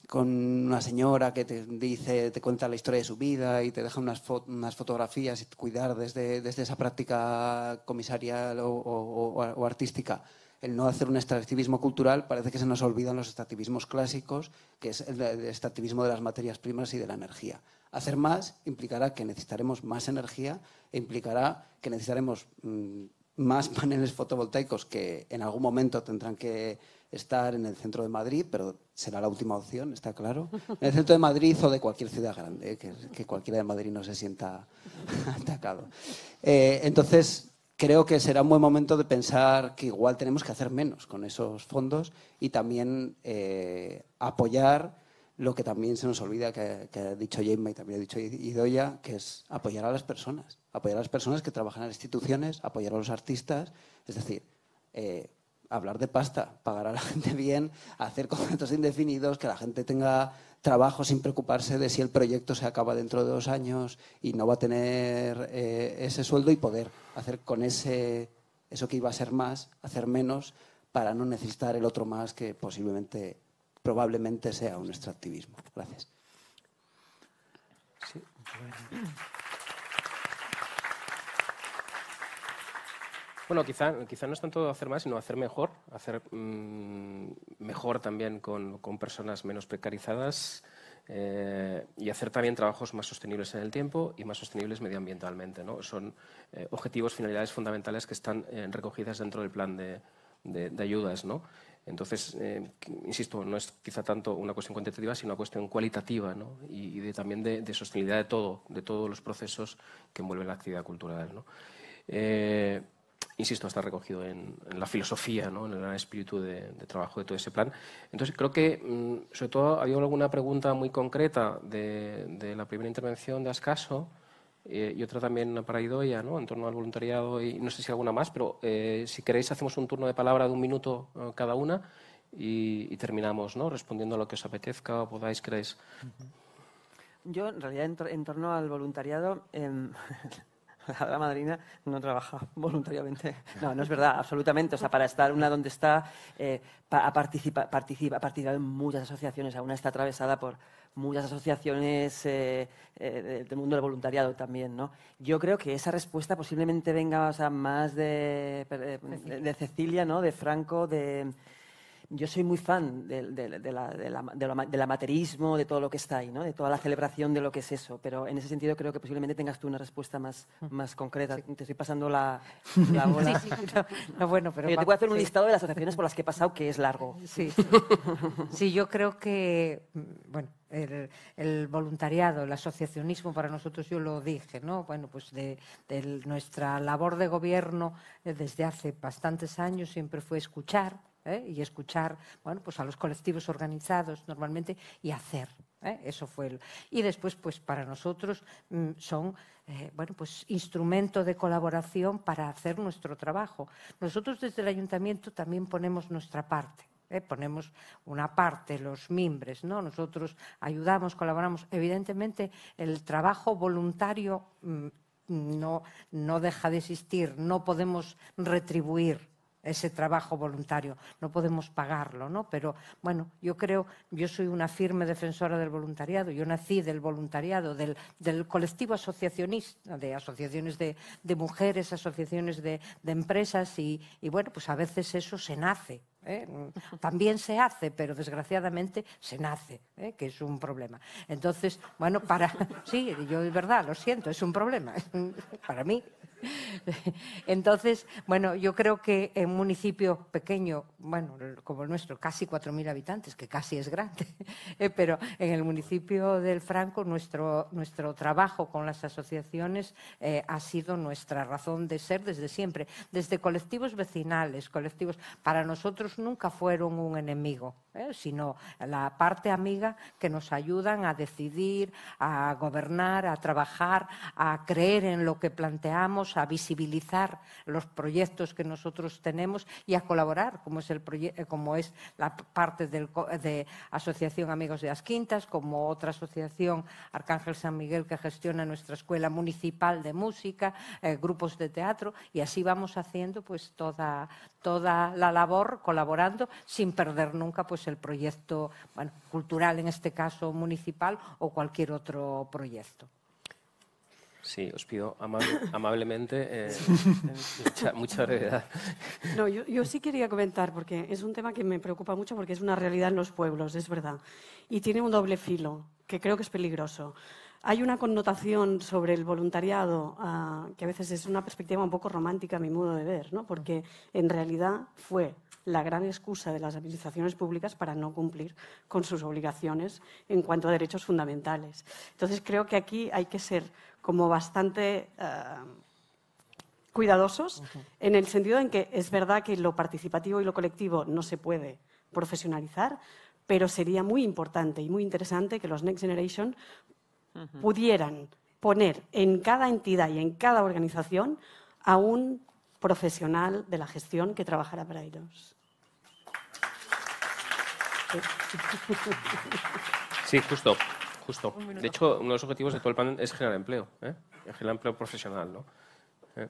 Speaker 3: con una señora que te dice, te cuenta la historia de su vida y te deja unas, unas fotografías y cuidar desde, desde esa práctica comisarial o artística el no hacer un extractivismo cultural, parece que se nos olvidan los extractivismos clásicos, que es el extractivismo de las materias primas y de la energía. Hacer más implicará que necesitaremos más energía e implicará que necesitaremos mm, más <laughs> paneles fotovoltaicos que en algún momento tendrán que estar en el centro de Madrid, pero será la última opción, está claro. En el centro de Madrid o de cualquier ciudad grande, que, cualquiera de Madrid no se sienta <laughs> atacado. Eh, entonces, creo que será un buen momento de pensar que igual tenemos que hacer menos con esos fondos y también eh, apoyar lo que también se nos olvida que, ha dicho Jaime y también ha dicho Idoya, que es apoyar a las personas, apoyar a las personas que trabajan en las instituciones, apoyar a los artistas, es decir, eh, hablar de pasta, pagar a la <laughs> gente bien, hacer contratos indefinidos, que la gente tenga trabajo sin preocuparse de si el proyecto se acaba dentro de dos años y no va a tener eh, ese sueldo y poder hacer con ese, eso que iba a ser más, hacer menos para no necesitar el otro más que posiblemente probablemente sea un extractivismo. Gracias.
Speaker 1: Bueno, quizá, no es tanto hacer más, sino hacer mejor, hacer mm, mejor también con, personas menos precarizadas eh, y hacer también trabajos más sostenibles en el tiempo y más sostenibles medioambientalmente. ¿no? Son eh, objetivos, finalidades fundamentales que están eh, recogidas dentro del plan de, de ayudas. ¿no? Entonces, eh, insisto, no es quizá tanto una cuestión cuantitativa, sino una cuestión cualitativa y, también de, sostenibilidad de todo, de todos los procesos que envuelven la actividad cultural. ¿no? Eh, insisto, está recogido en, la filosofía, en el gran espíritu de, trabajo de todo ese plan. Entonces, creo que, mm, sobre todo, había alguna pregunta muy concreta de, de la primera intervención de Ascaso eh, y otra también para Idoia, ¿no? en torno al voluntariado y no sé si alguna más, pero eh, si queréis hacemos un turno de palabra de un minuto eh, cada una y, terminamos ¿no? respondiendo a lo que os apetezca o podáis, queréis.
Speaker 7: Yo, en realidad, en, torno al voluntariado, em, <laughs> la madrina no trabaja <laughs> voluntariamente. No, no es verdad, absolutamente. O sea, para estar una donde está, eh, participado participa, participa, en muchas asociaciones, aún está atravesada por, muchas asociaciones eh, eh, del mundo del voluntariado también, ¿no? Yo creo que esa respuesta posiblemente venga más de, eh, de Cecilia, ¿no? De Franco, de yo soy muy fan del de, de amaterismo, de todo lo que está ahí, de toda la celebración de lo que es eso, pero en ese sentido creo que posiblemente tengas tú una respuesta más, mm. más concreta. Te estoy pasando la, <laughs> bola. bueno, pero te voy a hacer un listado de las asociaciones por las que he pasado que es largo. Sí,
Speaker 10: <laughs> yo creo que, mm, bueno, el, voluntariado, el asociacionismo para nosotros, yo lo dije, ¿no? Bueno, pues de, nuestra labor de gobierno eh, desde hace bastantes años siempre fue escuchar, ¿eh? y escuchar pues a los colectivos organizados normalmente y hacer. ¿eh? Eso fue Y después, pues para nosotros mm, son eh, pues instrumento de colaboración para hacer nuestro trabajo. Nosotros desde el ayuntamiento también ponemos nuestra parte. ponemos una parte, los mimbres, Nosotros ayudamos, colaboramos. Evidentemente, el trabajo voluntario mm, no deja de existir, no podemos retribuir ese trabajo voluntario. No podemos pagarlo, ¿no? Pero bueno, yo creo, yo soy una firme defensora del voluntariado. Yo nací del voluntariado, del, colectivo asociacionista, de asociaciones de, mujeres, asociaciones de, empresas y, bueno, pues a veces eso se nace, ¿eh? También se hace, pero desgraciadamente se nace, ¿eh? que es un problema. Entonces, bueno, para... Sí, yo es verdad, lo siento, es un problema <laughs> para mí. <laughs> Entonces, bueno, yo creo que en un municipio pequeño, bueno, como el nuestro, casi 4.000 habitantes, que casi es grande, <laughs> eh, pero en el municipio del Franco nuestro, nuestro trabajo con las asociaciones eh, ha sido nuestra razón de ser desde siempre, desde colectivos vecinales, colectivos, para nosotros nunca fueron un enemigo, eh, sino la parte amiga que nos ayudan a decidir, a gobernar, a trabajar, a creer en lo que planteamos a visibilizar los proyectos que nosotros tenemos y a colaborar, como es, eh, como es la parte de Asociación Amigos de las Quintas, como otra asociación, Arcángel San Miguel, que gestiona nuestra Escuela Municipal de Música, eh, grupos de teatro, y así vamos haciendo pues toda, la labor colaborando sin perder nunca pues el proyecto cultural, en este caso municipal, o
Speaker 5: cualquier otro proyecto.
Speaker 1: Sí, os pido <coughs> amablemente eh, mucha, brevedad.
Speaker 5: No, yo, sí quería comentar, porque es un tema que me preocupa mucho porque es una realidad en los pueblos, es verdad. Y tiene un doble filo, que creo que es peligroso. Hay una connotación sobre el voluntariado ah, que a veces es una perspectiva un poco romántica, a mi modo de ver, ¿no? porque en realidad fue la gran excusa de las administraciones públicas para no cumplir con sus obligaciones en cuanto a derechos fundamentales. Entonces, creo que aquí hay que ser como bastante... Eh, cuidadosos en el sentido en que es verdad que lo participativo y lo colectivo no se puede profesionalizar, pero sería muy importante y muy interesante que los Next Generation pudieran poner en cada entidad y en cada organización a un profesional de la gestión que trabajara para ellos.
Speaker 1: Sí, justo, justo. De hecho, uno de los objetivos de todo el plan es generar empleo, ¿eh? generar empleo profesional, ¿no? ¿Eh?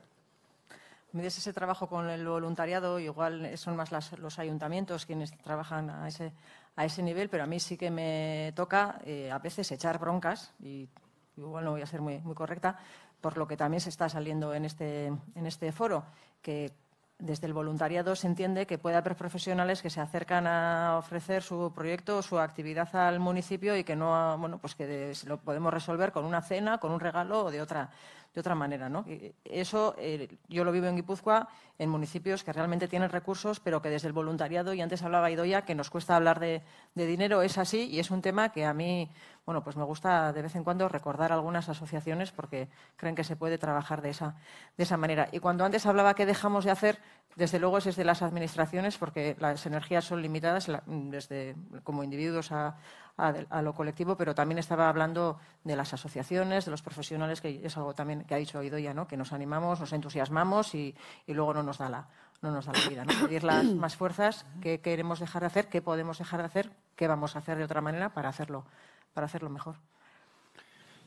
Speaker 11: ese trabajo con el voluntariado, igual son más los ayuntamientos quienes trabajan a ese, a ese nivel, pero a mí sí que me toca eh, a veces echar broncas, y igual no voy a ser muy, muy correcta, por lo que también se está saliendo en este, en este foro, que desde el voluntariado se entiende que puede haber profesionales que se acercan a ofrecer su proyecto o su actividad al municipio y que no, bueno, pues que lo podemos resolver con una cena, con un regalo o de otra de otra manera. ¿no? Eso eh, yo lo vivo en Guipúzcoa, en municipios que realmente tienen recursos, pero que desde el voluntariado, y antes hablaba Idoia, que nos cuesta hablar de, dinero, es así y es un tema que a mí bueno, pues me gusta de vez en cuando recordar algunas asociaciones porque creen que se puede trabajar de esa, de esa manera. Y cuando antes hablaba qué dejamos de hacer, desde luego es desde las administraciones porque las energías son limitadas desde, como individuos a, a, lo colectivo, pero también estaba hablando de las asociaciones, de los profesionales, que es algo también que ha dicho ya, ¿no? que nos animamos, nos entusiasmamos y, luego no nos da la, no nos da la vida. ¿no? Pedir las <coughs> más fuerzas, qué queremos dejar de hacer, qué podemos dejar de hacer, qué vamos a hacer de otra manera para hacerlo, para hacerlo mejor.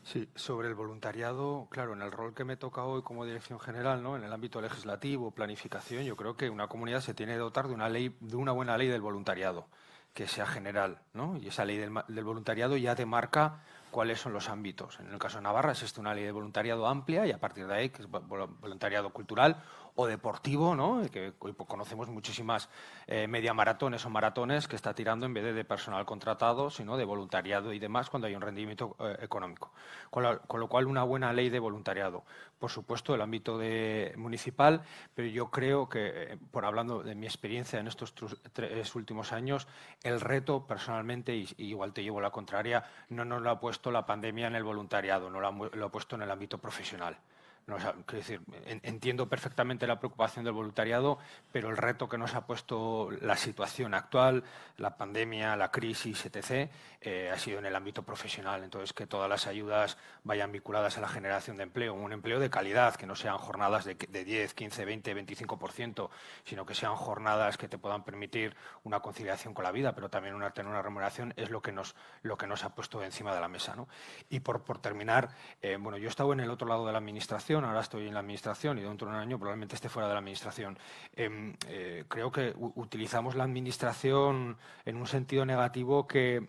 Speaker 2: Sí, sobre el voluntariado, claro, en el rol que me toca hoy como dirección general, ¿no? en el ámbito legislativo, planificación, yo creo que una comunidad se tiene que dotar de una ley, de una buena ley del voluntariado que sea general, ¿no? Y esa ley del, voluntariado ya demarca marca cuáles son los ámbitos. En el caso de Navarra existe una ley de voluntariado amplia y a partir de ahí, que es voluntariado cultural o deportivo, ¿no? que conocemos muchísimas eh, media maratones o maratones que está tirando en vez de, personal contratado, sino de voluntariado y demás cuando hay un rendimiento eh, económico. Con, lo cual, una buena ley de voluntariado. Por supuesto, el ámbito de, municipal, pero yo creo que, eh, por hablando de mi experiencia en estos tres últimos años, el reto personalmente, y, igual te llevo la contraria, no nos lo ha puesto la pandemia en el voluntariado, no lo ha puesto en el ámbito profesional entiendo perfectamente la preocupación del voluntariado, pero el reto que nos ha puesto la situación actual, la pandemia, la crisis, etc., eh, ha sido en el ámbito profesional. Entonces, que todas las ayudas vayan vinculadas a la generación de empleo, un empleo de calidad, que no sean jornadas de, 10, 15, 20, 25%, sino que sean jornadas que te puedan permitir una conciliación con la vida, pero también una, tener una remuneración, es lo que nos, ha puesto encima de la mesa. Y por, terminar, eh, bueno, yo he estado en el otro lado de la administración ahora estoy en la administración y dentro de un año probablemente esté fuera de la administración. Em, eh, creo que utilizamos la administración en un sentido negativo que,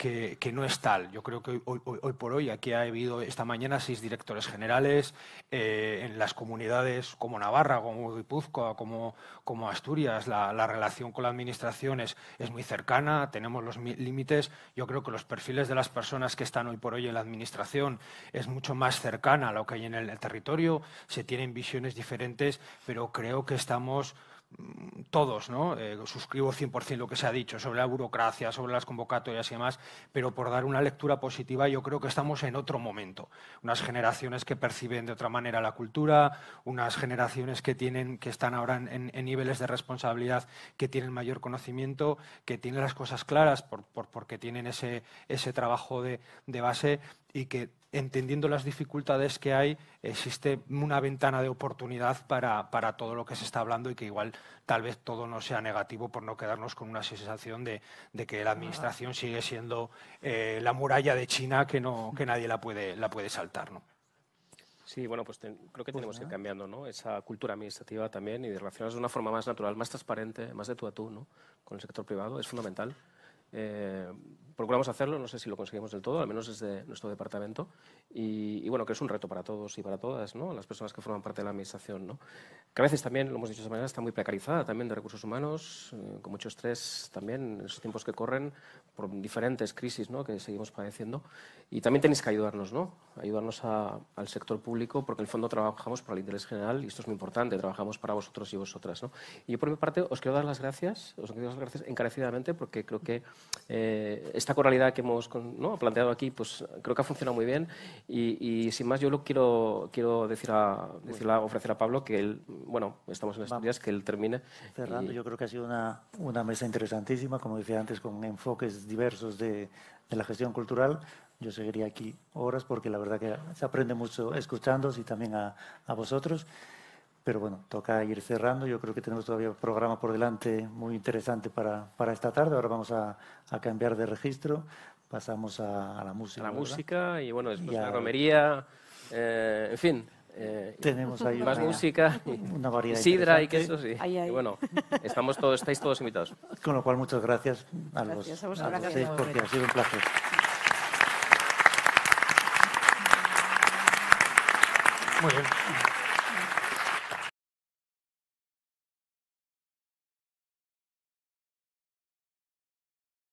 Speaker 2: que, no es tal. Yo creo que hoy, por hoy aquí ha habido esta mañana seis directores generales eh, en las comunidades como Navarra, como Guipúzcoa, como, Asturias. La, relación con la administración es, muy cercana, tenemos los límites. Yo creo que los perfiles de las personas que están hoy por hoy en la administración es mucho más cercana a lo que hay en el territorio. Se tienen visiones diferentes, pero creo que estamos todos, ¿no? Eh, suscribo 100% lo que se ha dicho sobre la burocracia, sobre las convocatorias y demás, pero por dar una lectura positiva yo creo que estamos en otro momento. Unas generaciones que perciben de otra manera la cultura, unas generaciones que, tienen, que están ahora en, niveles de responsabilidad, que tienen mayor conocimiento, que tienen las cosas claras porque tienen ese, ese trabajo de, de base y que entendiendo las dificultades que hay, existe una ventana de oportunidad para, para, todo lo que se está hablando y que igual tal vez todo no sea negativo por no quedarnos con una sensación de, de que la Administración sigue siendo eh, la muralla de China que, no, que nadie la puede, la puede saltar. ¿no?
Speaker 1: Sí, bueno, pues creo que pues tenemos que ir cambiando ¿no? esa cultura administrativa también y de relacionarnos de una forma más natural, más transparente, más de tú a tú ¿no? con el sector privado. Es fundamental. Eh, procuramos hacerlo, no sé si lo conseguimos del todo, al menos desde nuestro departamento, y, bueno, que es un reto para todos y para todas, ¿no? las personas que forman parte de la administración. ¿no? Que a veces también, lo hemos dicho de esa manera, está muy precarizada también de recursos humanos, eh, con mucho estrés también en esos tiempos que corren, por diferentes crisis ¿no? que seguimos padeciendo. Y también tenéis que ayudarnos, ¿no? ayudarnos al sector público, porque en el fondo trabajamos para el interés general, y esto es muy importante, trabajamos para vosotros y vosotras. ¿no? Y yo por mi parte os quiero dar las gracias, os quiero dar las gracias encarecidamente, porque creo que... Eh, esta coralidad que hemos planteado aquí, pues creo que ha funcionado muy bien. Y, sin más, yo lo quiero, quiero decir a, ofrecer a Pablo que él, bueno, estamos en días, que él termine. Fernando, yo creo que ha sido una, una, mesa
Speaker 12: interesantísima, como decía antes, con enfoques diversos de, la gestión cultural. Yo seguiría aquí horas porque la verdad que se aprende mucho escuchándos y también a, a vosotros. Pero bueno, toca ir cerrando. Yo creo que tenemos todavía un programa por delante muy interesante para, para esta tarde. Ahora vamos a, cambiar de registro. Pasamos a, la música. A la
Speaker 1: música y bueno, después a... la romería. Eh, en fin, eh, Tenemos ahí más música, una variedad sidra y queso, sí. Y bueno, estamos todos, estáis todos invitados. Con lo cual, muchas gracias a los,
Speaker 5: gracias a vos, a ha sido un
Speaker 1: placer.
Speaker 9: Muy bien.